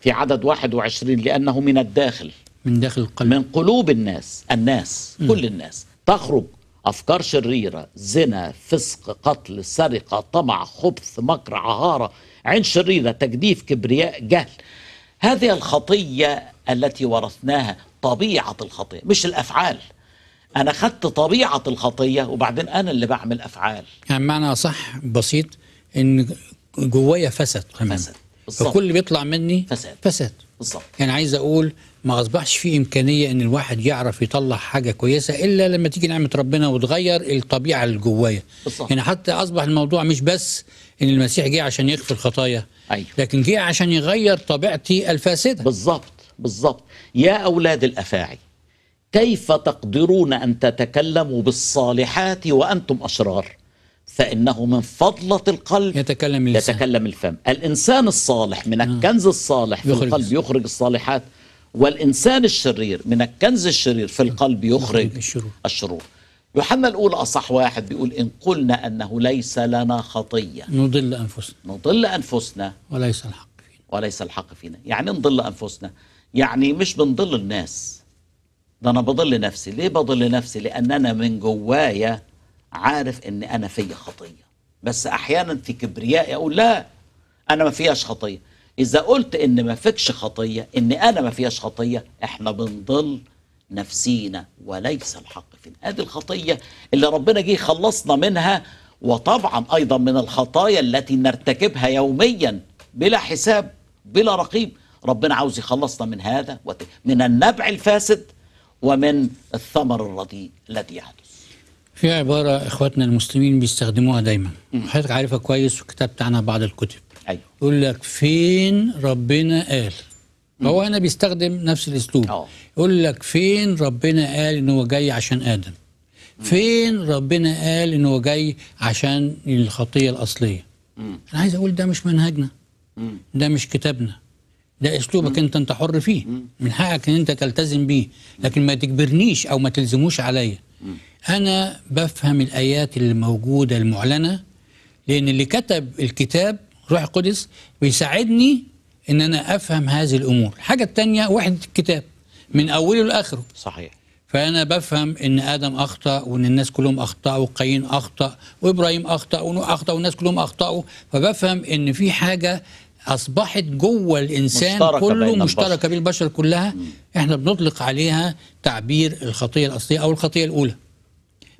في عدد 21 لأنه من الداخل من داخل القلب من قلوب الناس الناس م. كل الناس تخرج أفكار شريرة زنا فسق قتل سرقة طمع خبث مكر عهارة عين شريرة تجديف كبرياء جهل هذه الخطية التي ورثناها طبيعة الخطية مش الأفعال انا خدت طبيعه الخطيه وبعدين انا اللي بعمل افعال يعني معنى صح بسيط ان جوايا فسد تمام فسد فكل اللي بيطلع مني فساد فساد بالظبط يعني عايز اقول ما اصبحش في امكانيه ان الواحد يعرف يطلع حاجه كويسه الا لما تيجي نعمه ربنا وتغير الطبيعه اللي جوايا يعني حتى اصبح الموضوع مش بس ان المسيح جه عشان يغفر خطايا أيوه. لكن جه عشان يغير طبيعتي الفاسده بالظبط بالظبط يا اولاد الافاعي كيف تقدرون أن تتكلموا بالصالحات وأنتم أشرار فإنه من فضلة القلب يتكلم, اللسان. يتكلم الفم الإنسان الصالح من آه. الكنز الصالح في القلب يخرج الصالحات والإنسان الشرير من الكنز الشرير في القلب يخرج الشرور, الشرور. يوحنا الأولى أصح واحد بيقول إن قلنا أنه ليس لنا خطية نضل أنفسنا نضل أنفسنا وليس الحق فينا وليس الحق فينا يعني نضل أنفسنا يعني مش بنضل الناس ده انا بضل نفسي ليه بضل نفسي لان انا من جوايا عارف ان انا فيا خطيه بس احيانا في كبريائي اقول لا انا ما فيهاش خطيه اذا قلت ان ما فيكش خطيه ان انا ما فيهاش خطيه احنا بنضل نفسينا وليس الحق فينا هذه الخطيه اللي ربنا جه خلصنا منها وطبعا ايضا من الخطايا التي نرتكبها يوميا بلا حساب بلا رقيب ربنا عاوز يخلصنا من هذا من النبع الفاسد ومن الثمر الرديء الذي يحدث في عبارة إخواتنا المسلمين بيستخدموها دايما حضرتك عارفها كويس وكتبت عنها بعض الكتب أيوه. يقول لك فين ربنا قال هو هنا بيستخدم نفس الأسلوب اه. يقول لك فين ربنا قال إن هو جاي عشان آدم فين ربنا قال إن هو جاي عشان الخطية الأصلية مم. أنا عايز أقول ده مش منهجنا ده مش كتابنا ده اسلوبك انت انت حر فيه من حقك ان انت تلتزم بيه لكن ما تجبرنيش او ما تلزموش عليا انا بفهم الايات اللي موجوده المعلنه لان اللي كتب الكتاب روح القدس بيساعدني ان انا افهم هذه الامور الحاجه الثانيه وحده الكتاب من اوله لاخره صحيح فانا بفهم ان ادم اخطا وان الناس كلهم اخطاوا وقايين اخطا وابراهيم اخطا ونوح اخطا والناس كلهم اخطاوا فبفهم ان في حاجه اصبحت جوه الانسان مشتركة كله مشتركه بين البشر كلها احنا بنطلق عليها تعبير الخطيه الاصليه او الخطيه الاولى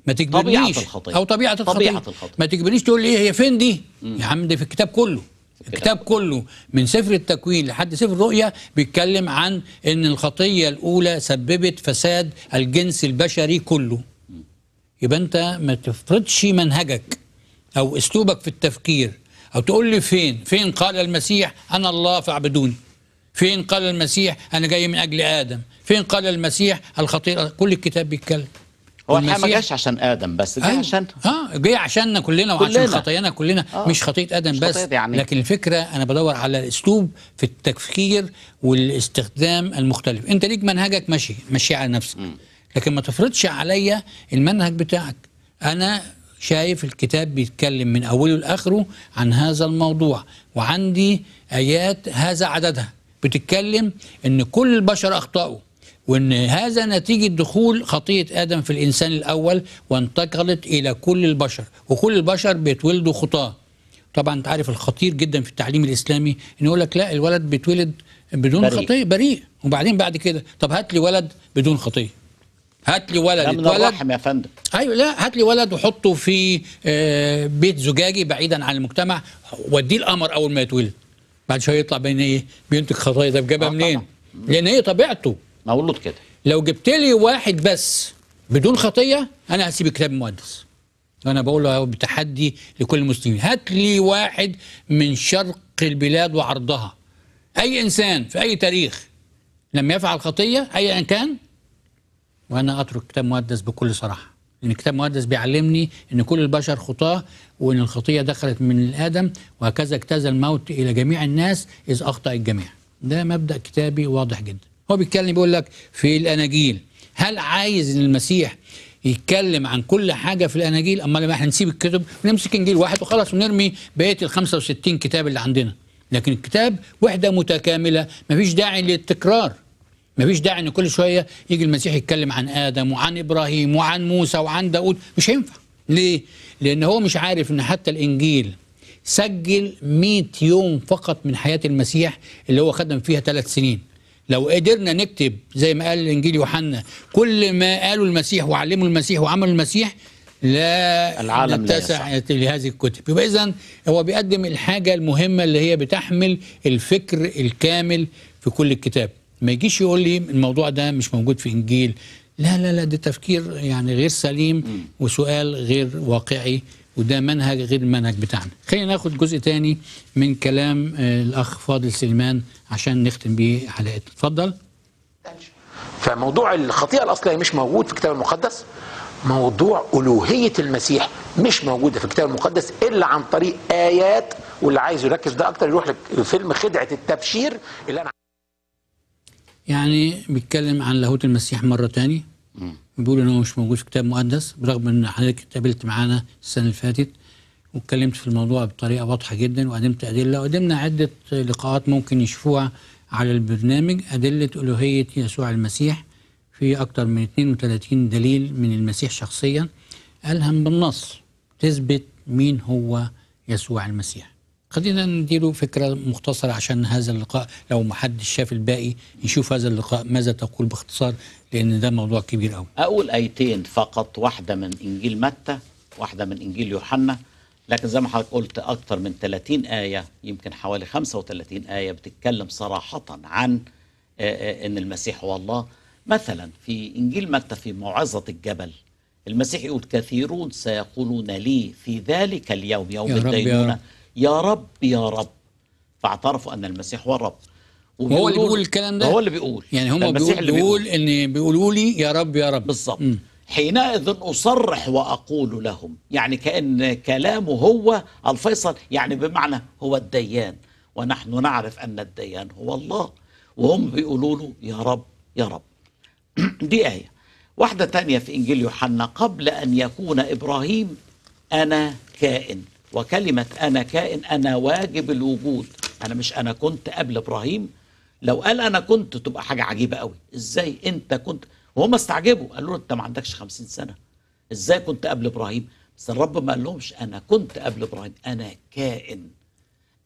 ما تجبرنيش طبيعه الخطيه او طبيعه الخطيه, طبيعة الخطية. ما تجبرنيش تقول لي ايه هي فين دي يا عم دي في الكتاب كله الكتاب كله من سفر التكوين لحد سفر الرؤيه بيتكلم عن ان الخطيه الاولى سببت فساد الجنس البشري كله يبقى انت ما تفرضش منهجك او اسلوبك في التفكير أو تقول لي فين فين قال المسيح أنا الله فاعبدوني فين قال المسيح أنا جاي من أجل آدم فين قال المسيح الخطيئة كل الكتاب بيتكلم هو ما جاش عشان ادم بس جه أيوة. عشان اه جه عشاننا كلنا وعشان كلنا. خطايانا كلنا آه. مش خطيه ادم مش بس يعني. لكن الفكره انا بدور على اسلوب في التفكير والاستخدام المختلف انت ليك منهجك ماشي ماشي على نفسك م. لكن ما تفرضش عليا المنهج بتاعك انا شايف الكتاب بيتكلم من أوله لآخره عن هذا الموضوع وعندي آيات هذا عددها بتتكلم أن كل البشر أخطأوا وأن هذا نتيجة دخول خطية آدم في الإنسان الأول وانتقلت إلى كل البشر وكل البشر بيتولدوا خطاه طبعا انت عارف الخطير جدا في التعليم الاسلامي ان يقول لك لا الولد بيتولد بدون بريء. خطيه بريء وبعدين بعد كده طب هات لي ولد بدون خطيه هات لي ولد اتولد الرحم يا فندم ايوه لا هات لي ولد وحطه في آه، بيت زجاجي بعيدا عن المجتمع وديه القمر اول ما يتولد بعد شويه يطلع بين ايه بينتج خطايا ده جابها آه، منين لان هي طبيعته مولود كده لو جبت لي واحد بس بدون خطيه انا هسيب الكتاب المقدس انا بقول له بتحدي لكل المسلمين هات لي واحد من شرق البلاد وعرضها اي انسان في اي تاريخ لم يفعل خطيه ايا كان وانا اترك كتاب مقدس بكل صراحه ان الكتاب المقدس بيعلمني ان كل البشر خطاه وان الخطيه دخلت من الادم وهكذا اجتاز الموت الى جميع الناس اذ اخطا الجميع ده مبدا كتابي واضح جدا هو بيتكلم بيقول لك في الاناجيل هل عايز ان المسيح يتكلم عن كل حاجه في الاناجيل لما احنا نسيب الكتب ونمسك انجيل واحد وخلاص ونرمي بقيه ال 65 كتاب اللي عندنا لكن الكتاب وحده متكامله مفيش داعي للتكرار مفيش داعي ان كل شويه يجي المسيح يتكلم عن ادم وعن ابراهيم وعن موسى وعن داود مش هينفع ليه لان هو مش عارف ان حتى الانجيل سجل 100 يوم فقط من حياه المسيح اللي هو خدم فيها ثلاث سنين لو قدرنا نكتب زي ما قال الانجيل يوحنا كل ما قالوا المسيح وعلموا المسيح وعمل المسيح لا العالم نتسع لهذه الكتب يبقى اذا هو بيقدم الحاجه المهمه اللي هي بتحمل الفكر الكامل في كل الكتاب ما يجيش يقول لي الموضوع ده مش موجود في انجيل لا لا لا ده تفكير يعني غير سليم وسؤال غير واقعي وده منهج غير المنهج بتاعنا خلينا ناخد جزء تاني من كلام آه، الاخ فاضل سليمان عشان نختم بيه حلقتنا اتفضل فموضوع الخطيئه الاصليه مش موجود في الكتاب المقدس موضوع الوهيه المسيح مش موجوده في الكتاب المقدس الا عن طريق ايات واللي عايز يركز ده اكتر يروح لفيلم خدعه التبشير اللي انا يعني بيتكلم عن لاهوت المسيح مره ثانيه بيقول ان هو مش موجود في كتاب مقدس برغم ان حضرتك اتقابلت معانا السنه اللي فاتت واتكلمت في الموضوع بطريقه واضحه جدا وقدمت ادله وقدمنا عده لقاءات ممكن يشوفوها على البرنامج ادله الوهيه يسوع المسيح في اكثر من 32 دليل من المسيح شخصيا الهم بالنص تثبت مين هو يسوع المسيح خلينا نديله فكرة مختصرة عشان هذا اللقاء لو ما حدش شاف الباقي يشوف هذا اللقاء ماذا تقول باختصار لأن ده موضوع كبير قوي أقول آيتين فقط واحدة من إنجيل متى واحدة من إنجيل يوحنا لكن زي ما حضرتك قلت أكثر من 30 آية يمكن حوالي 35 آية بتتكلم صراحة عن آه، آه، إن المسيح هو الله مثلا في إنجيل متى في موعظة الجبل المسيح يقول كثيرون سيقولون لي في ذلك اليوم يوم الدينونة يا رب يا رب فاعترفوا ان المسيح هو الرب وهو اللي بيقول الكلام ده هو اللي بيقول يعني هم بيقول, بيقول ان بيقولوا لي يا رب يا رب بالظبط حينئذ اصرح واقول لهم يعني كان كلامه هو الفيصل يعني بمعنى هو الديان ونحن نعرف ان الديان هو الله وهم بيقولوا له يا رب يا رب دي ايه واحده تانية في انجيل يوحنا قبل ان يكون ابراهيم انا كائن وكلمة أنا كائن أنا واجب الوجود أنا مش أنا كنت قبل إبراهيم لو قال أنا كنت تبقى حاجة عجيبة قوي إزاي أنت كنت وهم استعجبوا قالوا له أنت ما عندكش خمسين سنة إزاي كنت قبل إبراهيم بس الرب ما قال لهمش أنا كنت قبل إبراهيم أنا كائن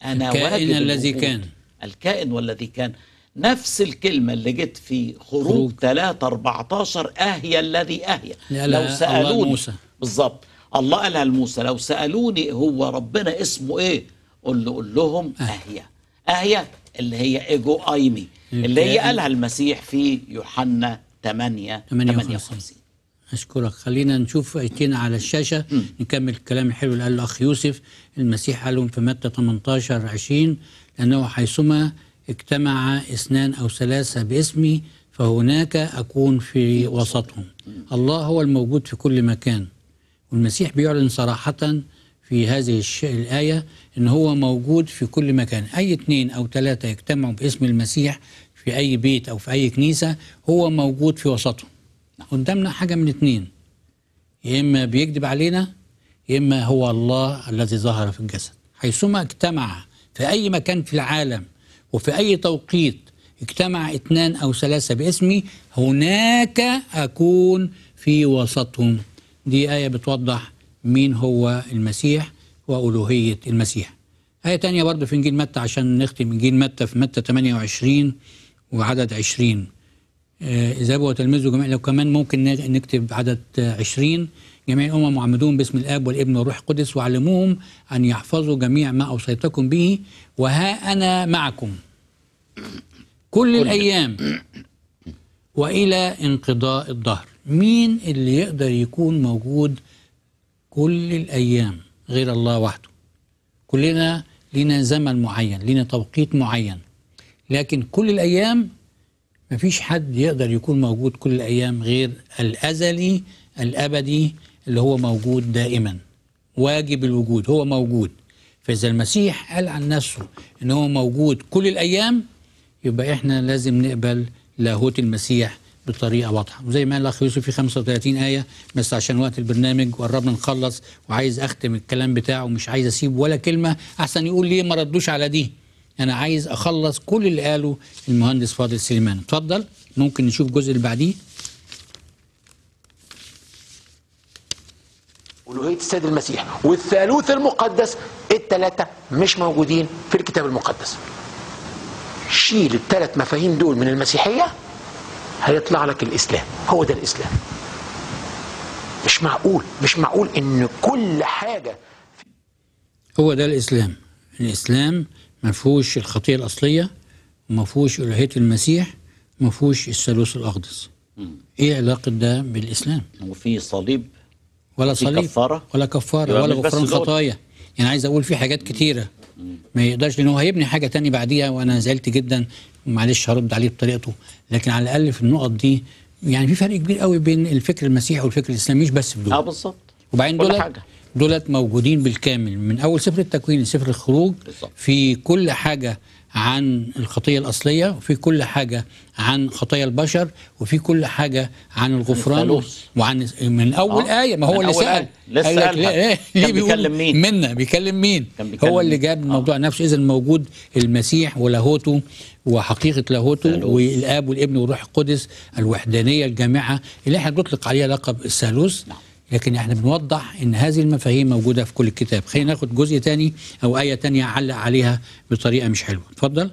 أنا الكائن واجب الذي الوجود. كان الكائن والذي كان نفس الكلمة اللي جت في خروج 3 14 أهي الذي أهي لو سألوني بالظبط الله قالها لموسى لو سالوني هو ربنا اسمه ايه قل له قل لهم اهيا اهيا اللي هي ايجو ايمي اللي هي قالها المسيح في يوحنا 8 58 أشكرك خلينا نشوف آيتين على الشاشة م. نكمل الكلام الحلو اللي قاله الأخ يوسف المسيح قالهم في متى 18 20 لأنه حيثما اجتمع اثنان أو ثلاثة باسمي فهناك أكون في وسطهم الله هو الموجود في كل مكان والمسيح بيعلن صراحة في هذه الآية إن هو موجود في كل مكان أي اثنين أو ثلاثة يجتمعوا باسم المسيح في أي بيت أو في أي كنيسة هو موجود في وسطهم قدامنا حاجة من اثنين يا إما بيكذب علينا يا إما هو الله الذي ظهر في الجسد حيثما اجتمع في أي مكان في العالم وفي أي توقيت اجتمع اثنان أو ثلاثة باسمي هناك أكون في وسطهم دي آية بتوضح مين هو المسيح وألوهية المسيح آية تانية برضه في إنجيل متى عشان نختم إنجيل متى في متى 28 وعدد 20 آه، إذا وتلمذوا جميع لو كمان ممكن نكتب عدد 20 جميع الأمم معمدون باسم الآب والابن والروح القدس وعلموهم أن يحفظوا جميع ما أوصيتكم به وها أنا معكم كل الأيام وإلى انقضاء الدهر مين اللي يقدر يكون موجود كل الأيام غير الله وحده كلنا لنا زمن معين لنا توقيت معين لكن كل الأيام مفيش حد يقدر يكون موجود كل الأيام غير الأزلي الأبدي اللي هو موجود دائما واجب الوجود هو موجود فإذا المسيح قال عن نفسه إن هو موجود كل الأيام يبقى إحنا لازم نقبل لاهوت المسيح بطريقه واضحه وزي ما قال الاخ يوسف في 35 ايه بس عشان وقت البرنامج وقربنا نخلص وعايز اختم الكلام بتاعه ومش عايز اسيب ولا كلمه احسن يقول ليه ما ردوش على دي انا عايز اخلص كل اللي قاله المهندس فاضل سليمان اتفضل ممكن نشوف الجزء اللي بعديه ألوهية السيد المسيح والثالوث المقدس التلاتة مش موجودين في الكتاب المقدس شيل التلات مفاهيم دول من المسيحية هيطلع لك الإسلام هو ده الإسلام مش معقول مش معقول إن كل حاجة هو ده الإسلام الإسلام ما فيهوش الخطية الأصلية وما فيهوش ألوهية المسيح ما فيهوش الثالوث الأقدس إيه علاقة ده بالإسلام؟ وفي صليب ولا صليب كفارة ولا كفارة ولا غفران خطايا يعني عايز أقول في حاجات كتيرة ما يقدرش لأن هو هيبني حاجة تانية بعديها وأنا زعلت جدا معلش هرد عليه بطريقته لكن على الاقل في النقط دي يعني في فرق كبير قوي بين الفكر المسيحي والفكر الاسلامي مش بس في دول اه بالظبط وبعدين دول دولت موجودين بالكامل من اول سفر التكوين لسفر الخروج بالزبط. في كل حاجه عن الخطيه الاصليه وفي كل حاجه عن خطايا البشر وفي كل حاجه عن الغفران وعن من اول آه. ايه ما هو اللي سال آية. لسه قال ايه ليه, ليه بيكلم مين منا بيكلم مين بيكلم هو اللي جاب الموضوع آه. نفسه اذا موجود المسيح ولاهوته وحقيقه لاهوتو والاب والابن والروح القدس الوحدانيه الجامعه اللي احنا بنطلق عليها لقب الثالوث نعم. لكن احنا بنوضح ان هذه المفاهيم موجوده في كل الكتاب خلينا ناخد جزء تاني او ايه تانية اعلق عليها بطريقه مش حلوه اتفضل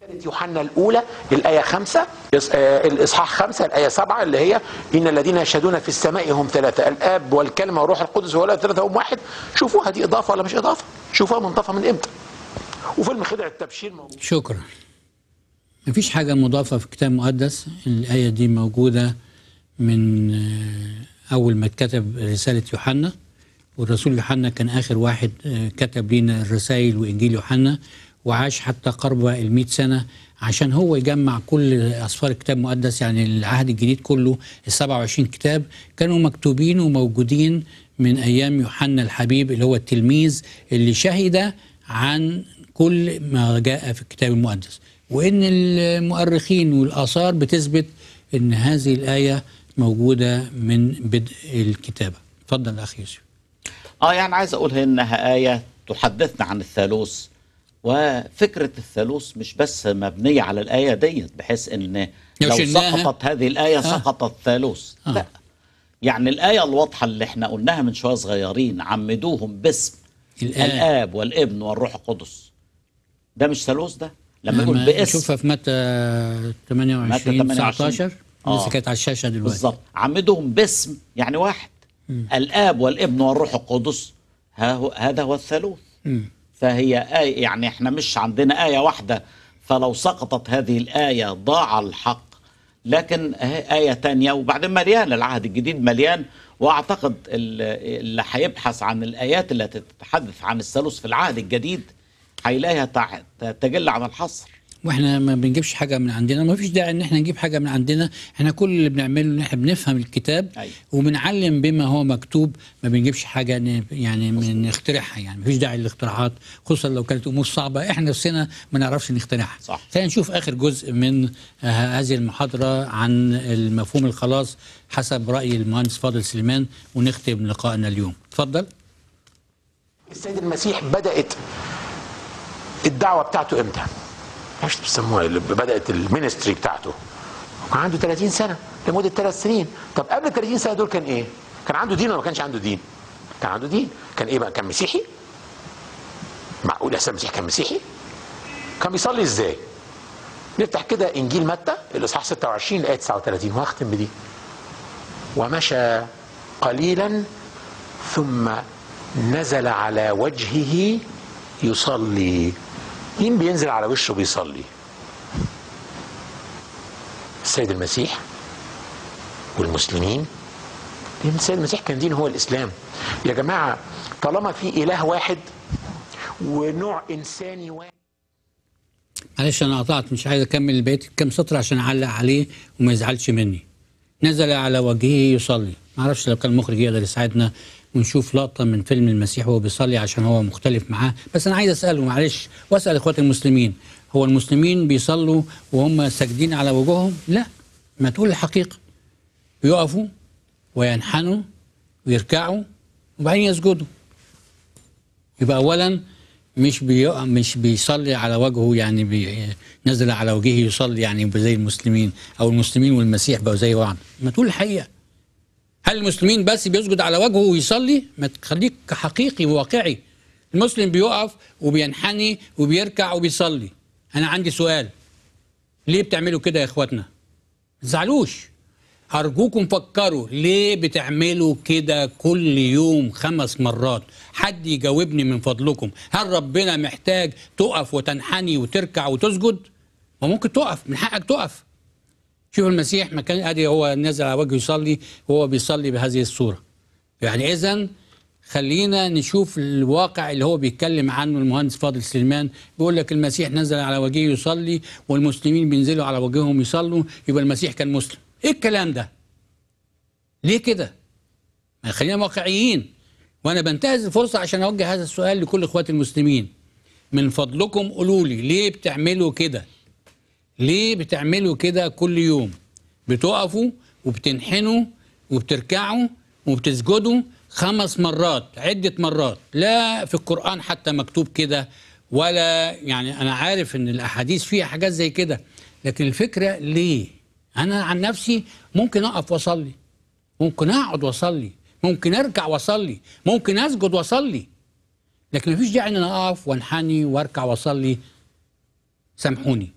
كانت يوحنا الأولى الآية خمسة آه، الإصحاح خمسة الآية سبعة اللي هي إن الذين يشهدون في السماء هم ثلاثة الآب والكلمة والروح القدس ولا ثلاثة هم واحد شوفوها دي إضافة ولا مش إضافة شوفوها منطفة من إمتى وفيلم خدع التبشير موجود شكرا مفيش حاجة مضافة في كتاب مقدس الآية دي موجودة من آه، أول ما اتكتب رسالة يوحنا والرسول يوحنا كان آخر واحد آه، كتب لنا الرسائل وإنجيل يوحنا وعاش حتى قرب المئة سنة عشان هو يجمع كل أسفار الكتاب المقدس يعني العهد الجديد كله ال 27 كتاب كانوا مكتوبين وموجودين من أيام يوحنا الحبيب اللي هو التلميذ اللي شهد عن كل ما جاء في الكتاب المقدس وإن المؤرخين والآثار بتثبت أن هذه الآية موجودة من بدء الكتابة اتفضل اخي يوسف آه يعني عايز اقول إنها آية تحدثنا عن الثالوث وفكرة الثالوث مش بس مبنية على الآية ديت بحيث إن لو سقطت هذه الآية آه. سقط الثالوث آه. لا يعني الآية الواضحة اللي احنا قلناها من شوية صغيرين عمدوهم باسم الآب, الآب والابن والروح القدس ده مش ثالوث ده لما يقول باسم نشوفها في متى 28 19 آه. لسه كانت على الشاشه دلوقتي بالظبط عمدهم باسم يعني واحد م. الاب والابن والروح القدس هذا هو الثالوث فهي آية يعني احنا مش عندنا آية واحدة فلو سقطت هذه الآية ضاع الحق لكن آية تانية وبعدين مليان العهد الجديد مليان وأعتقد اللي هيبحث عن الآيات التي تتحدث عن الثالوث في العهد الجديد هيلاقيها تجل على الحصر واحنا ما بنجيبش حاجه من عندنا ما فيش داعي ان احنا نجيب حاجه من عندنا احنا كل اللي بنعمله ان احنا بنفهم الكتاب أيوة. وبنعلم بما هو مكتوب ما بنجيبش حاجه يعني من نخترعها يعني ما فيش داعي للاختراعات خصوصا لو كانت امور صعبه احنا نفسنا ما نعرفش نخترعها صح خلينا نشوف اخر جزء من هذه المحاضره عن المفهوم الخلاص حسب راي المهندس فاضل سليمان ونختم لقائنا اليوم اتفضل السيد المسيح بدات الدعوه بتاعته امتى؟ مش بيسموها اللي بدات المينستري بتاعته كان عنده 30 سنه لمده ثلاث سنين طب قبل 30 سنه دول كان ايه؟ كان عنده دين ولا ما كانش عنده دين؟ كان عنده دين كان ايه بقى؟ كان مسيحي؟ معقول عيسى مسيحي كان مسيحي؟ كان بيصلي ازاي؟ نفتح كده انجيل متى الاصحاح 26 الايه 39 وهختم بدي ومشى قليلا ثم نزل على وجهه يصلي مين بينزل على وشه بيصلي السيد المسيح والمسلمين لأن السيد المسيح كان دين هو الإسلام يا جماعة طالما في إله واحد ونوع إنساني واحد معلش أنا قطعت مش عايز أكمل البيت كام سطر عشان أعلق عليه وما يزعلش مني نزل على وجهه يصلي معرفش لو كان المخرج يقدر يساعدنا ونشوف لقطه من فيلم المسيح وهو بيصلي عشان هو مختلف معاه بس انا عايز اساله معلش واسال اخواتي المسلمين هو المسلمين بيصلوا وهم ساجدين على وجوههم لا ما تقول الحقيقه يقفوا وينحنوا ويركعوا وبعدين يسجدوا يبقى اولا مش مش بيصلي على وجهه يعني نزل على وجهه يصلي يعني زي المسلمين او المسلمين والمسيح بقوا زي بعض ما تقول الحقيقه هل المسلمين بس بيسجد على وجهه ويصلي ما تخليك حقيقي وواقعي المسلم بيقف وبينحني وبيركع وبيصلي انا عندي سؤال ليه بتعملوا كده يا اخواتنا زعلوش أرجوكم فكروا ليه بتعملوا كده كل يوم خمس مرات حد يجاوبني من فضلكم هل ربنا محتاج تقف وتنحني وتركع وتسجد ما ممكن تقف من حقك تقف شوف المسيح مكان ادي هو نزل على وجهه يصلي وهو بيصلي بهذه الصوره يعني اذا خلينا نشوف الواقع اللي هو بيتكلم عنه المهندس فاضل سليمان بيقول لك المسيح نزل على وجهه يصلي والمسلمين بينزلوا على وجههم يصلوا يبقى المسيح كان مسلم ايه الكلام ده ليه كده خلينا واقعيين وانا بنتهز الفرصه عشان اوجه هذا السؤال لكل اخواتي المسلمين من فضلكم قولوا لي ليه بتعملوا كده ليه بتعملوا كده كل يوم بتقفوا وبتنحنوا وبتركعوا وبتسجدوا خمس مرات عدة مرات لا في القرآن حتى مكتوب كده ولا يعني أنا عارف إن الأحاديث فيها حاجات زي كده لكن الفكرة ليه أنا عن نفسي ممكن أقف وأصلي ممكن أقعد وأصلي ممكن أركع وأصلي ممكن أسجد وأصلي لكن مفيش داعي إن أنا أقف وأنحني وأركع وأصلي سامحوني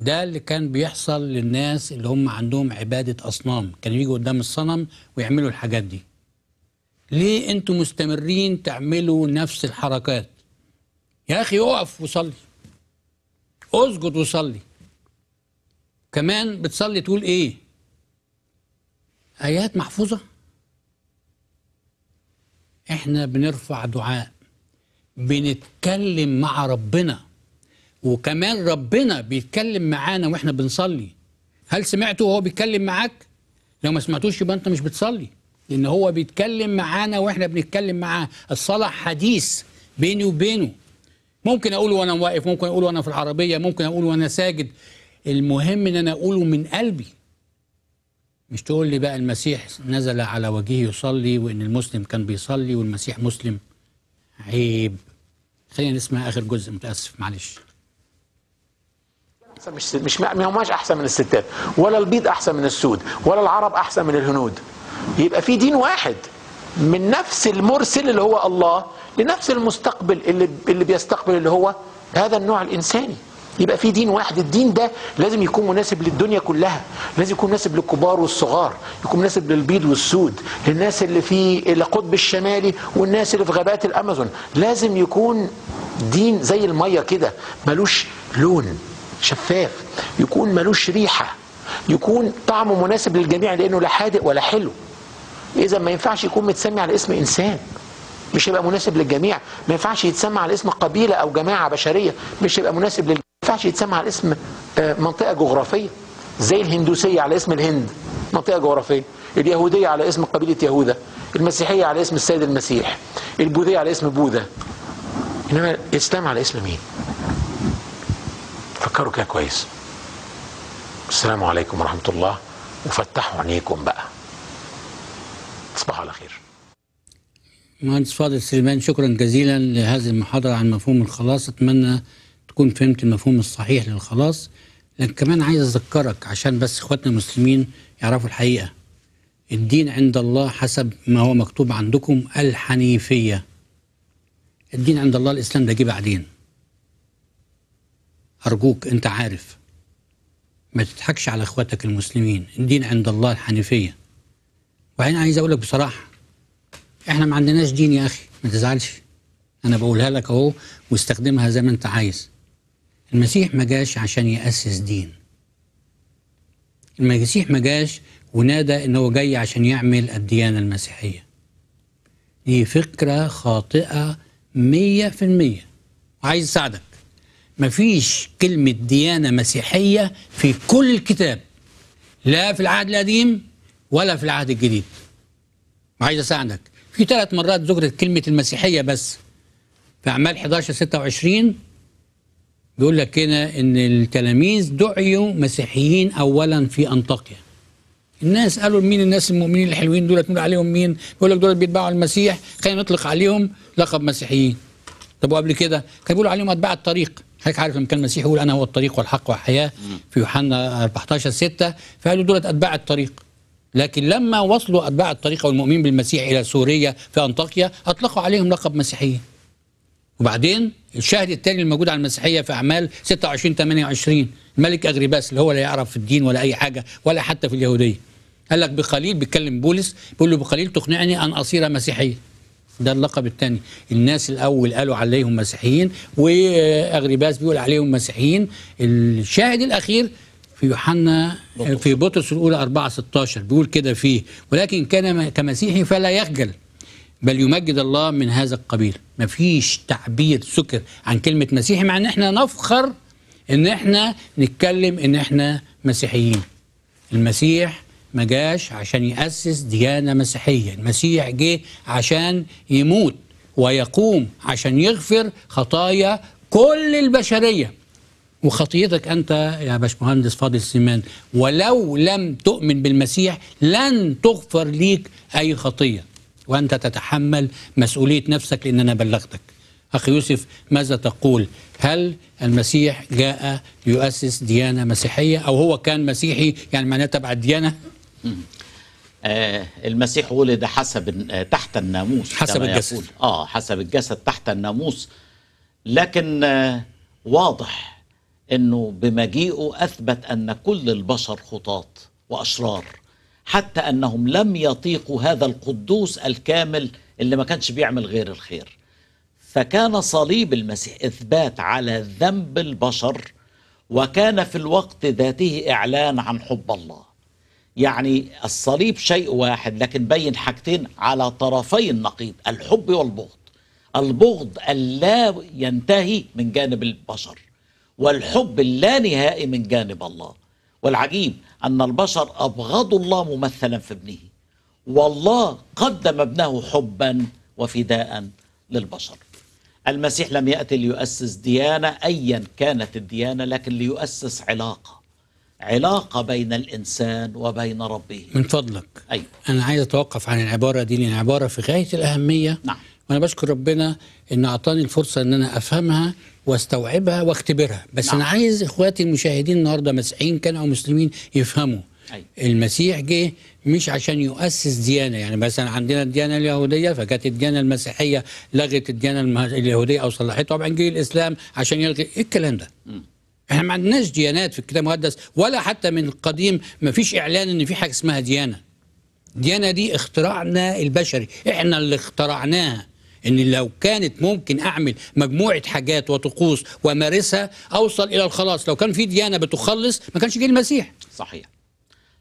ده اللي كان بيحصل للناس اللي هم عندهم عبادة أصنام كانوا يجوا قدام الصنم ويعملوا الحاجات دي ليه انتوا مستمرين تعملوا نفس الحركات يا أخي اقف وصلي اسجد وصلي كمان بتصلي تقول ايه آيات محفوظة احنا بنرفع دعاء بنتكلم مع ربنا وكمان ربنا بيتكلم معانا واحنا بنصلي هل سمعته وهو بيتكلم معاك لو ما سمعتوش يبقى انت مش بتصلي لان هو بيتكلم معانا واحنا بنتكلم معاه الصلاه حديث بيني وبينه ممكن اقوله وانا واقف ممكن اقوله وانا في العربيه ممكن اقوله وانا ساجد المهم ان انا اقوله من قلبي مش تقول لي بقى المسيح نزل على وجهه يصلي وان المسلم كان بيصلي والمسيح مسلم عيب خلينا نسمع اخر جزء متاسف معلش احسن مش مش ما هماش احسن من الستات ولا البيض احسن من السود ولا العرب احسن من الهنود يبقى في دين واحد من نفس المرسل اللي هو الله لنفس المستقبل اللي اللي بيستقبل اللي هو هذا النوع الانساني يبقى في دين واحد الدين ده لازم يكون مناسب للدنيا كلها لازم يكون مناسب للكبار والصغار يكون مناسب للبيض والسود للناس اللي في القطب الشمالي والناس اللي في غابات الامازون لازم يكون دين زي الميه كده ملوش لون شفاف يكون ملوش ريحة يكون طعمه مناسب للجميع لأنه لا حادق ولا حلو إذا ما ينفعش يكون متسمي على اسم إنسان مش هيبقى مناسب للجميع ما ينفعش يتسمى على اسم قبيلة أو جماعة بشرية مش هيبقى مناسب للجميع ما ينفعش يتسمى على اسم آه، منطقة جغرافية زي الهندوسية على اسم الهند منطقة جغرافية اليهودية على اسم قبيلة يهوذا المسيحية على اسم السيد المسيح البوذية على اسم بوذا إنما الإسلام على اسم مين فكروا كده كويس السلام عليكم ورحمة الله وفتحوا عينيكم بقى تصبحوا على خير مهندس فاضل سليمان شكرا جزيلا لهذه المحاضرة عن مفهوم الخلاص أتمنى تكون فهمت المفهوم الصحيح للخلاص لكن كمان عايز أذكرك عشان بس إخواتنا المسلمين يعرفوا الحقيقة الدين عند الله حسب ما هو مكتوب عندكم الحنيفية الدين عند الله الإسلام ده جه بعدين أرجوك أنت عارف ما تضحكش على إخواتك المسلمين الدين عند الله الحنيفية وبعدين عايز أقول لك بصراحة إحنا ما عندناش دين يا أخي ما تزعلش أنا بقولها لك أهو واستخدمها زي ما أنت عايز المسيح ما جاش عشان يأسس دين المسيح ما جاش ونادى ان هو جاي عشان يعمل الديانة المسيحية دي فكرة خاطئة مية في المية عايز اساعدك ما فيش كلمة ديانة مسيحية في كل الكتاب لا في العهد القديم ولا في العهد الجديد عايز أساعدك في ثلاث مرات ذكرت كلمة المسيحية بس في أعمال 11 26 بيقول لك هنا إن التلاميذ دعيوا مسيحيين أولا في أنطاكيا الناس قالوا مين الناس المؤمنين الحلوين دول نقول عليهم مين بيقول لك دول بيتبعوا المسيح خلينا نطلق عليهم لقب مسيحيين طب وقبل كده كان بيقولوا عليهم اتباع الطريق حضرتك عارف لما كان المسيح يقول انا هو الطريق والحق والحياه في يوحنا 14 6 فقالوا دولت اتباع الطريق لكن لما وصلوا اتباع الطريق والمؤمنين بالمسيح الى سوريا في انطاكيا اطلقوا عليهم لقب مسيحيين وبعدين الشاهد الثاني الموجود على المسيحيه في اعمال 26 28 الملك اغريباس اللي هو لا يعرف في الدين ولا اي حاجه ولا حتى في اليهوديه قال لك بقليل بيتكلم بولس بيقول له بقليل تقنعني ان اصير مسيحيا ده اللقب الثاني الناس الاول قالوا عليهم مسيحيين واغريباس بيقول عليهم مسيحيين الشاهد الاخير في يوحنا في بطرس الاولى 4 16 بيقول كده فيه ولكن كان كمسيحي فلا يخجل بل يمجد الله من هذا القبيل مفيش تعبير سكر عن كلمه مسيحي مع ان احنا نفخر ان احنا نتكلم ان احنا مسيحيين المسيح ما جاش عشان يأسس ديانة مسيحية المسيح جه عشان يموت ويقوم عشان يغفر خطايا كل البشرية وخطيتك أنت يا باشمهندس فاضل سليمان ولو لم تؤمن بالمسيح لن تغفر ليك أي خطية وأنت تتحمل مسؤولية نفسك لأن أنا بلغتك أخ يوسف ماذا تقول هل المسيح جاء يؤسس ديانة مسيحية أو هو كان مسيحي يعني معناه تبع الديانة آه المسيح ولد حسب آه، تحت الناموس حسب الجسد اه حسب الجسد تحت الناموس لكن آه واضح انه بمجيئه اثبت ان كل البشر خطاط واشرار حتى انهم لم يطيقوا هذا القدوس الكامل اللي ما كانش بيعمل غير الخير فكان صليب المسيح اثبات على ذنب البشر وكان في الوقت ذاته اعلان عن حب الله يعني الصليب شيء واحد لكن بين حاجتين على طرفي النقيض الحب والبغض البغض اللا ينتهي من جانب البشر والحب اللانهائي من جانب الله والعجيب أن البشر أبغضوا الله ممثلا في ابنه والله قدم ابنه حبا وفداء للبشر المسيح لم يأتي ليؤسس ديانة أيا كانت الديانة لكن ليؤسس علاقة علاقة بين الإنسان وبين ربه من فضلك أيوة. أنا عايز أتوقف عن العبارة دي لأن عبارة في غاية الأهمية نعم. وأنا بشكر ربنا أن أعطاني الفرصة أن أنا أفهمها واستوعبها واختبرها بس نعم. أنا عايز إخواتي المشاهدين النهاردة مسيحيين كانوا أو مسلمين يفهموا أيوة. المسيح جه مش عشان يؤسس ديانه يعني مثلا عندنا الديانه اليهوديه فكانت الديانه المسيحيه لغت الديانه اليهوديه او صلحتها وبعدين جه الاسلام عشان يلغي ايه الكلام ده؟ م. احنا ما عندناش ديانات في الكتاب المقدس ولا حتى من القديم ما فيش اعلان ان في حاجه اسمها ديانه ديانه دي اختراعنا البشري احنا اللي اخترعناها ان لو كانت ممكن اعمل مجموعه حاجات وطقوس وامارسها اوصل الى الخلاص لو كان في ديانه بتخلص ما كانش جه المسيح صحيح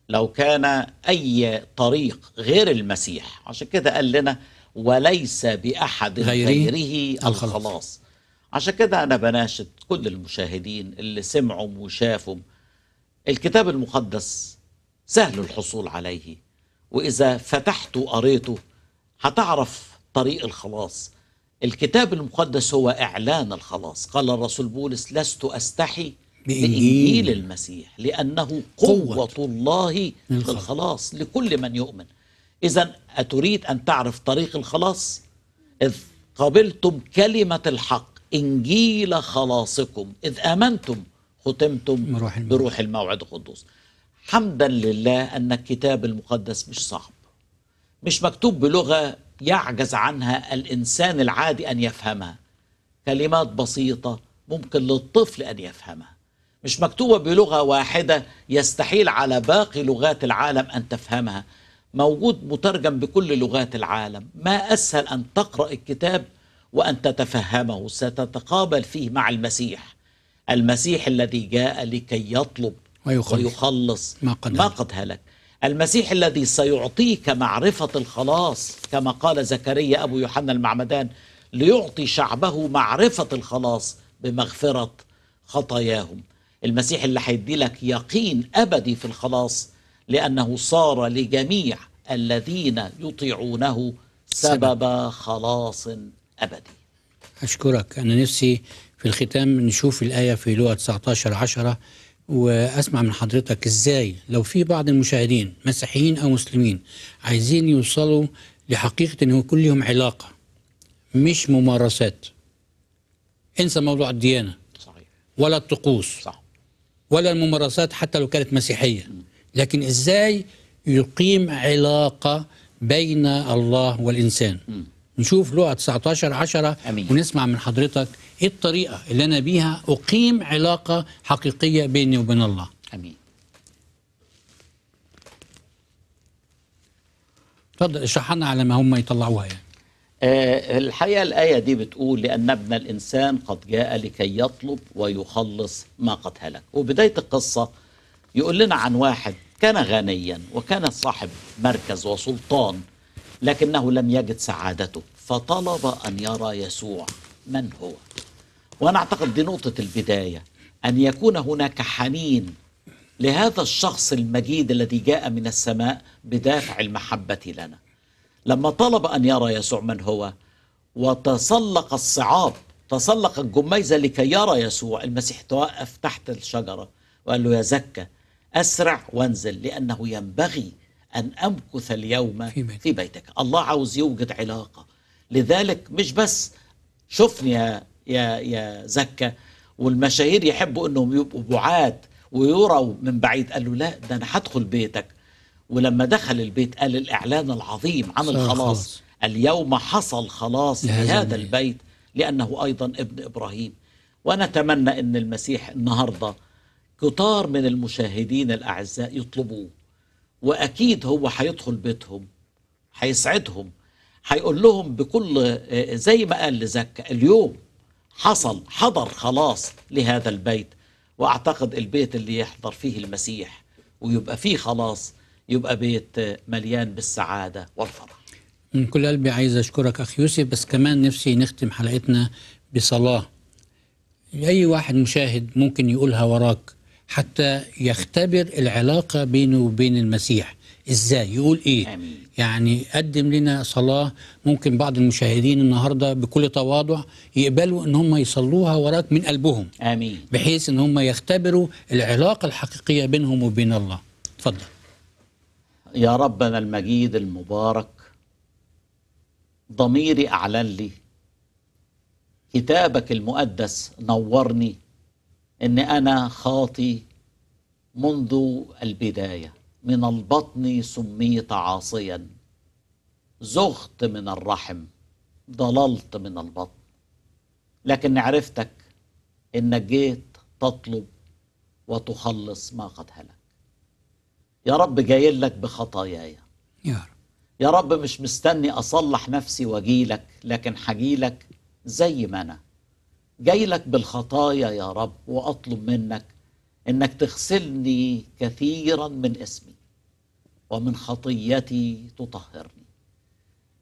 لو كان اي طريق غير المسيح عشان كده قال لنا وليس باحد غيره, غيره الخلاص, الخلاص. عشان كده أنا بناشد كل المشاهدين اللي سمعوا وشافوا الكتاب المقدس سهل الحصول عليه وإذا فتحته وقريته هتعرف طريق الخلاص الكتاب المقدس هو إعلان الخلاص قال الرسول بولس لست أستحي بإنجيل المسيح لأنه قوة, قوة الله في الخلاص لكل من يؤمن إذا أتريد أن تعرف طريق الخلاص؟ إذ قبلتم كلمة الحق إنجيل خلاصكم إذ آمنتم ختمتم بروح الموعد, بروح الموعد القدوس حمدا لله أن الكتاب المقدس مش صعب مش مكتوب بلغة يعجز عنها الإنسان العادي أن يفهمها كلمات بسيطة ممكن للطفل أن يفهمها مش مكتوبة بلغة واحدة يستحيل على باقي لغات العالم أن تفهمها موجود مترجم بكل لغات العالم ما أسهل أن تقرأ الكتاب وأن تتفهمه ستتقابل فيه مع المسيح المسيح الذي جاء لكي يطلب ويخلص, ويخلص ما, قد ما قد هلك المسيح الذي سيعطيك معرفة الخلاص كما قال زكريا أبو يوحنا المعمدان ليعطي شعبه معرفة الخلاص بمغفرة خطاياهم المسيح اللي هيدي لك يقين أبدي في الخلاص لأنه صار لجميع الذين يطيعونه سبب خلاص أبدي أشكرك أنا نفسي في الختام نشوف الآية في لغة 19 10 وأسمع من حضرتك إزاي لو في بعض المشاهدين مسيحيين أو مسلمين عايزين يوصلوا لحقيقة إن هو علاقة مش ممارسات انسى موضوع الديانة صحيح. ولا الطقوس صح. ولا الممارسات حتى لو كانت مسيحية لكن إزاي يقيم علاقة بين الله والإنسان م. نشوف لقا 19 10 أمين. ونسمع من حضرتك ايه الطريقه اللي انا بيها اقيم علاقه حقيقيه بيني وبين الله امين اتفضل اشرح لنا على ما هم يطلعوها يعني أه الحقيقه الايه دي بتقول لان ابن الانسان قد جاء لكي يطلب ويخلص ما قد هلك وبدايه القصه يقول لنا عن واحد كان غنيا وكان صاحب مركز وسلطان لكنه لم يجد سعادته فطلب أن يرى يسوع من هو وأنا أعتقد دي نقطة البداية أن يكون هناك حنين لهذا الشخص المجيد الذي جاء من السماء بدافع المحبة لنا لما طلب أن يرى يسوع من هو وتسلق الصعاب تسلق الجميزة لكي يرى يسوع المسيح توقف تحت الشجرة وقال له يا زكا أسرع وانزل لأنه ينبغي أن أمكث اليوم في, بيتك. في بيتك الله عاوز يوجد علاقة لذلك مش بس شوفني يا يا يا زكا والمشاهير يحبوا انهم يبقوا بعاد ويروا من بعيد قال له لا ده انا هدخل بيتك ولما دخل البيت قال الاعلان العظيم عن الخلاص اليوم حصل خلاص لهذا البيت لانه ايضا ابن ابراهيم ونتمنى ان المسيح النهارده كتار من المشاهدين الاعزاء يطلبوه واكيد هو هيدخل بيتهم هيسعدهم هيقول لهم بكل آه، زي ما قال لزكا اليوم حصل حضر خلاص لهذا البيت واعتقد البيت اللي يحضر فيه المسيح ويبقى فيه خلاص يبقى بيت آه، مليان بالسعاده والفرح من كل قلبي عايز اشكرك اخ يوسف بس كمان نفسي نختم حلقتنا بصلاه اي واحد مشاهد ممكن يقولها وراك حتى يختبر العلاقة بينه وبين المسيح ازاي يقول ايه أمين. يعني قدم لنا صلاة ممكن بعض المشاهدين النهاردة بكل تواضع يقبلوا ان هم يصلوها وراك من قلبهم امين بحيث ان هم يختبروا العلاقة الحقيقية بينهم وبين الله اتفضل يا ربنا المجيد المبارك ضميري اعلن لي كتابك المقدس نورني ان انا خاطي منذ البدايه من البطن سميت عاصيا زغت من الرحم ضللت من البطن لكن عرفتك انك جيت تطلب وتخلص ما قد هلك يا رب جاي لك بخطاياي يا رب يا رب مش مستني اصلح نفسي واجيلك لكن حجيلك زي ما انا جاي لك بالخطايا يا رب واطلب منك انك تغسلني كثيرا من اسمي ومن خطيتي تطهرني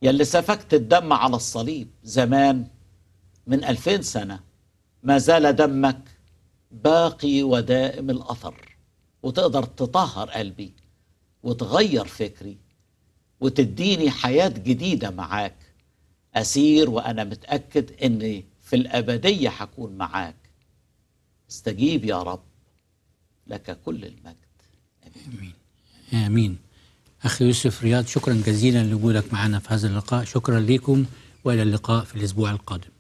يلي سفكت الدم على الصليب زمان من ألفين سنة ما زال دمك باقي ودائم الأثر وتقدر تطهر قلبي وتغير فكري وتديني حياة جديدة معاك أسير وأنا متأكد أني في الأبدية حكون معاك استجيب يا رب لك كل المجد آمين آمين أخي يوسف رياض شكرا جزيلا لوجودك معنا في هذا اللقاء شكرا لكم وإلى اللقاء في الأسبوع القادم